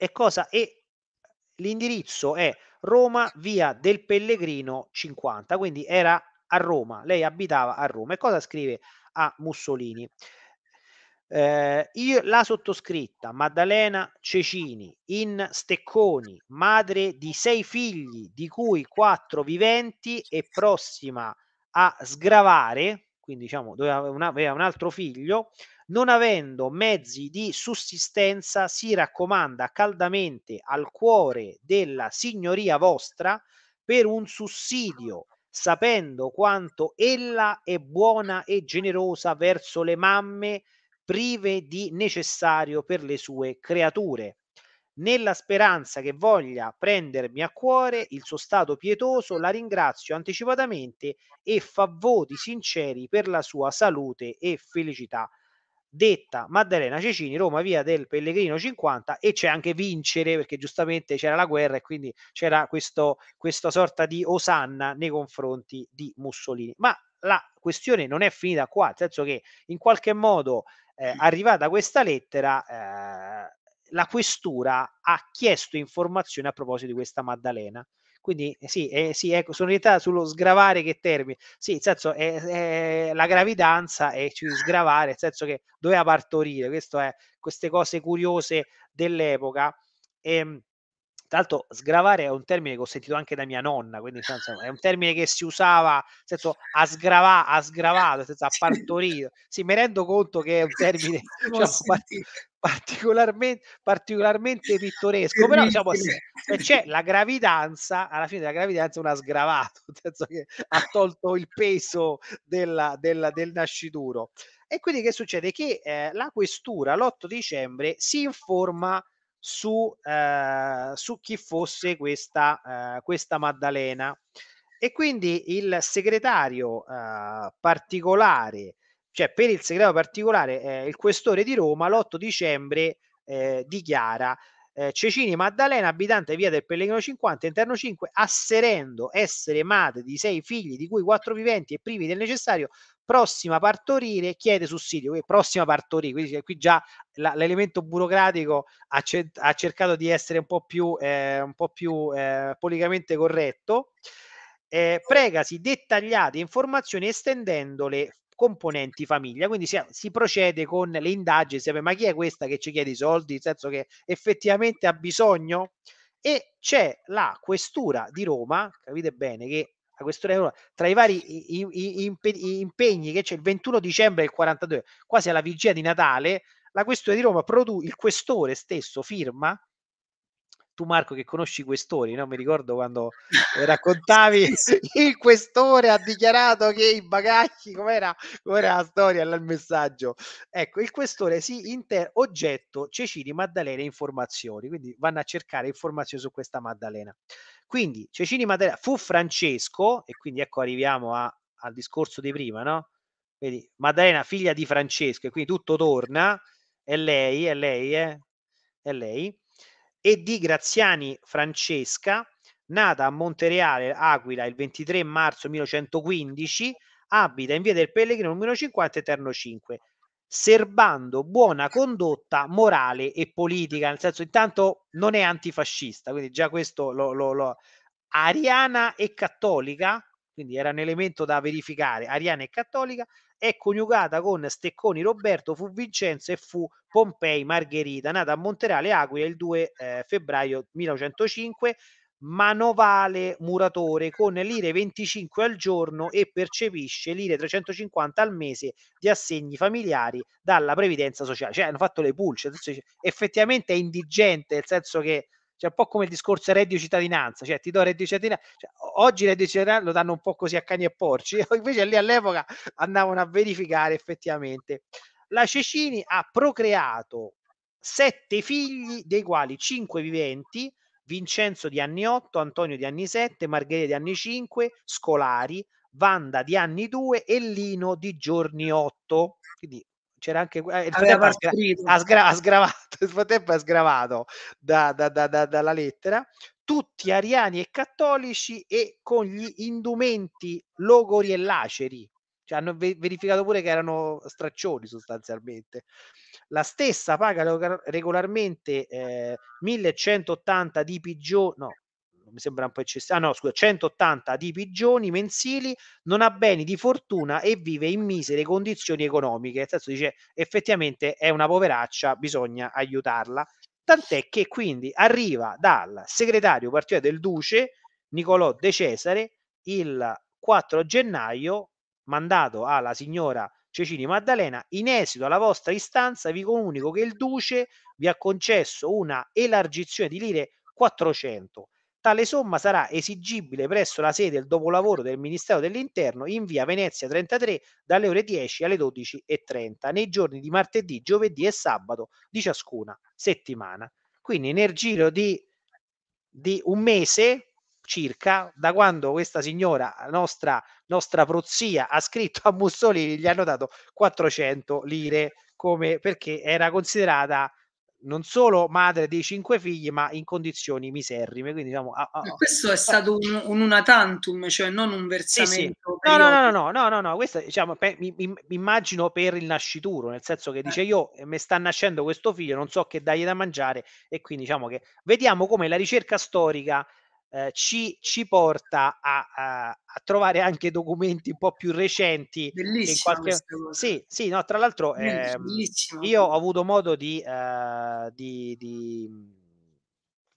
E cosa? E l'indirizzo è Roma, via del Pellegrino 50, quindi era a Roma, lei abitava a Roma. E cosa scrive a Mussolini? Eh, io, la sottoscritta Maddalena Cecini in Stecconi, madre di sei figli, di cui quattro viventi e prossima a sgravare, quindi diciamo aveva un, un altro figlio, non avendo mezzi di sussistenza, si raccomanda caldamente al cuore della signoria vostra per un sussidio sapendo quanto ella è buona e generosa verso le mamme prive di necessario per le sue creature. Nella speranza che voglia prendermi a cuore il suo stato pietoso, la ringrazio anticipatamente e fa voti sinceri per la sua salute e felicità. Detta Maddalena Cecini, Roma via del Pellegrino 50 e c'è anche vincere perché giustamente c'era la guerra e quindi c'era questo, questa sorta di osanna nei confronti di Mussolini. Ma la questione non è finita qua, nel senso che in qualche modo eh, arrivata questa lettera, eh, la questura ha chiesto informazioni a proposito di questa Maddalena. Quindi eh, sì, eh, sì ecco, sono orientata sullo sgravare che termine. Sì, nel senso è, è la gravidanza e ci sgravare, nel senso che doveva partorire. Questo è queste cose curiose dell'epoca. E, ehm, tra l'altro, sgravare è un termine che ho sentito anche da mia nonna, quindi senso, cioè, è un termine che si usava, nel senso, ha, sgrava, ha sgravato, senso, ha partorito. Sì, mi rendo conto che è un termine diciamo, part- particolarmente, particolarmente, pittoresco, però diciamo, se, se, c'è la gravidanza, alla fine della gravidanza è una sgravata nel senso che ha tolto il peso della, della, del nascituro. E quindi che succede? Che eh, la questura l'8 dicembre si informa su, eh, su chi fosse questa, eh, questa, Maddalena. E quindi il segretario eh, particolare, cioè per il segretario particolare, eh, il questore di Roma l'8 dicembre eh, dichiara eh, Cecini Maddalena, abitante via del Pellegrino 50, interno 5, asserendo essere madre di sei figli, di cui quattro viventi e privi del necessario, prossima partorire, chiede sussidio. Quindi prossima partorire, quindi qui già la, l'elemento burocratico ha, ce- ha, cercato di essere un po' più, eh, un po più eh, politicamente corretto. Eh, pregasi dettagliate informazioni estendendole componenti famiglia. Quindi si, si, procede con le indagini, si, ma chi è questa che ci chiede i soldi, nel senso che effettivamente ha bisogno? E c'è la questura di Roma, capite bene che la questura di Roma, tra i vari impegni che c'è il 21 dicembre del 42, quasi alla vigilia di Natale, la questura di Roma, produ- il questore stesso firma tu Marco che conosci i questori, no? mi ricordo quando raccontavi il questore ha dichiarato che i bagagli, com'era, com'era la storia, il messaggio. Ecco, il questore si sì, inter- oggetto Cecini Maddalena informazioni, quindi vanno a cercare informazioni su questa Maddalena. Quindi Cecini Maddalena fu Francesco, e quindi ecco arriviamo a, al discorso di prima, no? Quindi Maddalena figlia di Francesco, e quindi tutto torna, è lei, è lei, eh? è lei e di Graziani Francesca, nata a Montereale, Aquila, il 23 marzo 1115, abita in via del Pellegrino numero 50 Eterno 5, serbando buona condotta morale e politica, nel senso intanto non è antifascista, quindi già questo lo, lo, lo... ariana e cattolica, quindi era un elemento da verificare, ariana e cattolica, è coniugata con Stecconi Roberto, fu Vincenzo e fu Pompei Margherita, nata a Monterale Aquila il 2 eh, febbraio 1905, manovale muratore con lire 25 al giorno e percepisce lire 350 al mese di assegni familiari dalla previdenza sociale. Cioè hanno fatto le pulce, effettivamente è indigente, nel senso che cioè un po' come il discorso reddito cittadinanza, cioè ti do reddito cittadinanza, cioè, oggi reddito cittadinanza lo danno un po' così a cani e porci, invece lì all'epoca andavano a verificare effettivamente. La Cecini ha procreato sette figli, dei quali cinque viventi, Vincenzo di anni 8, Antonio di anni 7, Margherita di anni 5, Scolari, Vanda di anni 2 e Lino di giorni 8. Quindi c'era anche eh, ha, ha, ha, sgravato il frattempo è sgravato da, da, da, dalla lettera tutti ariani e cattolici e con gli indumenti logori e laceri cioè, hanno verificato pure che erano straccioni sostanzialmente la stessa paga regolarmente eh, 1180 di pigio no non mi sembra un po' eccessivo, ah no scusa, 180 di pigioni mensili, non ha beni di fortuna e vive in misere condizioni economiche, nel senso dice effettivamente è una poveraccia, bisogna aiutarla, tant'è che quindi arriva dal segretario particolare del Duce, Nicolò De Cesare, il 4 gennaio, mandato alla signora Cecini Maddalena, in esito alla vostra istanza vi comunico che il Duce vi ha concesso una elargizione di lire 400 Tale somma sarà esigibile presso la sede del dopolavoro del Ministero dell'Interno in via Venezia 33 dalle ore 10 alle 12.30 nei giorni di martedì, giovedì e sabato di ciascuna settimana. Quindi nel giro di, di un mese circa, da quando questa signora, nostra, nostra prozia, ha scritto a Mussolini, gli hanno dato 400 lire come, perché era considerata non solo madre dei cinque figli, ma in condizioni miserrime. Quindi, diciamo, ah, ah, questo è stato un, un una tantum, cioè non un versamento. Sì, sì. No, no, no, no, no, no, no, questo diciamo, per, mi, mi, immagino per il nascituro, nel senso che eh. dice io eh, mi sta nascendo questo figlio, non so che dargli da mangiare e quindi diciamo che vediamo come la ricerca storica eh, ci, ci, porta a, a, a, trovare anche documenti un po' più recenti. Bellissimo. Qualche... Sì, sì, no, tra l'altro eh, io ho avuto modo di, eh, di, di,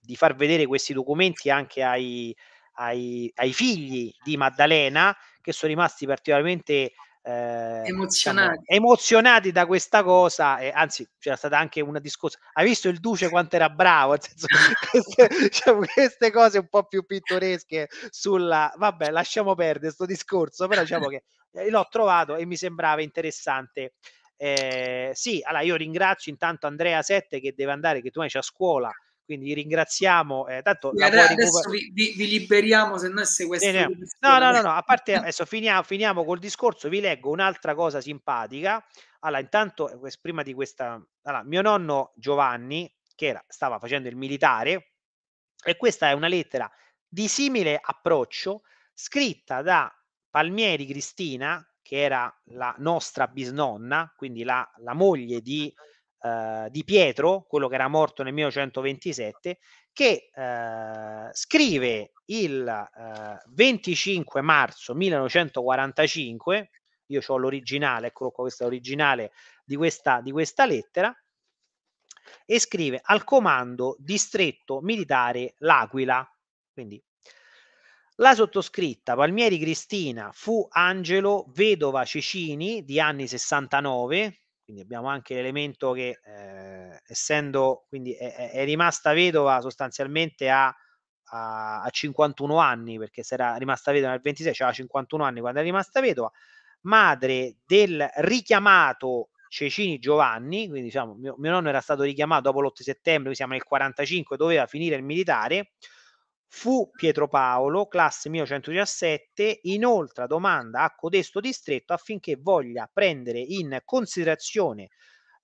di, far vedere questi documenti anche ai, ai, ai figli di Maddalena che sono rimasti particolarmente eh, emozionati. Diciamo, emozionati. da questa cosa, eh, anzi c'era stata anche una discussione, hai visto il Duce quanto era bravo, senso, queste, diciamo, queste, cose un po' più pittoresche sulla, vabbè lasciamo perdere questo discorso, però diciamo che eh, l'ho trovato e mi sembrava interessante. Eh, sì, allora io ringrazio intanto Andrea Sette che deve andare, che tu hai a scuola, quindi ringraziamo. Eh, tanto sì, adesso recuper- vi, vi, vi, liberiamo se noi sequestriamo. No, no, no, no, a parte adesso finiamo, finiamo col discorso, vi leggo un'altra cosa simpatica. Allora, intanto, eh, prima di questa... Allora, mio nonno Giovanni, che era, stava facendo il militare, e questa è una lettera di simile approccio scritta da Palmieri Cristina, che era la nostra bisnonna, quindi la, la moglie di eh, di Pietro, quello che era morto nel 1927, che eh, scrive il eh, 25 marzo 1945, io ho l'originale, eccolo qua, questo è l'originale di questa, di questa lettera, e scrive al comando distretto militare L'Aquila, quindi la sottoscritta Palmieri Cristina fu Angelo, vedova Cecini di anni 69, quindi abbiamo anche l'elemento che, eh, essendo, quindi è, è, rimasta vedova sostanzialmente a, a, a 51 anni, perché se era rimasta vedova nel 26, cioè 51 anni quando è rimasta vedova, madre del richiamato Cecini Giovanni, quindi diciamo mio, mio nonno era stato richiamato dopo l'8 settembre, siamo nel 45, doveva finire il militare, Fu Pietro Paolo, classe 1917, inoltre domanda a codesto distretto affinché voglia prendere in considerazione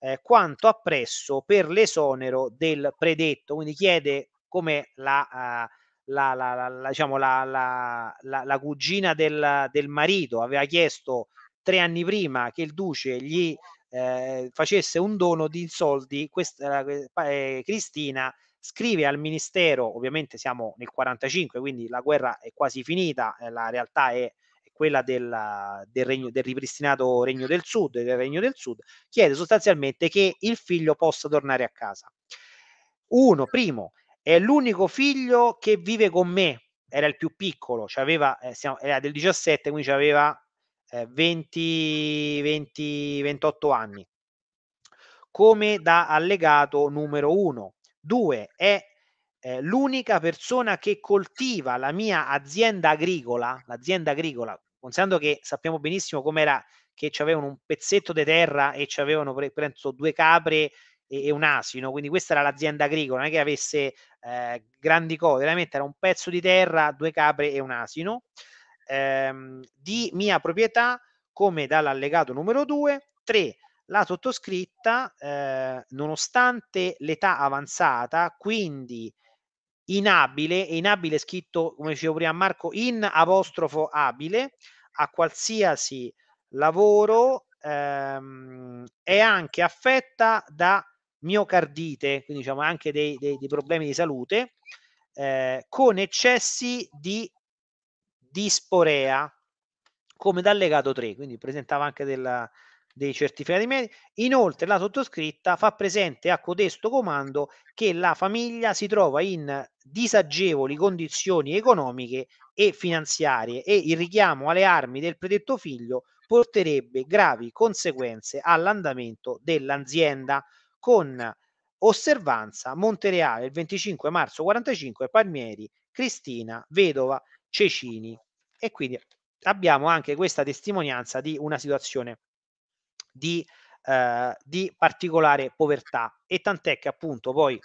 eh, quanto appresso per l'esonero del predetto, quindi chiede come la, uh, la, la, la, diciamo, la cugina del, del, marito aveva chiesto tre anni prima che il duce gli eh, facesse un dono di soldi, questa, eh, eh, Cristina scrive al ministero, ovviamente siamo nel 45, quindi la guerra è quasi finita, eh, la realtà è quella del, del, regno, del ripristinato Regno del Sud, del Regno del Sud, chiede sostanzialmente che il figlio possa tornare a casa. Uno, primo, è l'unico figlio che vive con me, era il più piccolo, cioè aveva, eh, siamo, era del 17, quindi aveva eh, 20, 20, 28 anni, come da allegato numero 1. Due, è eh, l'unica persona che coltiva la mia azienda agricola, l'azienda agricola, considerando che sappiamo benissimo com'era che ci avevano un pezzetto di terra e ci avevano preso due capre e, e, un asino, quindi questa era l'azienda agricola, non è che avesse eh, grandi cose, veramente era un pezzo di terra, due capre e un asino, ehm, di mia proprietà come dall'allegato numero 2, 3 la sottoscritta, eh, nonostante l'età avanzata, quindi inabile, e inabile scritto, come dicevo prima Marco, in apostrofo abile, a qualsiasi lavoro, ehm, è anche affetta da miocardite, quindi diciamo anche dei, dei, dei problemi di salute, eh, con eccessi di disporea, come dal legato 3, quindi presentava anche della, dei certificati medici. Inoltre la sottoscritta fa presente a codesto comando che la famiglia si trova in disagevoli condizioni economiche e finanziarie e il richiamo alle armi del predetto figlio porterebbe gravi conseguenze all'andamento dell'azienda con osservanza Montereale il 25 marzo 45 Palmieri Cristina vedova Cecini e quindi abbiamo anche questa testimonianza di una situazione di, eh, di particolare povertà. E tant'è che appunto poi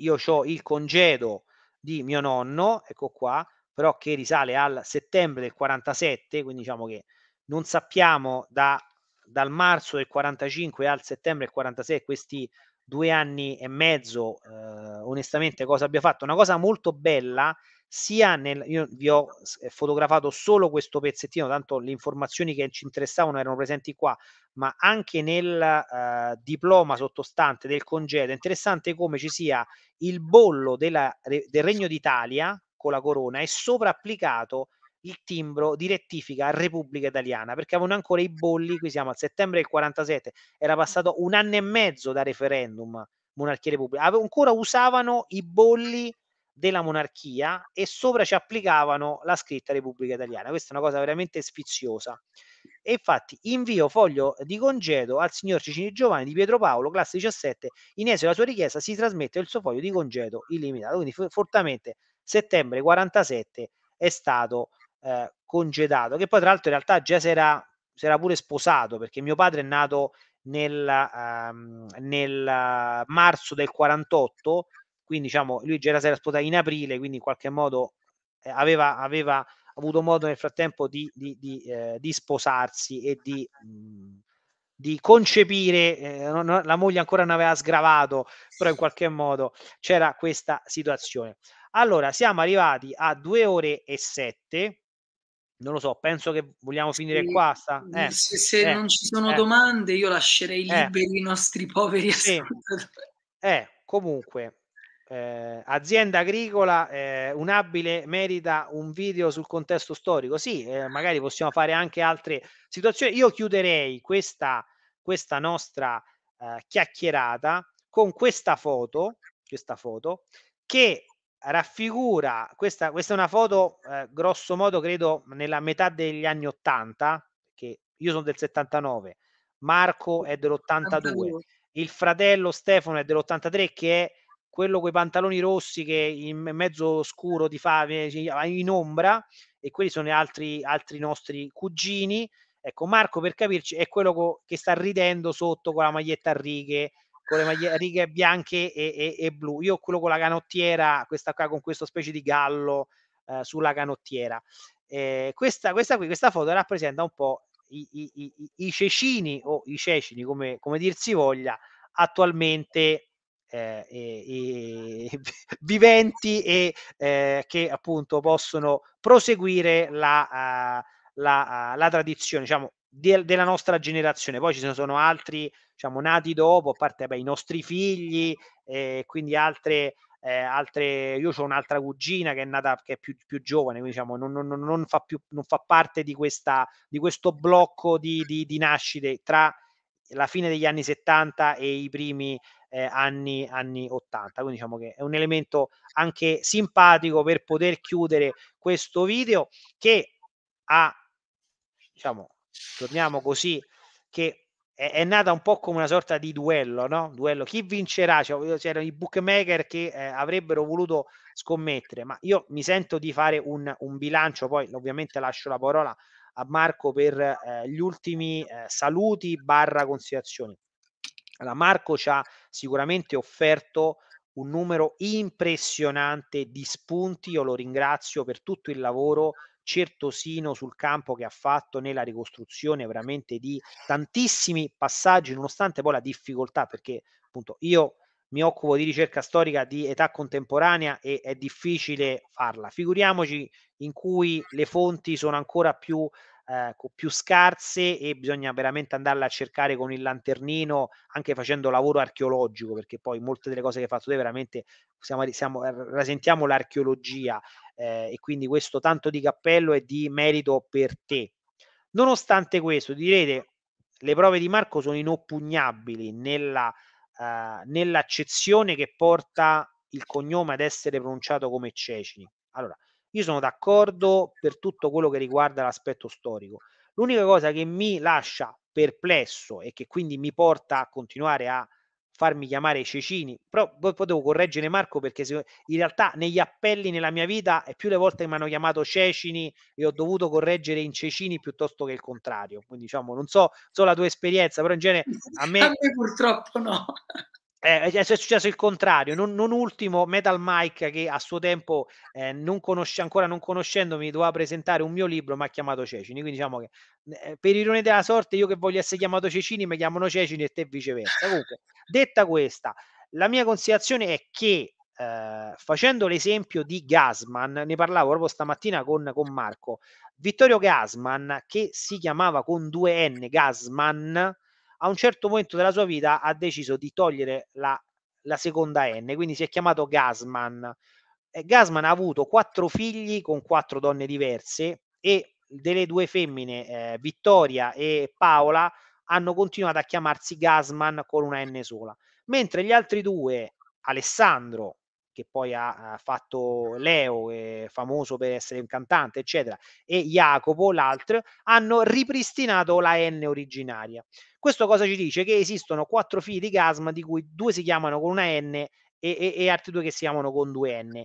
io ho il congedo di mio nonno, ecco qua, però che risale al settembre del 47, quindi diciamo che non sappiamo da, dal marzo del 45 al settembre del 46 questi due anni e mezzo eh, onestamente cosa abbia fatto. Una cosa molto bella sia nel io vi ho eh, fotografato solo questo pezzettino tanto le informazioni che ci interessavano erano presenti qua ma anche nel eh, diploma sottostante del congedo è interessante come ci sia il bollo della, del regno d'italia con la corona e sopra applicato il timbro di rettifica a Repubblica Italiana perché avevano ancora i bolli qui siamo al settembre del 47 era passato un anno e mezzo da referendum monarchia repubblica ancora usavano i bolli della monarchia e sopra ci applicavano la scritta Repubblica Italiana. Questa è una cosa veramente sfiziosa. E infatti invio foglio di congedo al signor Cicini Giovanni di Pietro Paolo, classe 17, in esito alla sua richiesta si trasmette il suo foglio di congedo illimitato. Quindi fortemente settembre 47 è stato eh, congedato, che poi tra l'altro in realtà già si era, si era pure sposato perché mio padre è nato nel, ehm, nel marzo del 48 quindi diciamo, lui già era sposato in aprile, quindi in qualche modo eh, aveva, aveva, avuto modo nel frattempo di, di, di, eh, di sposarsi e di, mh, mm, concepire, eh, non, la moglie ancora non aveva sgravato, però in qualche modo c'era questa situazione. Allora, siamo arrivati a due ore e sette Non lo so, penso che vogliamo finire sì, qua. Sta... Eh, se, se eh, non ci sono eh. domande, io lascerei liberi i nostri poveri sì. Eh, comunque eh, azienda agricola, eh, un abile merita un video sul contesto storico. Sì, eh, magari possiamo fare anche altre situazioni. Io chiuderei questa, questa nostra eh, chiacchierata con questa foto, questa foto che raffigura, questa, questa è una foto eh, grosso modo credo nella metà degli anni 80, che io sono del 79, Marco è dell'82, il fratello Stefano è dell'83 che è quello con i pantaloni rossi che in mezzo scuro ti fa in ombra e quelli sono altri, altri nostri cugini. Ecco, Marco per capirci è quello co- che sta ridendo sotto con la maglietta a righe, con le maglie- righe bianche e, e, e, blu. Io quello con la canottiera, questa qua con questa specie di gallo eh, sulla canottiera. Eh, questa, questa, qui, questa foto rappresenta un po' i, i, i, i cecini o i cecini, come, come dir si voglia, attualmente eh, e, e viventi e eh, che appunto possono proseguire la, uh, la, uh, la tradizione diciamo, de- della nostra generazione. Poi ci sono altri diciamo, nati dopo, a parte beh, i nostri figli, eh, quindi altre... Eh, altre, io ho un'altra cugina che è nata che è più, più giovane, quindi diciamo, non, non, non, fa più, non fa parte di, questa, di questo blocco di, di, di nascite tra la fine degli anni 70 e i primi eh, anni, anni 80. Quindi diciamo che è un elemento anche simpatico per poter chiudere questo video che ha, diciamo, torniamo così, che è, è, nata un po' come una sorta di duello, no? Duello, chi vincerà? Cioè, c'erano i bookmaker che eh, avrebbero voluto scommettere, ma io mi sento di fare un, un bilancio, poi ovviamente lascio la parola a Marco per eh, gli ultimi eh, saluti barra considerazioni. Allora, Marco ci ha sicuramente offerto un numero impressionante di spunti, io lo ringrazio per tutto il lavoro certosino sul campo che ha fatto nella ricostruzione veramente di tantissimi passaggi, nonostante poi la difficoltà, perché appunto io mi occupo di ricerca storica di età contemporanea e è difficile farla. Figuriamoci in cui le fonti sono ancora più eh, più scarse e bisogna veramente andarle a cercare con il lanternino, anche facendo lavoro archeologico, perché poi molte delle cose che hai fatto te veramente siamo, siamo, eh, rasentiamo l'archeologia eh, e quindi questo tanto di cappello e di merito per te. Nonostante questo, direte, le prove di Marco sono inoppugnabili nella, eh, nell'accezione che porta il cognome ad essere pronunciato come Cecini. Allora, io sono d'accordo per tutto quello che riguarda l'aspetto storico. L'unica cosa che mi lascia perplesso e che quindi mi porta a continuare a farmi chiamare Cecini, però poi potevo correggere Marco perché se, in realtà negli appelli nella mia vita è più le volte che mi hanno chiamato Cecini e ho dovuto correggere in Cecini piuttosto che il contrario. Quindi diciamo, non so, so la tua esperienza, però in genere a me... A me purtroppo no eh, è successo il contrario, non, non, ultimo Metal Mike che a suo tempo, eh, non conosce, ancora non conoscendomi, doveva presentare un mio libro, ma ha chiamato Cecini, quindi diciamo che eh, per ironia della sorte io che voglio essere chiamato Cecini mi chiamano Cecini e te viceversa. Comunque, detta questa, la mia considerazione è che eh, facendo l'esempio di Gasman, ne parlavo proprio stamattina con, con Marco, Vittorio Gasman, che si chiamava con due N Gasman, a un certo momento della sua vita ha deciso di togliere la, la seconda N, quindi si è chiamato Gasman. Eh, Gasman ha avuto quattro figli con quattro donne diverse e delle due femmine, eh, Vittoria e Paola, hanno continuato a chiamarsi Gasman con una N sola, mentre gli altri due, Alessandro che poi ha, ha fatto Leo, eh, famoso per essere un cantante, eccetera, e Jacopo, l'altro, hanno ripristinato la N originaria. Questo cosa ci dice? Che esistono quattro fili di gasma, di cui due si chiamano con una N e, e, e altri due che si chiamano con due N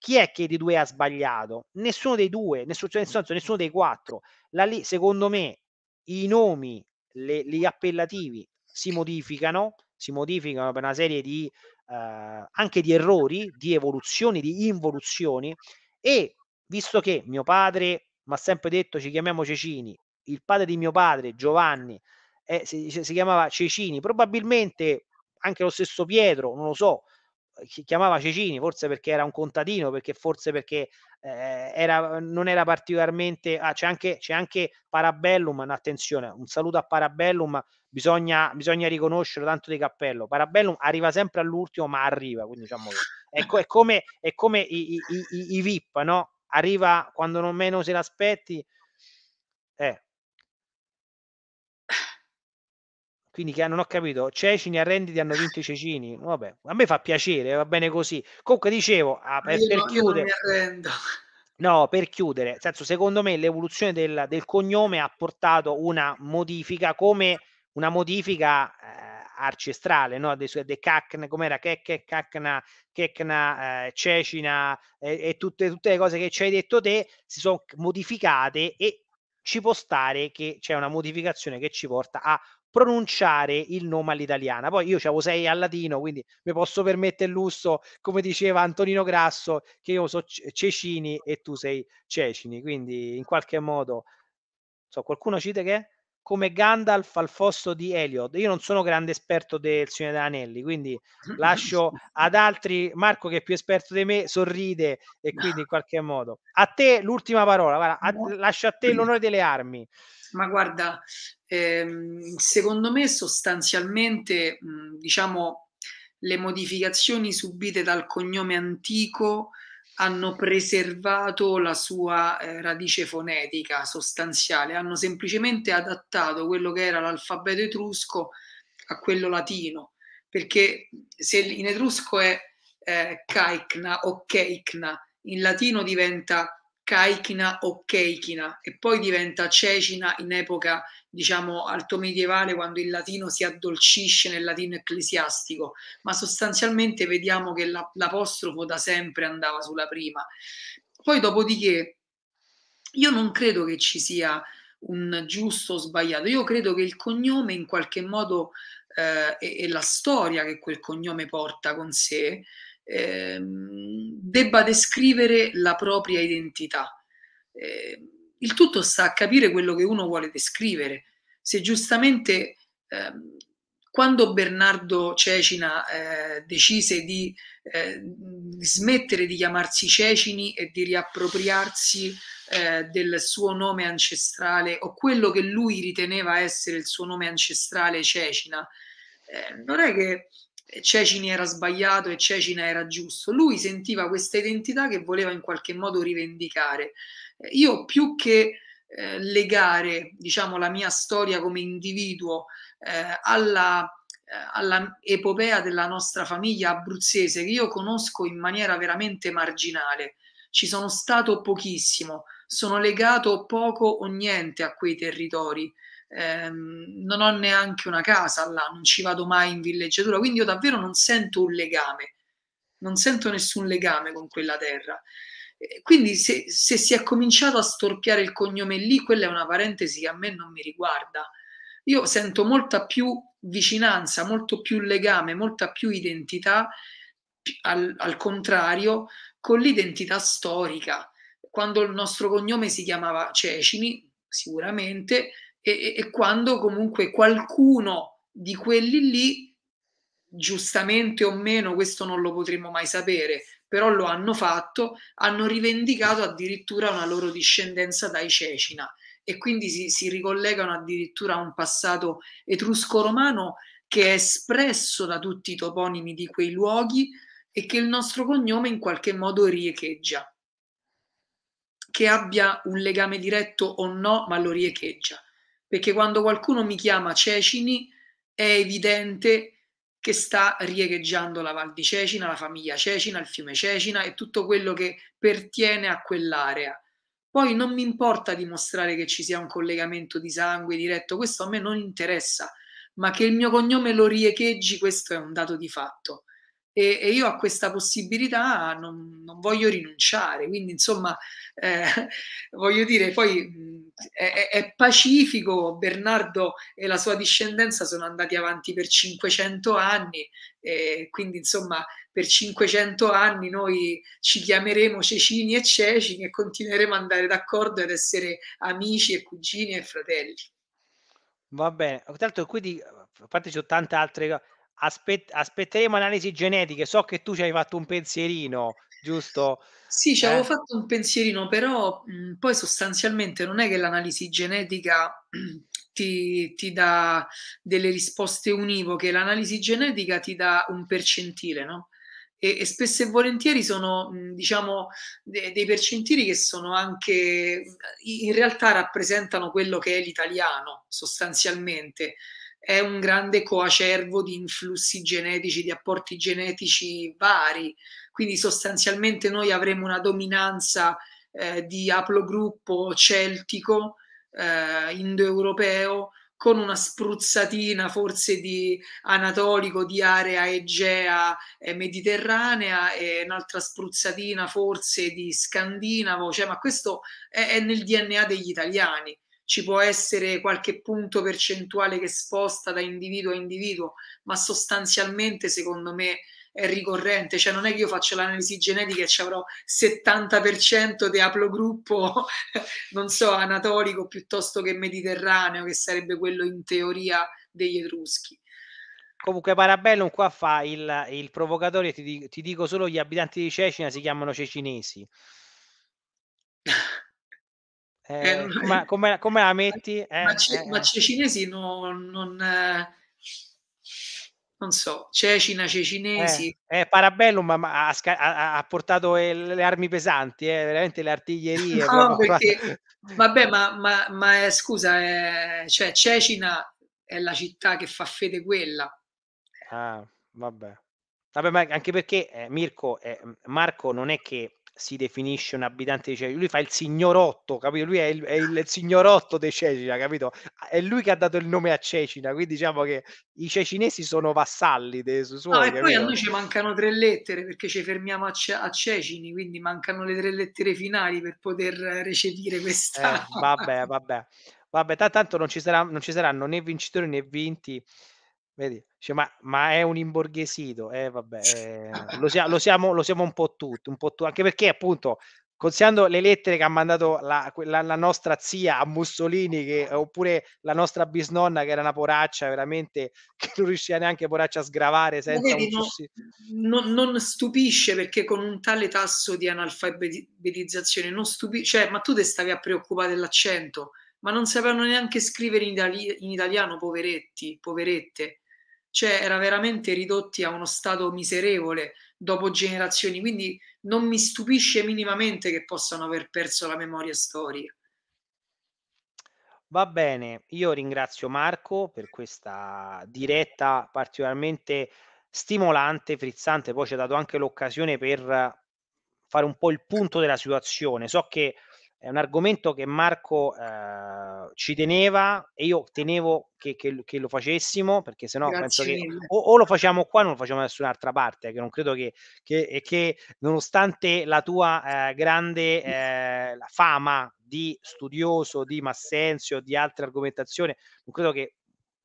chi è che di due ha sbagliato? Nessuno dei due, nessuno, cioè, nel senso nessuno dei quattro. La, secondo me i nomi, le, gli appellativi si modificano, si modificano per una serie di eh, anche di errori, di evoluzioni, di involuzioni e visto che mio padre mi ha sempre detto ci chiamiamo Cecini, il padre di mio padre Giovanni eh, si, si, chiamava Cecini, probabilmente anche lo stesso Pietro, non lo so, si chiamava Cecini, forse perché era un contadino, perché forse perché eh, era, non era particolarmente... Ah, c'è anche, c'è anche Parabellum, attenzione, un saluto a Parabellum, bisogna, bisogna riconoscere tanto di cappello. Parabellum arriva sempre all'ultimo, ma arriva, quindi diciamo che... È, co- è come, è come i, i, i, i VIP, no? Arriva quando non meno se l'aspetti, Quindi che non ho capito, Cecini e Renditi hanno vinto i Cecini. Vabbè, a me fa piacere, va bene così. Comunque dicevo, ah, eh, per, per chiudere... No, per chiudere, nel senso, secondo me l'evoluzione del, del, cognome ha portato una modifica come una modifica eh, arcestrale, no? De, de cacna, com'era? Che, cacna, checna, eh, cecina eh, e tutte, tutte, le cose che ci hai detto te si sono modificate e ci può stare che c'è una modificazione che ci porta a pronunciare il nome all'italiana. Poi io avevo sei al latino, quindi mi posso permettere il lusso, come diceva Antonino Grasso, che io so Cecini e tu sei Cecini, quindi in qualche modo so, qualcuno cita che è? come Gandalf al fosso di Elliot. Io non sono grande esperto del Signore Anelli, quindi lascio ad altri, Marco che è più esperto di me, sorride e quindi in qualche modo. A te l'ultima parola, guarda, a, lascio a te l'onore delle armi. Ma guarda, ehm, secondo me sostanzialmente, mh, diciamo, le modificazioni subite dal cognome antico hanno preservato la sua eh, radice fonetica sostanziale, hanno semplicemente adattato quello che era l'alfabeto etrusco a quello latino, perché se in etrusco è eh, caicna o cheicna, in latino diventa caichina o cheichina e poi diventa cecina in epoca diciamo alto medievale quando il latino si addolcisce nel latino ecclesiastico ma sostanzialmente vediamo che la, l'apostrofo da sempre andava sulla prima poi dopodiché io non credo che ci sia un giusto o sbagliato io credo che il cognome in qualche modo eh, e, e la storia che quel cognome porta con sé Ehm, debba descrivere la propria identità. Eh, il tutto sta a capire quello che uno vuole descrivere. Se giustamente ehm, quando Bernardo Cecina eh, decise di, eh, smettere di chiamarsi Cecini e di riappropriarsi eh, del suo nome ancestrale o quello che lui riteneva essere il suo nome ancestrale Cecina, eh, non è che Cecini era sbagliato e Cecina era giusto. Lui sentiva questa identità che voleva in qualche modo rivendicare. Eh, io più che eh, legare, diciamo, la mia storia come individuo eh, alla, eh, alla epopea della nostra famiglia abruzzese, che io conosco in maniera veramente marginale, ci sono stato pochissimo, sono legato poco o niente a quei territori ehm, non ho neanche una casa là, non ci vado mai in villeggiatura, quindi io davvero non sento un legame, non sento nessun legame con quella terra. Quindi se, se si è cominciato a storpiare il cognome lì, quella è una parentesi che a me non mi riguarda. Io sento molta più vicinanza, molto più legame, molta più identità, al, al contrario, con l'identità storica. Quando il nostro cognome si chiamava Cecini, sicuramente, e, e quando comunque qualcuno di quelli lì, giustamente o meno, questo non lo potremo mai sapere, però lo hanno fatto, hanno rivendicato addirittura una loro discendenza dai Cecina e quindi si, si ricollegano addirittura a un passato etrusco-romano che è espresso da tutti i toponimi di quei luoghi e che il nostro cognome in qualche modo riecheggia. Che abbia un legame diretto o no, ma lo riecheggia perché quando qualcuno mi chiama Cecini è evidente che sta riecheggiando la Val di Cecina, la famiglia Cecina, il fiume Cecina e tutto quello che pertiene a quell'area. Poi non mi importa dimostrare che ci sia un collegamento di sangue diretto, questo a me non interessa, ma che il mio cognome lo riecheggi, questo è un dato di fatto e, e io a questa possibilità non, non voglio rinunciare. Quindi, insomma, eh, voglio dire, poi è, è, pacifico, Bernardo e la sua discendenza sono andati avanti per 500 anni, e quindi insomma per 500 anni noi ci chiameremo Cecini e Cecini e continueremo ad andare d'accordo ed essere amici e cugini e fratelli. Va bene, tra l'altro quindi, a parte ci sono tante altre cose, Aspet- aspetteremo analisi genetiche. So che tu ci hai fatto un pensierino, giusto? Sì, ci avevo eh? fatto un pensierino, però mh, poi sostanzialmente non è che l'analisi genetica ti, ti, dà delle risposte univoche, l'analisi genetica ti dà un percentile, no? E, e spesso e volentieri sono, diciamo, de- dei percentili che sono anche, in realtà rappresentano quello che è l'italiano, sostanzialmente è un grande coacervo di influssi genetici, di apporti genetici vari, quindi sostanzialmente noi avremo una dominanza eh, di aplogruppo celtico, eh, indoeuropeo, con una spruzzatina forse di anatolico di area egea e mediterranea e un'altra spruzzatina forse di scandinavo, cioè, ma questo è, è nel DNA degli italiani ci può essere qualche punto percentuale che sposta da individuo a individuo, ma sostanzialmente secondo me è ricorrente, cioè non è che io faccio l'analisi genetica e ci avrò 70% di aplogruppo, non so, anatolico piuttosto che mediterraneo, che sarebbe quello in teoria degli etruschi. Comunque Parabellum qua fa il, il provocatore, ti, ti dico solo gli abitanti di Cecina si chiamano cecinesi. Eh, eh, come, come, la metti? Eh, ma, ce, eh, ma eh. cinesi no, non, non, so, cecina, cecinesi. Eh, eh Parabellum ha, ha, ha, portato le armi pesanti, veramente le artiglierie. No, perché, vabbè, ma, ma, ma scusa, cioè, Cecina è la città che fa fede quella. Ah, vabbè. Vabbè, ma anche perché Mirko, Marco non è che si definisce un abitante di Cecina, lui fa il signorotto, capito? Lui è il, è il signorotto di Cecina, cioè, capito? Ah, è lui che ha dato il nome a Cecina, quindi diciamo che i cecinesi sono vassalli dei suoi. No, e poi a noi ci mancano tre lettere perché ci fermiamo a, ce- a, Cecini, quindi mancano le tre lettere finali per poter recepire questa. Eh, vabbè, vabbè, vabbè, t- tanto non ci, sarà, non ci saranno né vincitori né vinti Vedi? Cioè, ma, ma, è un imborghesito, eh, vabbè, eh, lo, sia, lo, siamo, lo, siamo, un po' tutti, tu, anche perché appunto, considerando le lettere che ha mandato la, la, la nostra zia a Mussolini, che, eh, oppure la nostra bisnonna che era una poraccia, veramente, che non riusciva neanche poraccia a sgravare senza vedi, no, non, non, stupisce perché con un tale tasso di analfabetizzazione, non stupisce, cioè, ma tu te stavi a preoccupare dell'accento, ma non sapevano neanche scrivere in, itali- in italiano, poveretti, poverette cioè era veramente ridotti a uno stato miserevole dopo generazioni, quindi non mi stupisce minimamente che possano aver perso la memoria storica. Va bene, io ringrazio Marco per questa diretta particolarmente stimolante, frizzante, poi ci ha dato anche l'occasione per fare un po' il punto della situazione. So che è un argomento che Marco eh, ci teneva e io tenevo che, che, che lo facessimo perché sennò Grazie penso che o, o, lo facciamo qua o non lo facciamo da nessun'altra parte che non credo che, che, che nonostante la tua eh, grande eh, fama di studioso di Massenzio di altre argomentazioni non credo che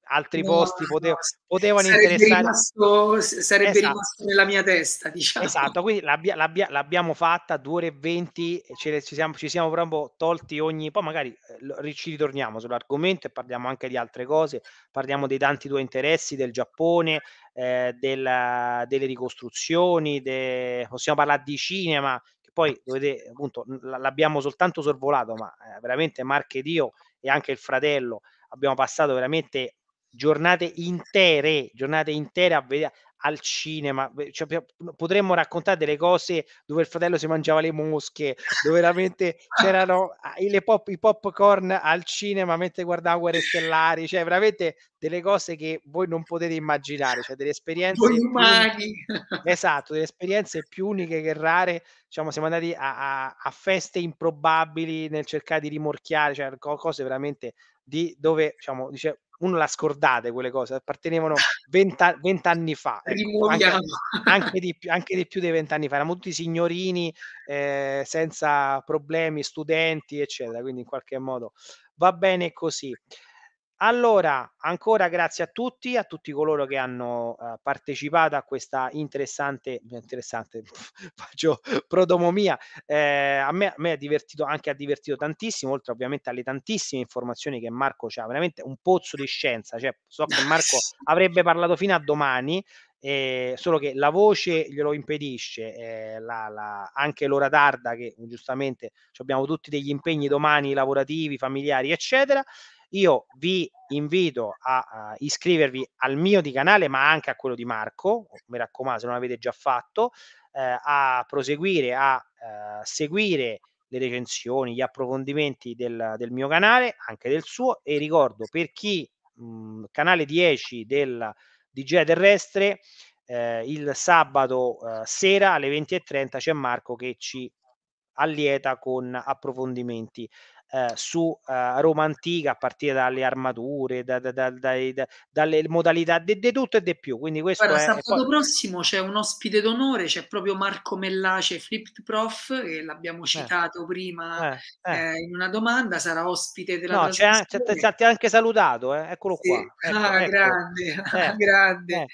altri no, posti potev- potevano sarebbe interessare. Rimasto, sarebbe esatto. rimasto nella mia testa, diciamo. Esatto, quindi l'abbia, l'abbia, l'abbiamo fatta due ore e venti, ci siamo, ci siamo proprio tolti ogni... Poi magari eh, ci ritorniamo sull'argomento e parliamo anche di altre cose, parliamo dei tanti tuoi interessi, del Giappone, eh, della, delle ricostruzioni, de... possiamo parlare di cinema, che poi dovete, appunto, l'abbiamo soltanto sorvolato, ma eh, veramente Dio e anche il fratello abbiamo passato veramente giornate intere, giornate intere a vedere al cinema, cioè, potremmo raccontare delle cose dove il fratello si mangiava le mosche, dove veramente c'erano le pop, i popcorn al cinema mentre guardava Guerre Stellari, cioè veramente delle cose che voi non potete immaginare, cioè delle esperienze più, esatto, delle esperienze più uniche che rare, diciamo siamo andati a, a, a feste improbabili nel cercare di rimorchiare, cioè cose veramente di dove diciamo, dice, uno la scordate quelle cose, appartenevano vent'anni fa, ecco, anche, anche, di, anche, di, più dei vent'anni fa, erano tutti signorini eh, senza problemi, studenti, eccetera, quindi in qualche modo va bene così. Allora, ancora grazie a tutti, a tutti coloro che hanno uh, partecipato a questa interessante, interessante faccio prodomomia, eh, a, me, a me è divertito, anche ha divertito tantissimo, oltre ovviamente alle tantissime informazioni che Marco ha, veramente un pozzo di scienza, cioè so che Marco avrebbe parlato fino a domani, eh, solo che la voce glielo impedisce, eh, la, la, anche l'ora tarda che giustamente abbiamo tutti degli impegni domani lavorativi, familiari, eccetera. Io vi invito a uh, iscrivervi al mio di canale, ma anche a quello di Marco, mi raccomando, se non l'avete già fatto, eh, a proseguire a eh, seguire le recensioni, gli approfondimenti del, del, mio canale, anche del suo, e ricordo per chi mh, mm, canale 10 del DG Terrestre, eh, il sabato eh, sera alle 20.30 c'è Marco che ci allieta con approfondimenti eh, su eh, Roma antica a partire dalle armature, da, da, da, dalle modalità di tutto e di più. Quindi questo Guarda, è, sabato poi... prossimo c'è un ospite d'onore, c'è proprio Marco Mellace, Flipped Prof, che l'abbiamo eh. citato prima eh, in una domanda, sarà ospite della no, c'è, anche, c'è, ti anche salutato, eccolo sì. qua. Ecco, ah, ecco. grande, grande.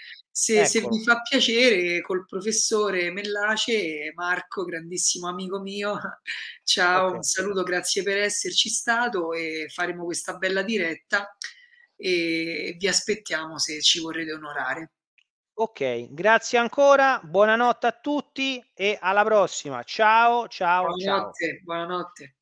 Se, se, ecco. vi fa piacere, col professore Mellace, Marco, grandissimo amico mio, ciao, okay. un saluto, grazie per esserci stato e faremo questa bella diretta e vi aspettiamo se ci vorrete onorare. Ok, grazie ancora, buonanotte a tutti e alla prossima. Ciao, ciao, buonanotte, ciao. Buonanotte.